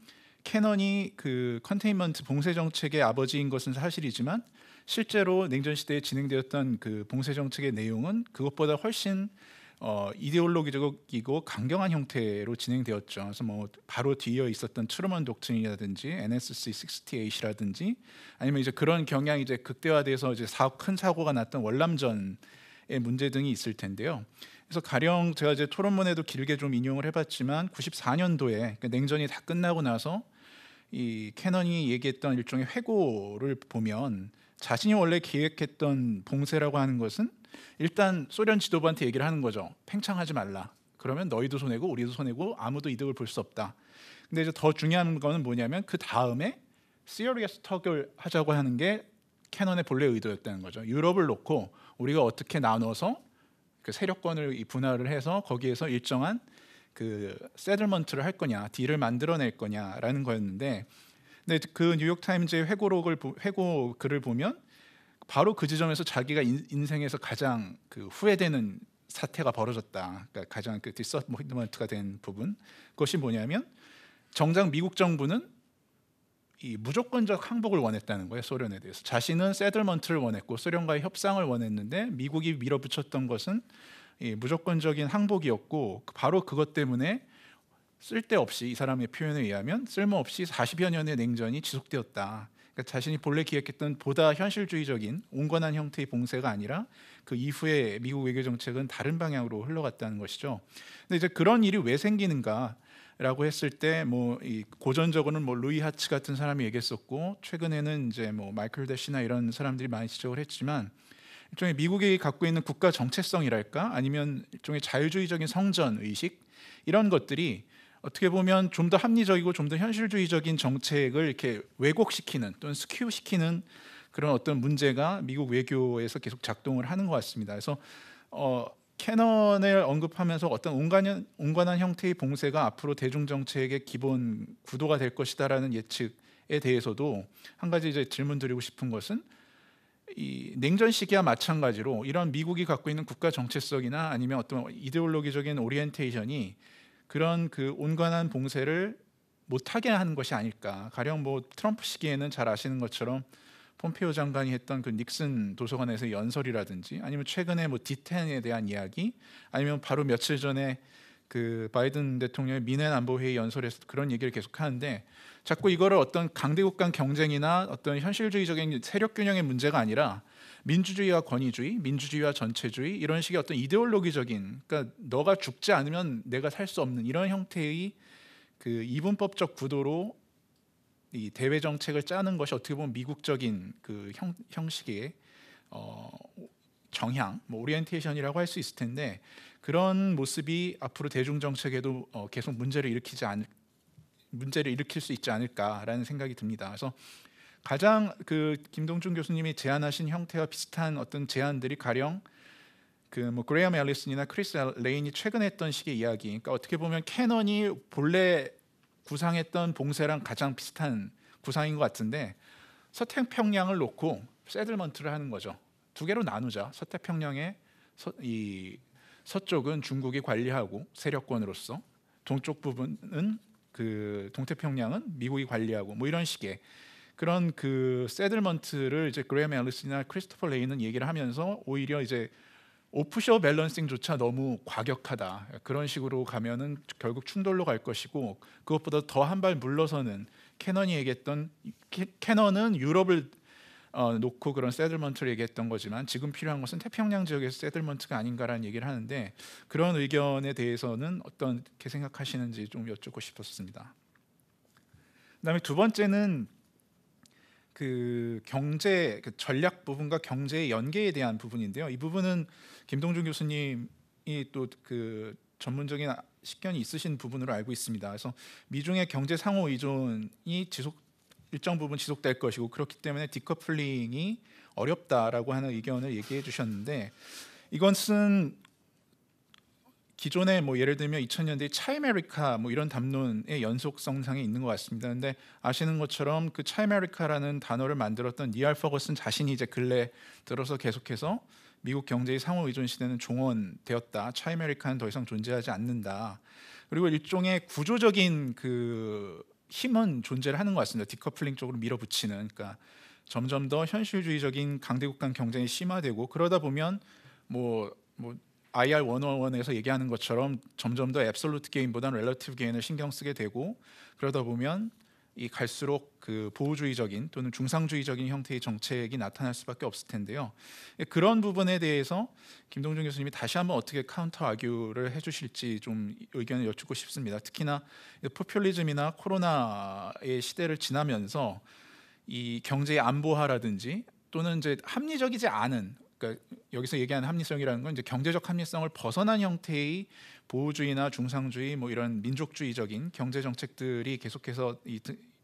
캐넌이 그 컨테인먼트 봉쇄 정책의 아버지인 것은 사실이지만 실제로 냉전 시대에 진행되었던 그 봉쇄 정책의 내용은 그것보다 훨씬 어, 이데올로기적이고 강경한 형태로 진행되었죠. 그래서 뭐 바로 뒤에 있었던 트루먼 독트린이라든지 NSC 68이라든지 아니면 이제 그런 경향이 이제 극대화돼서 이제 큰 사고가 났던 월남전 예, 문제 등이 있을 텐데요. 그래서 가령 제가 이제 토론문에도 길게 좀 인용을 해봤지만 94년도에 그 냉전이 다 끝나고 나서 이 캐넌이 얘기했던 일종의 회고를 보면 자신이 원래 기획했던 봉쇄라고 하는 것은 일단 소련 지도부한테 얘기를 하는 거죠. 팽창하지 말라. 그러면 너희도 손해고 우리도 손해고 아무도 이득을 볼 수 없다. 근데 이제 더 중요한 거는 뭐냐면 그 다음에 시어리어스 턱을 하자고 하는 게 캐논의 본래 의도였다는 거죠. 유럽을 놓고 우리가 어떻게 나눠서 그 세력권을 분할을 해서 거기에서 일정한 그세 ટ 먼트를할 거냐, 딜을 만들어낼 거냐라는 거였는데, 근데 그 뉴욕 타임즈의 회고록을 회고 글을 보면 바로 그 지점에서 자기가 인, 생에서 가장 그 후회되는 사태가 벌어졌다. 그러니까 가장 그 디서먼트가 된 부분. 그것이 뭐냐면 정작 미국 정부는 이 무조건적 항복을 원했다는 거예요 소련에 대해서 자신은 세들먼트를 원했고 소련과의 협상을 원했는데 미국이 밀어붙였던 것은 이 무조건적인 항복이었고 바로 그것 때문에 쓸데없이 이 사람의 표현에 의하면 쓸모없이 40여 년의 냉전이 지속되었다. 그러니까 자신이 본래 기획했던 보다 현실주의적인 온건한 형태의 봉쇄가 아니라 그 이후에 미국 외교 정책은 다른 방향으로 흘러갔다는 것이죠. 근데 이제 그런 일이 왜 생기는가? 라고 했을 때 뭐 이 고전적으로는 뭐 루이 하츠 같은 사람이 얘기했었고 최근에는 이제 뭐 마이클 대시나 이런 사람들이 많이 지적을 했지만 일종의 미국이 갖고 있는 국가 정체성이랄까 아니면 일종의 자유주의적인 성전 의식 이런 것들이 어떻게 보면 좀 더 합리적이고 좀 더 현실주의적인 정책을 이렇게 왜곡시키는 또는 스우시키는 그런 어떤 문제가 미국 외교에서 계속 작동을 하는 것 같습니다. 그래서 어, 캐논을 언급하면서 어떤 온관한, 온관한 형태의 봉쇄가 앞으로 대중정책의 기본 구도가 될 것이다라는 예측에 대해서도 한 가지 이제 질문 드리고 싶은 것은 이 냉전 시기와 마찬가지로 이런 미국이 갖고 있는 국가 정체성이나 아니면 어떤 이데올로기적인 오리엔테이션이 그런 그 온관한 봉쇄를 못하게 하는 것이 아닐까. 가령 뭐 트럼프 시기에는 잘 아시는 것처럼 폼페오 장관이 했던 그 닉슨 도서관에서 연설이라든지 아니면 최근에 뭐 디텐에 대한 이야기 아니면 바로 며칠 전에 그 바이든 대통령의 미네 안보회의 연설에서 그런 얘기를 계속 하는데 자꾸 이거를 어떤 강대국 간 경쟁이나 어떤 현실주의적인 세력 균형의 문제가 아니라 민주주의와 권위주의, 민주주의와 전체주의 이런 식의 어떤 이데올로기적인 그러니까 너가 죽지 않으면 내가 살 수 없는 이런 형태의 그 이분법적 구도로 이 대외 정책을 짜는 것이 어떻게 보면 미국적인 그 형, 형식의 어, 정향, 뭐 오리엔테이션이라고 할 수 있을 텐데 그런 모습이 앞으로 대중 정책에도 어, 계속 문제를 일으키지 않을 문제를 일으킬 수 있지 않을까라는 생각이 듭니다. 그래서 가장 그 김동준 교수님이 제안하신 형태와 비슷한 어떤 제안들이 가령 그 뭐 그레이엄 앨리슨이나 크리스 레인이 최근에 했던 식의 이야기. 그러니까 어떻게 보면 캐논이 본래 구상했던 봉쇄랑 가장 비슷한 구상인 것 같은데 서태평양을 놓고 세들먼트를 하는 거죠. 두 개로 나누자. 서태평양의 서, 이 서쪽은 중국이 관리하고 세력권으로서 동쪽 부분은 그 동태평양은 미국이 관리하고 뭐 이런 식의 그런 그 세들먼트를 이제 그레이엄 앨리스나 크리스토퍼 레이는 얘기를 하면서 오히려 이제 오프쇼 밸런싱조차 너무 과격하다. 그런 식으로 가면은 결국 충돌로 갈 것이고 그것보다 더 한발 물러서는 캐논이 얘기했던 캐논은 유럽을 어, 놓고 그런 세들먼트를 얘기했던 거지만 지금 필요한 것은 태평양 지역에서 세들먼트가 아닌가라는 얘기를 하는데 그런 의견에 대해서는 어떻게 생각하시는지 좀 여쭙고 싶었습니다. 그다음에 두 번째는 그 경제 그 전략 부분과 경제의 연계에 대한 부분인데요. 이 부분은 김동준 교수님이 또 그 전문적인 식견이 있으신 부분으로 알고 있습니다. 그래서 미중의 경제 상호 의존이 지속 일정 부분 지속될 것이고 그렇기 때문에 디커플링이 어렵다라고 하는 의견을 얘기해 주셨는데 이것은 기존에 뭐 예를 들면 2000년대 차이메리카 뭐 이런 담론의 연속 성상에 있는 것 같습니다. 근데 아시는 것처럼 그 차이메리카라는 단어를 만들었던 니알 퍼거슨 자신이 이제 근래 들어서 계속해서 미국 경제의 상호 의존 시대는 종언되었다. 차이메리카는 더 이상 존재하지 않는다. 그리고 일종의 구조적인 그 힘은 존재를 하는 것 같습니다. 디커플링 쪽으로 밀어붙이는 그러니까 점점 더 현실주의적인 강대국 간 경쟁이 심화되고 그러다 보면 뭐뭐 뭐, 뭐 IR 101에서 얘기하는 것처럼 점점 더 앱솔루트 게인보다는 렐러티브 게인을 신경 쓰게 되고 그러다 보면 이 갈수록 그 보호주의적인 또는 중상주의적인 형태의 정책이 나타날 수밖에 없을 텐데요. 그런 부분에 대해서 김동준 교수님이 다시 한번 어떻게 카운터 아규를 해주실지 좀 의견을 여쭙고 싶습니다. 특히나 포퓰리즘이나 코로나의 시대를 지나면서 이 경제의 안보화라든지 또는 이제 합리적이지 않은 그러니까 여기서 얘기하는 합리성이라는 건 이제 경제적 합리성을 벗어난 형태의 보호주의나 중상주의 뭐 이런 민족주의적인 경제 정책들이 계속해서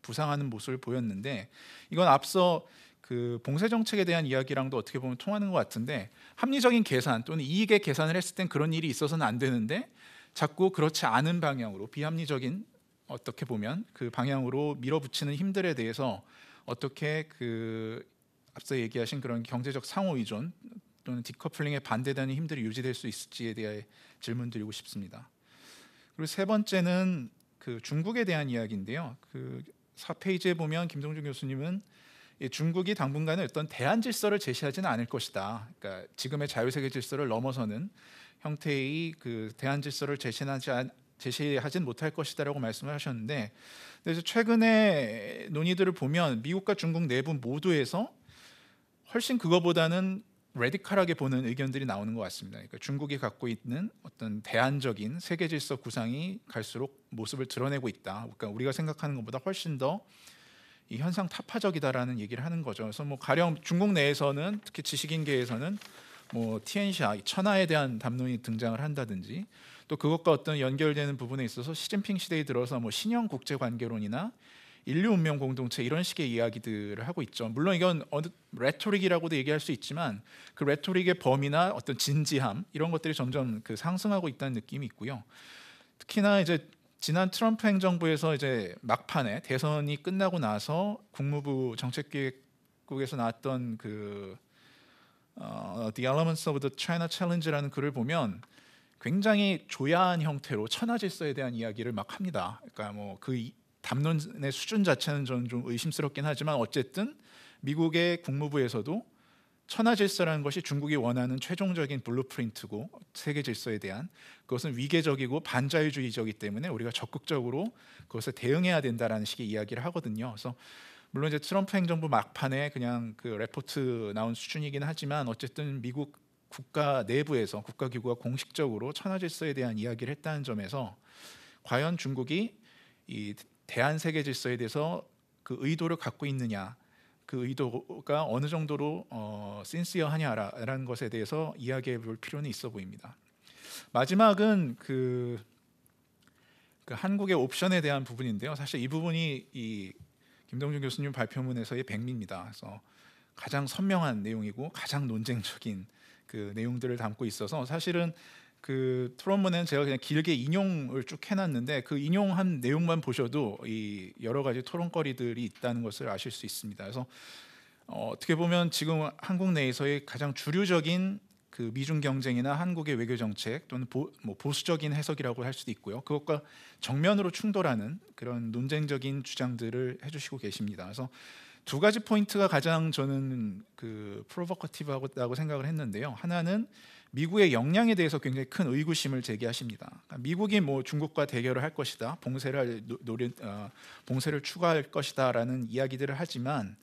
부상하는 모습을 보였는데 이건 앞서 그 봉쇄 정책에 대한 이야기랑도 어떻게 보면 통하는 것 같은데 합리적인 계산 또는 이익의 계산을 했을 땐 그런 일이 있어서는 안 되는데 자꾸 그렇지 않은 방향으로 비합리적인 어떻게 보면 그 방향으로 밀어붙이는 힘들에 대해서 어떻게 그 앞서 얘기하신 그런 경제적 상호 의존 또는 디커플링에 반대되는 힘들이 유지될 수 있을지에 대해 질문드리고 싶습니다. 그리고 세 번째는 그 중국에 대한 이야기인데요. 그 4페이지에 보면 김동준 교수님은 중국이 당분간은 어떤 대한 질서를 제시하지는 않을 것이다. 그러니까 지금의 자유세계 질서를 넘어서는 형태의 그 대한 질서를 제시하지 않, 제시하진 못할 것이다라고 말씀을 하셨는데 그래서 최근의 논의들을 보면 미국과 중국 내부 모두에서 훨씬 그거보다는 레디컬하게 보는 의견들이 나오는 것 같습니다. 그러니까 중국이 갖고 있는 어떤 대안적인 세계 질서 구상이 갈수록 모습을 드러내고 있다. 그러니까 우리가 생각하는 것보다 훨씬 더이 현상 타파적이다라는 얘기를 하는 거죠. 그래서 뭐 가령 중국 내에서는 특히 지식인계에서는 뭐 티엔샤 천하에 대한 담론이 등장을 한다든지 또 그것과 어떤 연결되는 부분에 있어서 시진핑 시대에 들어서 뭐 신형 국제 관계론이나 인류 운명 공동체 이런 식의 이야기들을 하고 있죠. 물론 이건 어느 레토릭이라고도 얘기할 수 있지만 그 레토릭의 범위나 어떤 진지함 이런 것들이 점점 그 상승하고 있다는 느낌이 있고요. 특히나 이제 지난 트럼프 행정부에서 이제 막판에 대선이 끝나고 나서 국무부 정책기획국에서 나왔던 그 어, The Elements of the China Challenge라는 글을 보면 굉장히 조야한 형태로 천하질서에 대한 이야기를 막 합니다. 그러니까 뭐그 담론의 수준 자체는 저는 좀 의심스럽긴 하지만 어쨌든 미국의 국무부에서도 천하 질서라는 것이 중국이 원하는 최종적인 블루프린트고 세계 질서에 대한 그것은 위계적이고 반자유주의적이기 때문에 우리가 적극적으로 그것에 대응해야 된다라는 식의 이야기를 하거든요. 그래서 물론 이제 트럼프 행정부 막판에 그냥 그 레포트 나온 수준이긴 하지만 어쨌든 미국 국가 내부에서 국가 기구가 공식적으로 천하 질서에 대한 이야기를 했다는 점에서 과연 중국이 이 대한 세계 질서에 대해서 그 의도를 갖고 있느냐 그 의도가 어느 정도로 어, 신시어하냐라는 것에 대해서 이야기해 볼 필요는 있어 보입니다. 마지막은 그, 그, 한국의 옵션에 대한 부분인데요. 사실 이 부분이 이 김동준 교수님 발표문에서의 백미입니다. 그래서 가장 선명한 내용이고 가장 논쟁적인 그 내용들을 담고 있어서 사실은 그트럼에는 제가 그냥 길게 인용을 쭉 해놨는데 그 인용한 내용만 보셔도 이 여러 가지 토론거리들이 있다는 것을 아실 수 있습니다. 그래서 어, 어떻게 보면 지금 한국 내에서의 가장 주류적인 그 미중 경쟁이나 한국의 외교 정책 또는 보, 뭐 보수적인 해석이라고 할 수도 있고요. 그것과 정면으로 충돌하는 그런 논쟁적인 주장들을 해주시고 계십니다. 그래서 두 가지 포인트가 가장 저는 그 프로버커티브하다고 고 생각을 했는데요. 하나는 미국의 역량에 대해서 굉장히 큰 의구심을 제기하십니다. 그러니까 미국이 뭐 중국과 대결을 할 것이다, 봉쇄를 노려, 어, 봉쇄를 추가할 것이다라는 이야기들을 하지만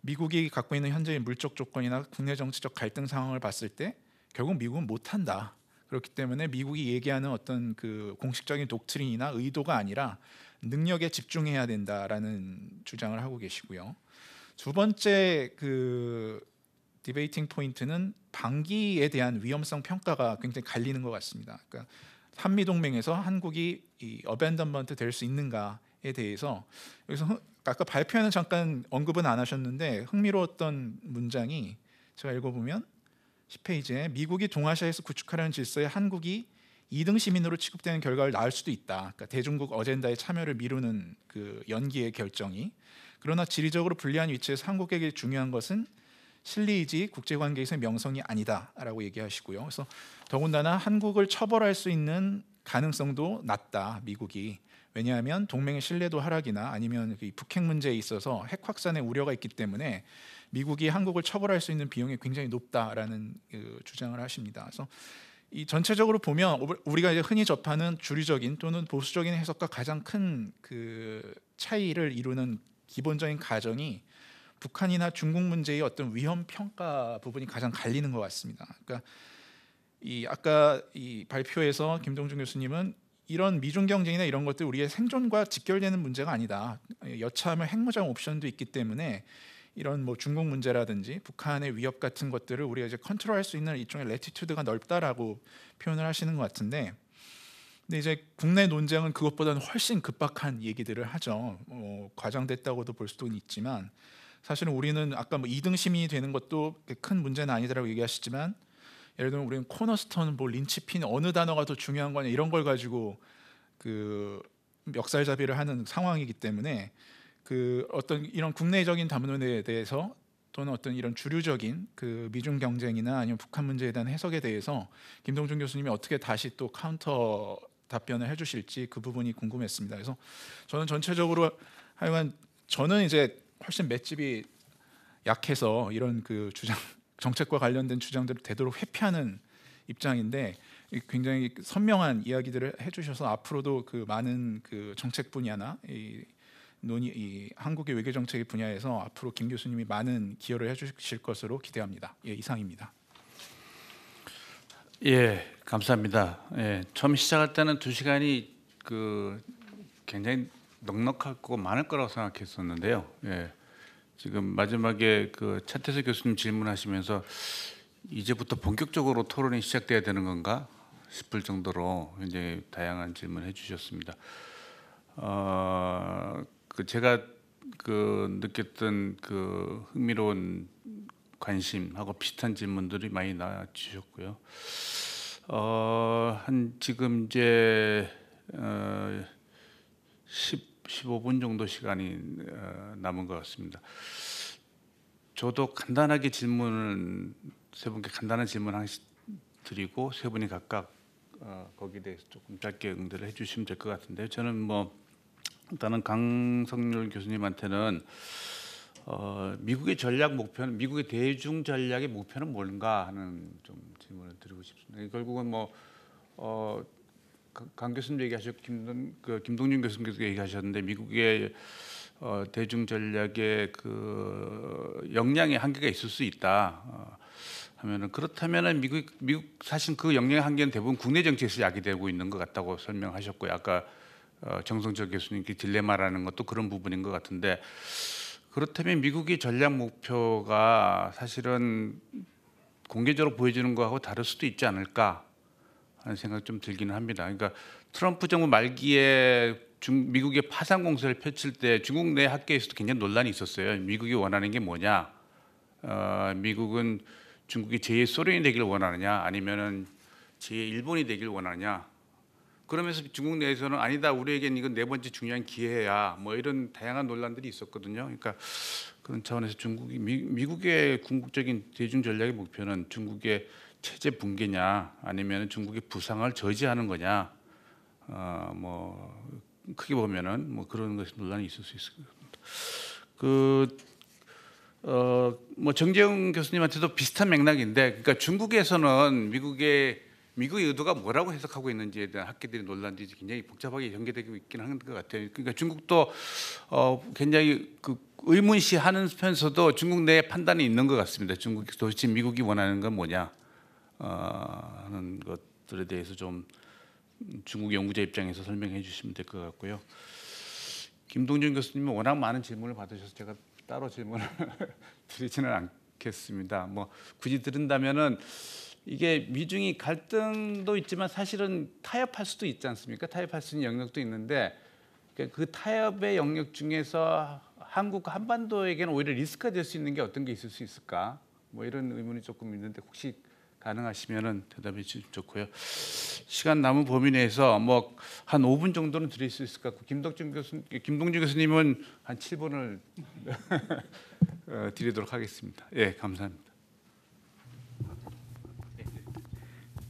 미국이 갖고 있는 현재의 물적 조건이나 국내 정치적 갈등 상황을 봤을 때 결국 미국은 못한다. 그렇기 때문에 미국이 얘기하는 어떤 그 공식적인 독트린이나 의도가 아니라 능력에 집중해야 된다라는 주장을 하고 계시고요. 두 번째 그 디베이팅 포인트는 방기에 대한 위험성 평가가 굉장히 갈리는 것 같습니다. 그러니까 한미 동맹에서 한국이 이 어벤던먼트 될 수 있는가에 대해서 여기서 아까 발표는 잠깐 언급은 안 하셨는데 흥미로웠던 문장이 제가 읽어보면 10페이지에 미국이 동아시아에서 구축하려는 질서에 한국이 2등 시민으로 취급되는 결과를 낳을 수도 있다. 그러니까 대중국 어젠다의 참여를 미루는 그 연기의 결정이 그러나 지리적으로 불리한 위치에서 한국에게 중요한 것은 실리이지 국제관계에서 명성이 아니다라고 얘기하시고요. 그래서 더군다나 한국을 처벌할 수 있는 가능성도 낮다 미국이 왜냐하면 동맹의 신뢰도 하락이나 아니면 그 북핵 문제에 있어서 핵 확산의 우려가 있기 때문에 미국이 한국을 처벌할 수 있는 비용이 굉장히 높다라는 그 주장을 하십니다. 그래서 이 전체적으로 보면 우리가 이제 흔히 접하는 주류적인 또는 보수적인 해석과 가장 큰 그 차이를 이루는 기본적인 가정이 북한이나 중국 문제의 어떤 위험 평가 부분이 가장 갈리는 것 같습니다. 그러니까 이 아까 이 발표에서 김동준 교수님은 이런 미중 경쟁이나 이런 것들 우리의 생존과 직결되는 문제가 아니다. 여차하면 핵무장 옵션도 있기 때문에 이런 뭐 중국 문제라든지 북한의 위협 같은 것들을 우리가 이제 컨트롤할 수 있는 일종의 레티튜드가 넓다라고 표현을 하시는 것 같은데 근데 이제 국내 논쟁은 그것보다는 훨씬 급박한 얘기들을 하죠. 어, 과장됐다고도 볼 수도 있지만 사실은 우리는 아까 뭐 2등 시민이 되는 것도 큰 문제는 아니다라고 얘기하시지만 예를 들면 우리는 코너스톤, 뭐 린치핀 어느 단어가 더 중요한 거냐 이런 걸 가지고 그 역살잡이를 하는 상황이기 때문에 그 어떤 이런 국내적인 담론에 대해서 또는 어떤 이런 주류적인 그 미중 경쟁이나 아니면 북한 문제에 대한 해석에 대해서 김동준 교수님이 어떻게 다시 또 카운터 답변을 해주실지 그 부분이 궁금했습니다. 그래서 저는 전체적으로 하여간 저는 이제 훨씬 맷집이 약해서 이런 그 주장 정책과 관련된 주장들을 되도록 회피하는 입장인데 굉장히 선명한 이야기들을 해주셔서 앞으로도 그 많은 그 정책 분야나 이 논의 이 한국의 외교 정책의 분야에서 앞으로 김 교수님이 많은 기여를 해주실 것으로 기대합니다. 예, 이상입니다. 예, 감사합니다. 예, 처음 시작할 때는 두 시간이 그 굉장히 넉넉할 거 많을 거라고 생각했었는데요. 예. 지금 마지막에 그 차태수 교수님 질문하시면서 이제부터 본격적으로 토론이 시작돼야 되는 건가 싶을 정도로 굉장히 다양한 질문을 해주셨습니다. 어, 그 제가 그 느꼈던 그 흥미로운 관심하고 비슷한 질문들이 많이 나와주셨고요. 어, 한 지금 이제 어, 10 15분 정도 시간이 어, 남은 것 같습니다. 저도 간단하게 질문을 세 분께 간단한 질문 하나 드리고 세 분이 각각 어, 거기에 대해서 조금 짧게 응대를 해주시면 될 것 같은데요. 저는 뭐 일단은 강성률 교수님한테는 어, 미국의 전략 목표는 미국의 대중 전략의 목표는 뭔가 하는 좀 질문을 드리고 싶습니다. 결국은 뭐 어, 강 교수님 얘기하셨고 김동 그 김동준 교수님께서 얘기하셨는데 미국의 어, 대중 전략의 그 역량의 한계가 있을 수 있다. 어, 하면은 그렇다면은 미국 미국 사실 그 역량의 한계는 대부분 국내 정치에서 야기되고 있는 것 같다고 설명하셨고요. 아까 어, 정성철 교수님께 딜레마라는 것도 그런 부분인 것 같은데 그렇다면 미국의 전략 목표가 사실은 공개적으로 보여지는 거하고 다를 수도 있지 않을까? 하는 생각 좀 들기는 합니다. 그러니까 트럼프 정부 말기에 중, 미국의 파산 공세를 펼칠 때 중국 내 학계에서도 굉장히 논란이 있었어요. 미국이 원하는 게 뭐냐? 어, 미국은 중국이 제2 소련이 되기를 원하느냐, 아니면은 제2 일본이 되기를 원하느냐? 그러면서 중국 내에서는 아니다 우리에게는 이건 네 번째 중요한 기회야 뭐 이런 다양한 논란들이 있었거든요. 그러니까 그런 차원에서 중국이 미, 국의 궁극적인 대중 전략의 목표는 중국의 체제 붕괴냐 아니면 중국의 부상을 저지하는 거냐 어, 뭐 크게 보면은 뭐 그런 것이 논란이 있을 수 있을 겁니다. 그 어, 뭐 정재영 교수님한테도 비슷한 맥락인데, 그러니까 중국에서는 미국의 미국의 의도가 뭐라고 해석하고 있는지에 대한 학계들이 논란들이 굉장히 복잡하게 연계되고 있긴 한것 같아요. 그러니까 중국도 어, 굉장히 그 의문시하는 편에서도 중국 내에 판단이 있는 것 같습니다. 중국 도대체 미국이 원하는 건 뭐냐? 아, 하는 것들에 대해서 좀 중국 연구자 입장에서 설명해 주시면 될 것 같고요. 김동준 교수님은 워낙 많은 질문을 받으셔서 제가 따로 질문을 드리지는 않겠습니다. 뭐 굳이 들은다면은 이게 미중이 갈등도 있지만 사실은 타협할 수도 있지 않습니까? 타협할 수 있는 영역도 있는데 그러니까 그 타협의 영역 중에서 한국 한반도에게는 오히려 리스크가 될 수 있는 게 어떤 게 있을 수 있을까? 뭐 이런 의문이 조금 있는데 혹시 가능하시면은 대답해 주시면 좋고요. 시간 남은 범위 내에서 뭐 한 5분 정도는 드릴 수 있을 것 같고 김덕준 교수 김동준 교수님은 한 7분을 어, 드리도록 하겠습니다. 예, 감사합니다.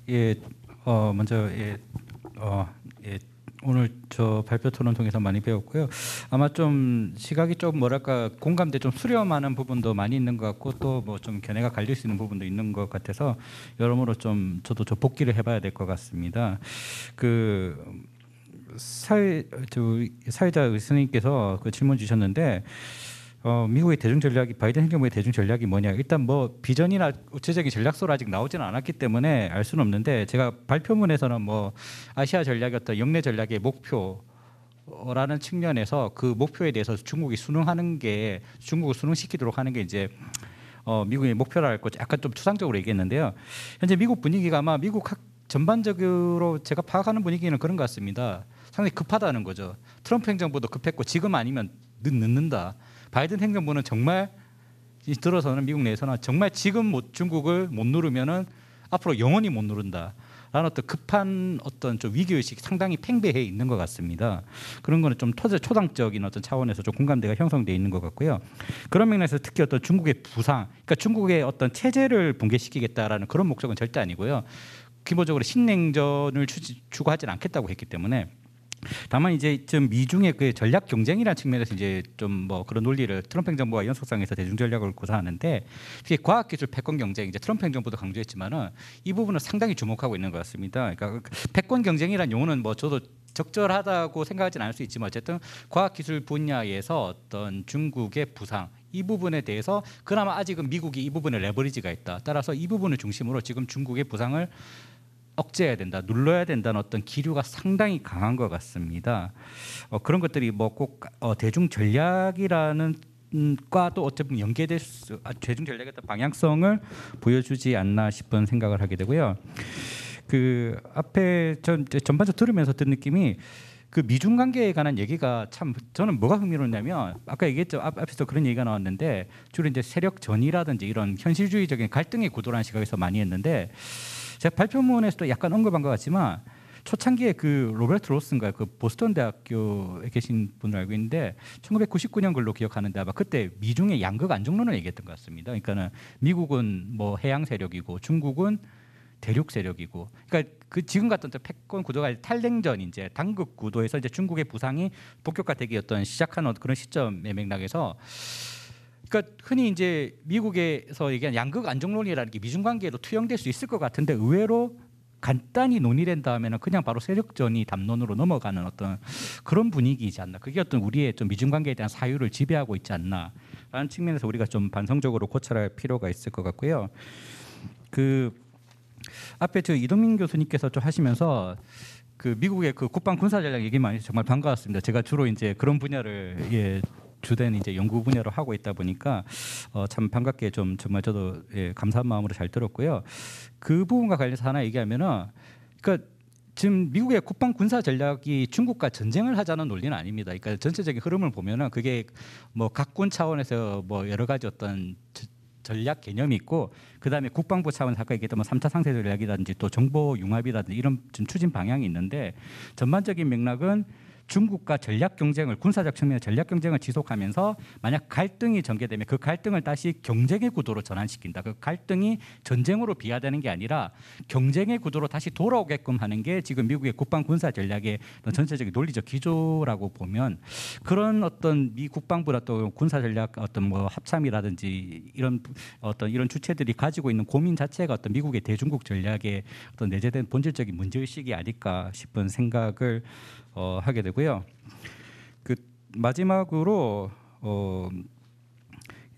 예, 어, 먼저 예, 어, 예, 오늘 저 발표 토론 통해서 많이 배웠고요. 아마 좀 시각이 좀 뭐랄까 공감대 좀 수렴하는 부분도 많이 있는 것 같고 또 뭐 좀 견해가 갈릴 수 있는 부분도 있는 것 같아서 여러모로 좀 저도 저 복기를 해봐야 될 것 같습니다. 그 사회 저 사회자 의사님께서 그 질문 주셨는데 어, 미국의 대중 전략이 바이든 행정부의 대중 전략이 뭐냐 일단 뭐 비전이나 구체적인 전략서로 아직 나오지는 않았기 때문에 알 수는 없는데 제가 발표문에서는 뭐 아시아 전략이 어떤 영내 전략의 목표 라는 측면에서 그 목표에 대해서 중국이 순응하는 게 중국을 순응시키도록 하는 게 이제 어, 미국의 목표라고 약간 좀 추상적으로 얘기했는데요. 현재 미국 분위기가 아마 미국 학, 전반적으로 제가 파악하는 분위기는 그런 것 같습니다. 상당히 급하다는 거죠. 트럼프 행정부도 급했고 지금 아니면 늦, 늦는다. 바이든 행정부는 정말 들어서는 미국 내에서는 정말 지금 못, 중국을 못 누르면은 앞으로 영원히 못 누른다. 라는 어떤 급한 어떤 좀위기의식 상당히 팽배해 있는 것 같습니다. 그런 거는 좀 초당적인 어떤 차원에서 좀 공감대가 형성돼 있는 것 같고요. 그런 맥락에서 특히 어떤 중국의 부상, 그러니까 중국의 어떤 체제를 붕괴시키겠다라는 그런 목적은 절대 아니고요. 기본적으로 신냉전을 추구하지는 않겠다고 했기 때문에 다만 이제 좀 미중의 그 전략 경쟁이라는 측면에서 이제 좀 뭐 그런 논리를 트럼프 행정부가 연속상에서 대중 전략을 고사하는데 특히 과학기술 패권 경쟁 이제 트럼프 행정부도 강조했지만은 이 부분은 상당히 주목하고 있는 것 같습니다. 그러니까 그 패권 경쟁이란 용어는 뭐 저도 적절하다고 생각하진 않을 수 있지만 어쨌든 과학기술 분야에서 어떤 중국의 부상 이 부분에 대해서 그나마 아직은 미국이 이 부분에 레버리지가 있다. 따라서 이 부분을 중심으로 지금 중국의 부상을 억제해야 된다, 눌러야 된다는 어떤 기류가 상당히 강한 것 같습니다. 어, 그런 것들이 뭐꼭 어, 대중 전략이라는 음, 과도 어쨌든 연계될 수, 아, 대중 전략의 방향성을 보여주지 않나 싶은 생각을 하게 되고요. 그 앞에 전 전반적 들으면서 든 느낌이 그 미중 관계에 관한 얘기가 참 저는 뭐가 흥미롭냐면 아까 얘기했죠 앞, 앞에서 그런 얘기가 나왔는데 주로 이제 세력 전이라든지 이런 현실주의적인 갈등의 구도라는 시각에서 많이 했는데 제가 발표문에서도 약간 언급한 것 같지만 초창기에 그로베르트로슨인가그 보스턴 대학교에 계신 분을 알고 있는데 1999년 걸로 기억하는데 아마 그때 미중의 양극 안정론을 얘기했던 것 같습니다. 그러니까는 미국은 뭐 해양 세력이고 중국은 대륙 세력이고 그러니까 그 지금 같은 패권 구도가 탈냉전 이제 당극 구도에서 이제 중국의 부상이 북격화되기 어떤 시작하는 어, 그런 시점의 맥락에서 그러니까 흔히 이제 미국에서 얘기한 양극 안정론이라는 게 미중 관계에도 투영될 수 있을 것 같은데 의외로 간단히 논의된 다음에는 그냥 바로 세력전이 담론으로 넘어가는 어떤 그런 분위기이지 않나. 그게 어떤 우리의 좀 미중 관계에 대한 사유를 지배하고 있지 않나라는 측면에서 우리가 좀 반성적으로 고찰할 필요가 있을 것 같고요. 그 앞에 저 이동민 교수님께서 좀 하시면서 그 미국의 그 국방 군사 전략 얘기만 정말 반가웠습니다. 제가 주로 이제 그런 분야를 예, 주된 이제 연구 분야로 하고 있다 보니까 어, 참 반갑게 좀 정말 저도 예, 감사한 마음으로 잘 들었고요. 그 부분과 관련해서 하나 얘기하면은 그러니까 지금 미국의 국방 군사 전략이 중국과 전쟁을 하자는 논리는 아닙니다. 그러니까 전체적인 흐름을 보면은 그게 뭐 각군 차원에서 뭐 여러 가지 어떤 전략 개념이 있고 그다음에 국방부 차원에서 아까 얘기했던 뭐 3차 상세 전략이라든지 또 정보 융합이라든지 이런 좀 추진 방향이 있는데 전반적인 맥락은 중국과 전략 경쟁을 군사적 측면의 전략 경쟁을 지속하면서 만약 갈등이 전개되면 그 갈등을 다시 경쟁의 구도로 전환시킨다. 그 갈등이 전쟁으로 비하되는 게 아니라 경쟁의 구도로 다시 돌아오게끔 하는 게 지금 미국의 국방 군사 전략의 전체적인 논리적 기조라고 보면 그런 어떤 미 국방부나 또 군사 전략 어떤 뭐 합참이라든지 이런 어떤 이런 주체들이 가지고 있는 고민 자체가 어떤 미국의 대중국 전략의 어떤 내재된 본질적인 문제 의식이 아닐까 싶은 생각을 어, 하게 되고요. 그 마지막으로 어,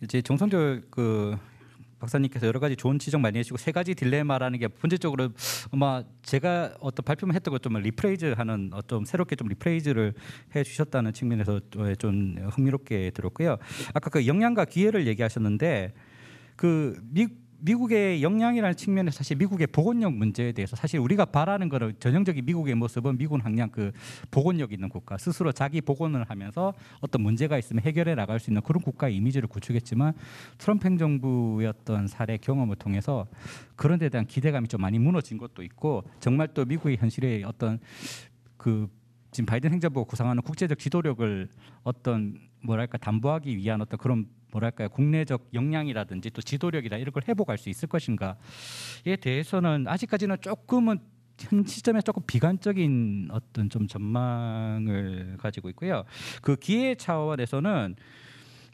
이제 정성조그 박사님께서 여러 가지 좋은 지적 많이 해주고세 가지 딜레마라는 게 본질적으로 아마 제가 어떤 발표만 했던 것좀 리프레이즈하는 어떤 새롭게 좀 리프레이즈를 해주셨다는 측면에서 좀 흥미롭게 들었고요. 아까 그 역량과 기회를 얘기하셨는데 그 미, 국 미국의 역량이라는 측면에서 사실 미국의 보건력 문제에 대해서 사실 우리가 바라는 거는 전형적인 미국의 모습은 미군 항량 그 보건력 있는 국가 스스로 자기 보건을 하면서 어떤 문제가 있으면 해결해 나갈 수 있는 그런 국가 이미지를 구축했지만 트럼프 행정부의 어떤 사례 경험을 통해서 그런 데 대한 기대감이 좀 많이 무너진 것도 있고 정말 또 미국의 현실에 어떤 그 지금 바이든 행정부가 구상하는 국제적 지도력을 어떤 뭐랄까 담보하기 위한 어떤 그런 뭐랄까요 국내적 역량이라든지 또 지도력이라 이런 걸 회복할 수 있을 것인가에 대해서는 아직까지는 조금은 현 시점에 조금 비관적인 어떤 좀 전망을 가지고 있고요. 그 기회 차원에서는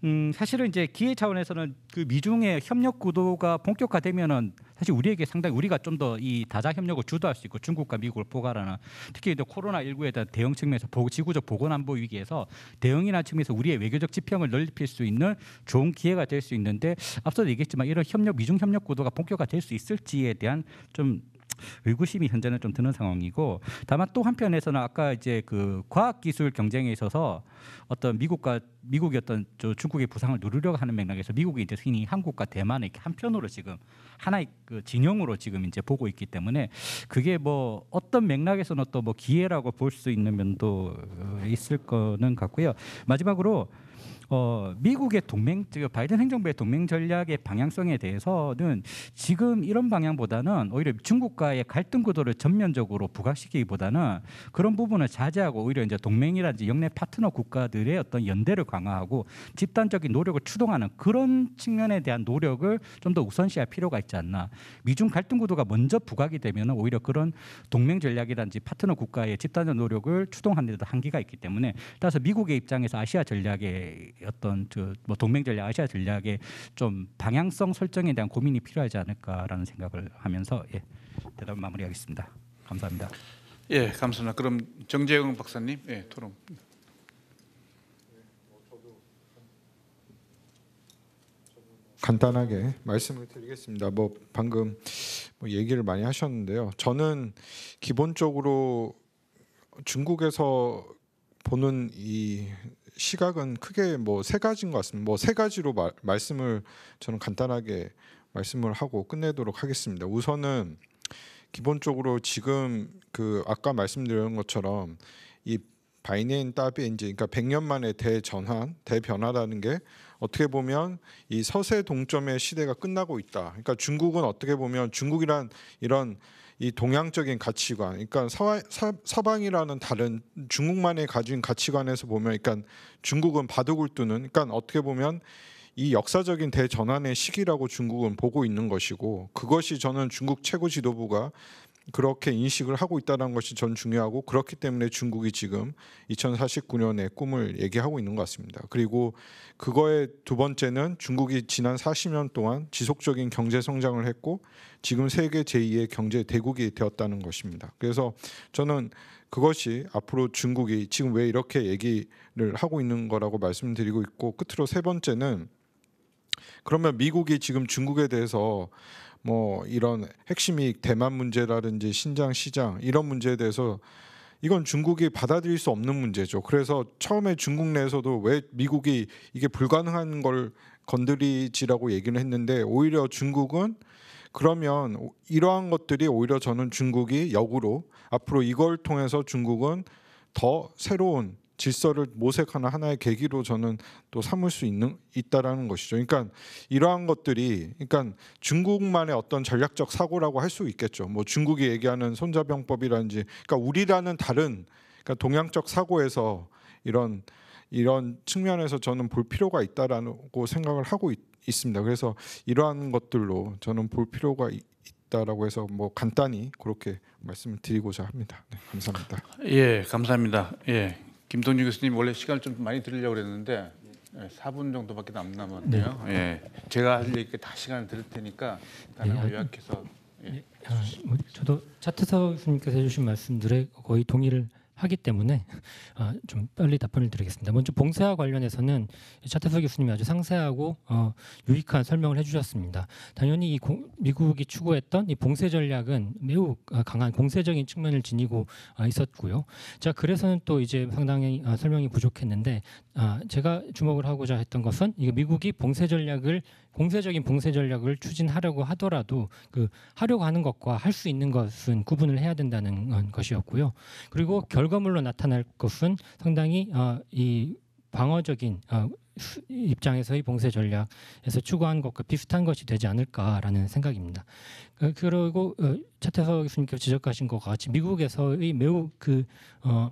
음 사실은 이제 기회 차원에서는 그 미중의 협력 구도가 본격화되면은 사실 우리에게 상당히 우리가 좀 더 이 다자 협력을 주도할 수 있고 중국과 미국을 포괄하는 특히 이제 코로나 19에 대한 대응 측면에서 보, 지구적 보건안보 위기에서 대응이나 측면에서 우리의 외교적 지평을 넓힐 수 있는 좋은 기회가 될 수 있는데 앞서도 얘기했지만 이런 협력 미중 협력 구도가 본격화될 수 있을지에 대한 좀 의구심이 현재는 좀 드는 상황이고 다만 또 한편에서는 아까 이제 그 과학 기술 경쟁에 있어서 어떤 미국과 미국이 어떤 저 중국의 부상을 누르려고 하는 맥락에서 미국이 이제 흔히 한국과 대만의 한편으로 지금 하나의 그 진영으로 지금 이제 보고 있기 때문에 그게 뭐 어떤 맥락에서는 또 뭐 기회라고 볼 수 있는 면도 어, 있을 거는 같고요. 마지막으로 어, 미국의 동맹, 바이든 행정부의 동맹 전략의 방향성에 대해서는 지금 이런 방향보다는 오히려 중국과의 갈등 구도를 전면적으로 부각시키기보다는 그런 부분을 자제하고 오히려 이제 동맹이라든지 영내 파트너 국가들의 어떤 연대를 강화하고 집단적인 노력을 추동하는 그런 측면에 대한 노력을 좀 더 우선시할 필요가 있지 않나. 미중 갈등 구도가 먼저 부각이 되면 오히려 그런 동맹 전략이라든지 파트너 국가의 집단적 노력을 추동하는 데도 한계가 있기 때문에 따라서 미국의 입장에서 아시아 전략의 어떤 그뭐 동맹 전략, 아시아 전략의 좀 방향성 설정에 대한 고민이 필요하지 않을까라는 생각을 하면서 예, 대답 마무리하겠습니다. 감사합니다. 예, 감사합니다. 그럼 정재영 박사님, 예, 토론. 간단하게 말씀을 드리겠습니다. 뭐 방금 뭐 얘기를 많이 하셨는데요. 저는 기본적으로 중국에서 보는 이 시각은 크게 뭐 세 가지인 것 같습니다. 뭐 세 가지로 마, 말씀을 저는 간단하게 말씀을 하고 끝내도록 하겠습니다. 우선은 기본적으로 지금 그 아까 말씀드린 것처럼 이 바이네인 따비엔제 그러니까 100년 만에 대전환, 대변화라는 게 어떻게 보면 이 서세 동점의 시대가 끝나고 있다. 그러니까 중국은 어떻게 보면 중국이란 이런 이 동양적인 가치관, 그러니까 서, 방이라는 다른 중국만의 가진 가치관에서 보면, 그러니까 중국은 바둑을 두는, 그러니까 어떻게 보면 이 역사적인 대전환의 시기라고 중국은 보고 있는 것이고, 그것이 저는 중국 최고 지도부가 그렇게 인식을 하고 있다는 것이 전 중요하고 그렇기 때문에 중국이 지금 2 0 4 9년에 꿈을 얘기하고 있는 것 같습니다. 그리고 그거의 두 번째는 중국이 지난 40년 동안 지속적인 경제 성장을 했고 지금 세계 제2의 경제 대국이 되었다는 것입니다. 그래서 저는 그것이 앞으로 중국이 지금 왜 이렇게 얘기를 하고 있는 거라고 말씀드리고 있고 끝으로 세 번째는 그러면 미국이 지금 중국에 대해서 뭐 이런 핵심이 대만 문제라든지 신장 시장 이런 문제에 대해서 이건 중국이 받아들일 수 없는 문제죠. 그래서 처음에 중국 내에서도 왜 미국이 이게 불가능한 걸 건드리지라고 얘기를 했는데 오히려 중국은 그러면 이러한 것들이 오히려 저는 중국이 역으로 앞으로 이걸 통해서 중국은 더 새로운 질서를 모색하는 하나의 계기로 저는 또 삼을 수 있는 있다라는 것이죠. 그러니까 이러한 것들이 그러니까 중국만의 어떤 전략적 사고라고 할 수 있겠죠. 뭐 중국이 얘기하는 손자병법이라든지 그러니까 우리라는 다른 그러니까 동양적 사고에서 이런 이런 측면에서 저는 볼 필요가 있다라고 생각을 하고 있, 습니다 그래서 이러한 것들로 저는 볼 필요가 있, 라고 해서 뭐 간단히 그렇게 말씀을 드리고자 합니다. 네, 감사합니다. 예, 감사합니다. 예, 김동준 교수님 원래 시간을 좀 많이 드리려고 그랬는데 4분 예, 정도밖에 안 남았네요. 네. 예. 제가 할 얘기 다 시간을 드릴 테니까 단하 네. 예, 요약해서 예. 예. 아, 뭐 저도 차트사 교수님께서 해주신 말씀들에 거의 동의를 하기 때문에 아, 좀 빨리 답변을 드리겠습니다. 먼저 봉쇄와 관련해서는 차태수 교수님이 아주 상세하고 어, 유익한 설명을 해주셨습니다. 당연히 이 공, 미국이 추구했던 이 봉쇄 전략은 매우 아, 강한 공세적인 측면을 지니고 아, 있었고요. 자 그래서는 또 이제 상당히 아, 설명이 부족했는데 아, 제가 주목을 하고자 했던 것은 이게 미국이 봉쇄 전략을 공세적인 봉쇄 전략을 추진하려고 하더라도 그 하려고 하는 것과 할 수 있는 것은 구분을 해야 된다는 것이었고요. 그리고 결과물로 나타날 것은 상당히 어, 이 방어적인 어, 입장에서의 봉쇄 전략에서 추구한 것과 비슷한 것이 되지 않을까라는 생각입니다. 어, 그리고 어, 차태서 교수님께서 지적하신 것과 같이 미국에서의 매우 그 어,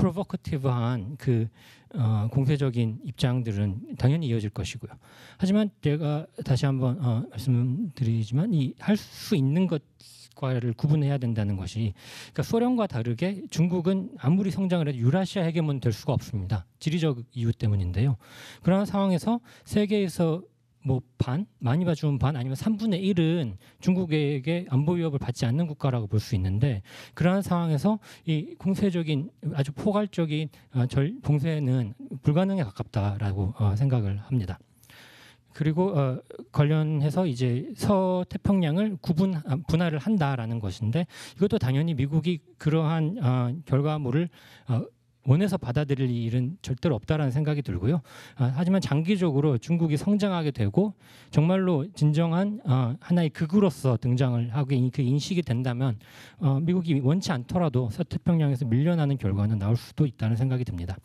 프로버커티브한 그 어, 공세적인 입장들은 당연히 이어질 것이고요. 하지만 제가 다시 한번 어, 말씀드리지만 이 할 수 있는 것과를 구분해야 된다는 것이 그러니까 소련과 다르게 중국은 아무리 성장을 해도 유라시아 해계문 될 수가 없습니다. 지리적 이유 때문인데요. 그러한 상황에서 세계에서 뭐 반, 많이 봐주면 반 아니면 3분의 1은 중국에게 안보 위협을 받지 않는 국가라고 볼 수 있는데 그러한 상황에서 이 공세적인 아주 포괄적인 어, 절 봉쇄는 불가능에 가깝다라고 어, 생각을 합니다. 그리고 어, 관련해서 이제 서태평양을 구분 아, 분할을 한다라는 것인데 이것도 당연히 미국이 그러한 어, 결과물을 어, 원해서 받아들일 일은 절대로 없다라는 생각이 들고요. 아, 하지만 장기적으로 중국이 성장하게 되고 정말로 진정한 아, 하나의 극으로서 등장을 하고 그 인식이 된다면 어, 미국이 원치 않더라도 서태평양에서 밀려나는 결과는 나올 수도 있다는 생각이 듭니다.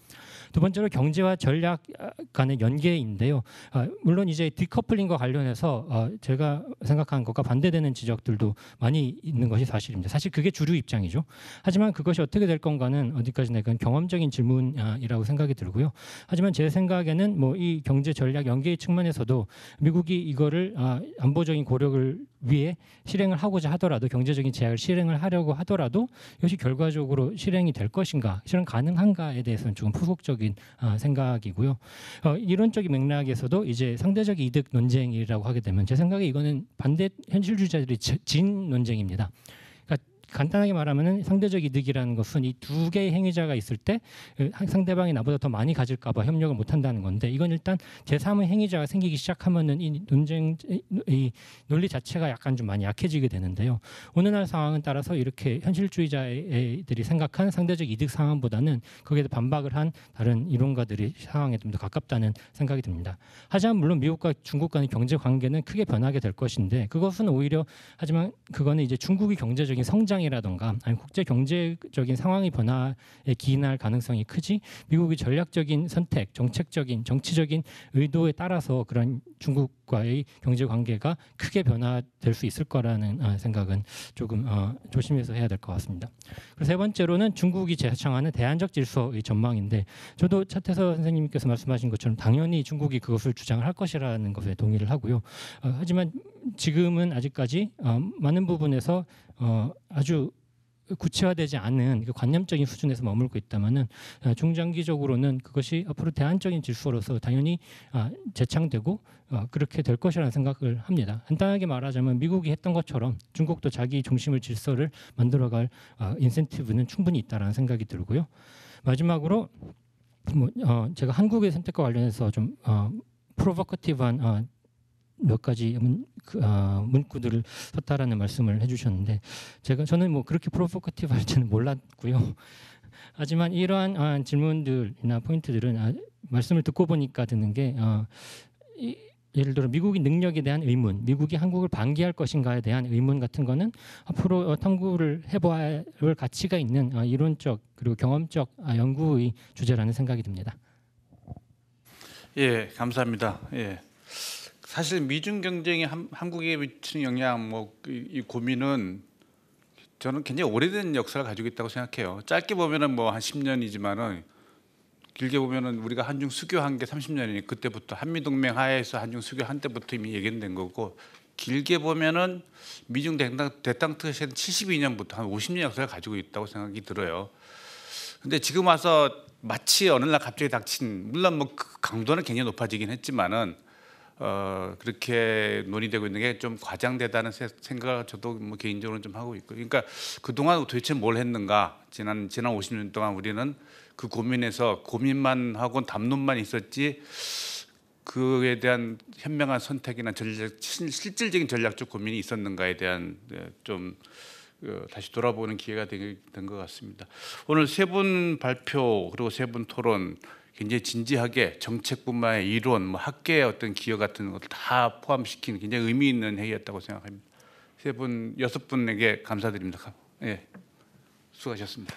두 번째로 경제와 전략 아, 간의 연계인데요. 아, 물론 이제 디커플링과 관련해서 어, 제가 생각한 것과 반대되는 지적들도 많이 있는 것이 사실입니다. 사실 그게 주류 입장이죠. 하지만 그것이 어떻게 될 건가는 어디까지나 그건 경험 함적인 질문이라고 생각이 들고요. 하지만 제 생각에는 뭐 이 경제 전략 연계의 측면에서도 미국이 이거를 아, 안보적인 고려를 위해 실행을 하고자 하더라도 경제적인 제약을 실행을 하려고 하더라도 이것이 결과적으로 실행이 될 것인가 실행 가능한가에 대해서는 조금 후속적인 아, 생각이고요. 어, 이론적인 맥락에서도 이제 상대적 이득 논쟁이라고 하게 되면 제 생각에 이거는 반대 현실주의자들이 진 논쟁입니다. 간단하게 말하면 상대적 이득이라는 것은 이 두 개의 행위자가 있을 때 그 상대방이 나보다 더 많이 가질까 봐 협력을 못 한다는 건데 이건 일단 제3의 행위자가 생기기 시작하면이 논쟁 이 논리 자체가 약간 좀 많이 약해지게 되는데요. 오늘날 상황은 따라서 이렇게 현실주의자들이 생각한 상대적 이득 상황보다는 거기에 반박을 한 다른 이론가들이 상황에 좀 더 가깝다는 생각이 듭니다. 하지만 물론 미국과 중국 간의 경제 관계는 크게 변하게 될 것인데 그것은 오히려 하지만 그거는 이제 중국이 경제적인 성장이 상황이라던가 아니면 국제 경제적인 상황이 변화에 기인할 가능성이 크지 미국이 전략적인 선택, 정책적인, 정치적인 의도에 따라서 그런 중국과의 경제 관계가 크게 변화될 수 있을 거라는 어, 생각은 조금 어, 조심해서 해야 될 것 같습니다. 그리고 세 번째로는 중국이 재창하는 대안적 질서의 전망인데 저도 차태서 선생님께서 말씀하신 것처럼 당연히 중국이 그것을 주장할 것이라는 것에 동의를 하고요. 어, 하지만 지금은 아직까지 어, 많은 부분에서 어, 아주 구체화되지 않은 그 관념적인 수준에서 머물고 있다면은 어, 중장기적으로는 그것이 앞으로 대안적인 질서로서 당연히 아, 재창되고 어, 그렇게 될 것이라는 생각을 합니다. 간단하게 말하자면 미국이 했던 것처럼 중국도 자기 중심을 질서를 만들어갈 인센티브는 어, 충분히 있다라는 생각이 들고요. 마지막으로 뭐 제가 한국의 선택과 관련해서 좀 프로버커티브한 몇 가지 문, 그, 어, 문구들을 썼다라는 말씀을 해주셨는데 제가 저는 뭐 그렇게 프로포커티브할 줄은 몰랐고요. 하지만 이러한 아, 질문들이나 포인트들은 아, 말씀을 듣고 보니까 드는 게 어, 이, 예를 들어 미국이 능력에 대한 의문, 미국이 한국을 반기할 것인가에 대한 의문 같은 거는 앞으로 어, 탐구를 해봐 가치가 있는 어, 이론적 그리고 경험적 아, 연구의 주제라는 생각이 듭니다. 예, 감사합니다. 예. 사실 미중 경쟁이 한, 한국에 미치는 영향 뭐이 그 고민은 저는 굉장히 오래된 역사를 가지고 있다고 생각해요. 짧게 보면은 뭐한 10년이지만은 길게 보면은 우리가 한중 수교한 게 30년이니 그때부터 한미 동맹 하에서 한중 수교한 때부터 이미 예견된 거고 길게 보면은 미중 대당 대땅 트시는 72년부터 한 50년 역사를 가지고 있다고 생각이 들어요. 근데 지금 와서 마치 어느 날 갑자기 닥친 물론 뭐 그 강도는 굉장히 높아지긴 했지만은 어, 그렇게 논의되고 있는 게 좀 과장되다는 생각을 저도 뭐 개인적으로 좀 하고 있고 그러니까 그동안 도대체 뭘 했는가 지난 지난 50년 동안 우리는 그 고민에서 고민만 하고 담론만 있었지 그에 대한 현명한 선택이나 전략, 실질적인 전략적 고민이 있었는가에 대한 예, 좀 어, 다시 돌아보는 기회가 된 것 같습니다. 오늘 세 분 발표 그리고 세 분 토론 굉장히 진지하게 정책뿐만 아니라 이론, 뭐 학계의 어떤 기여 같은 것을 다 포함시킨 굉장히 의미 있는 회의였다고 생각합니다. 세 분, 여섯 분에게 감사드립니다. 예, 수고하셨습니다.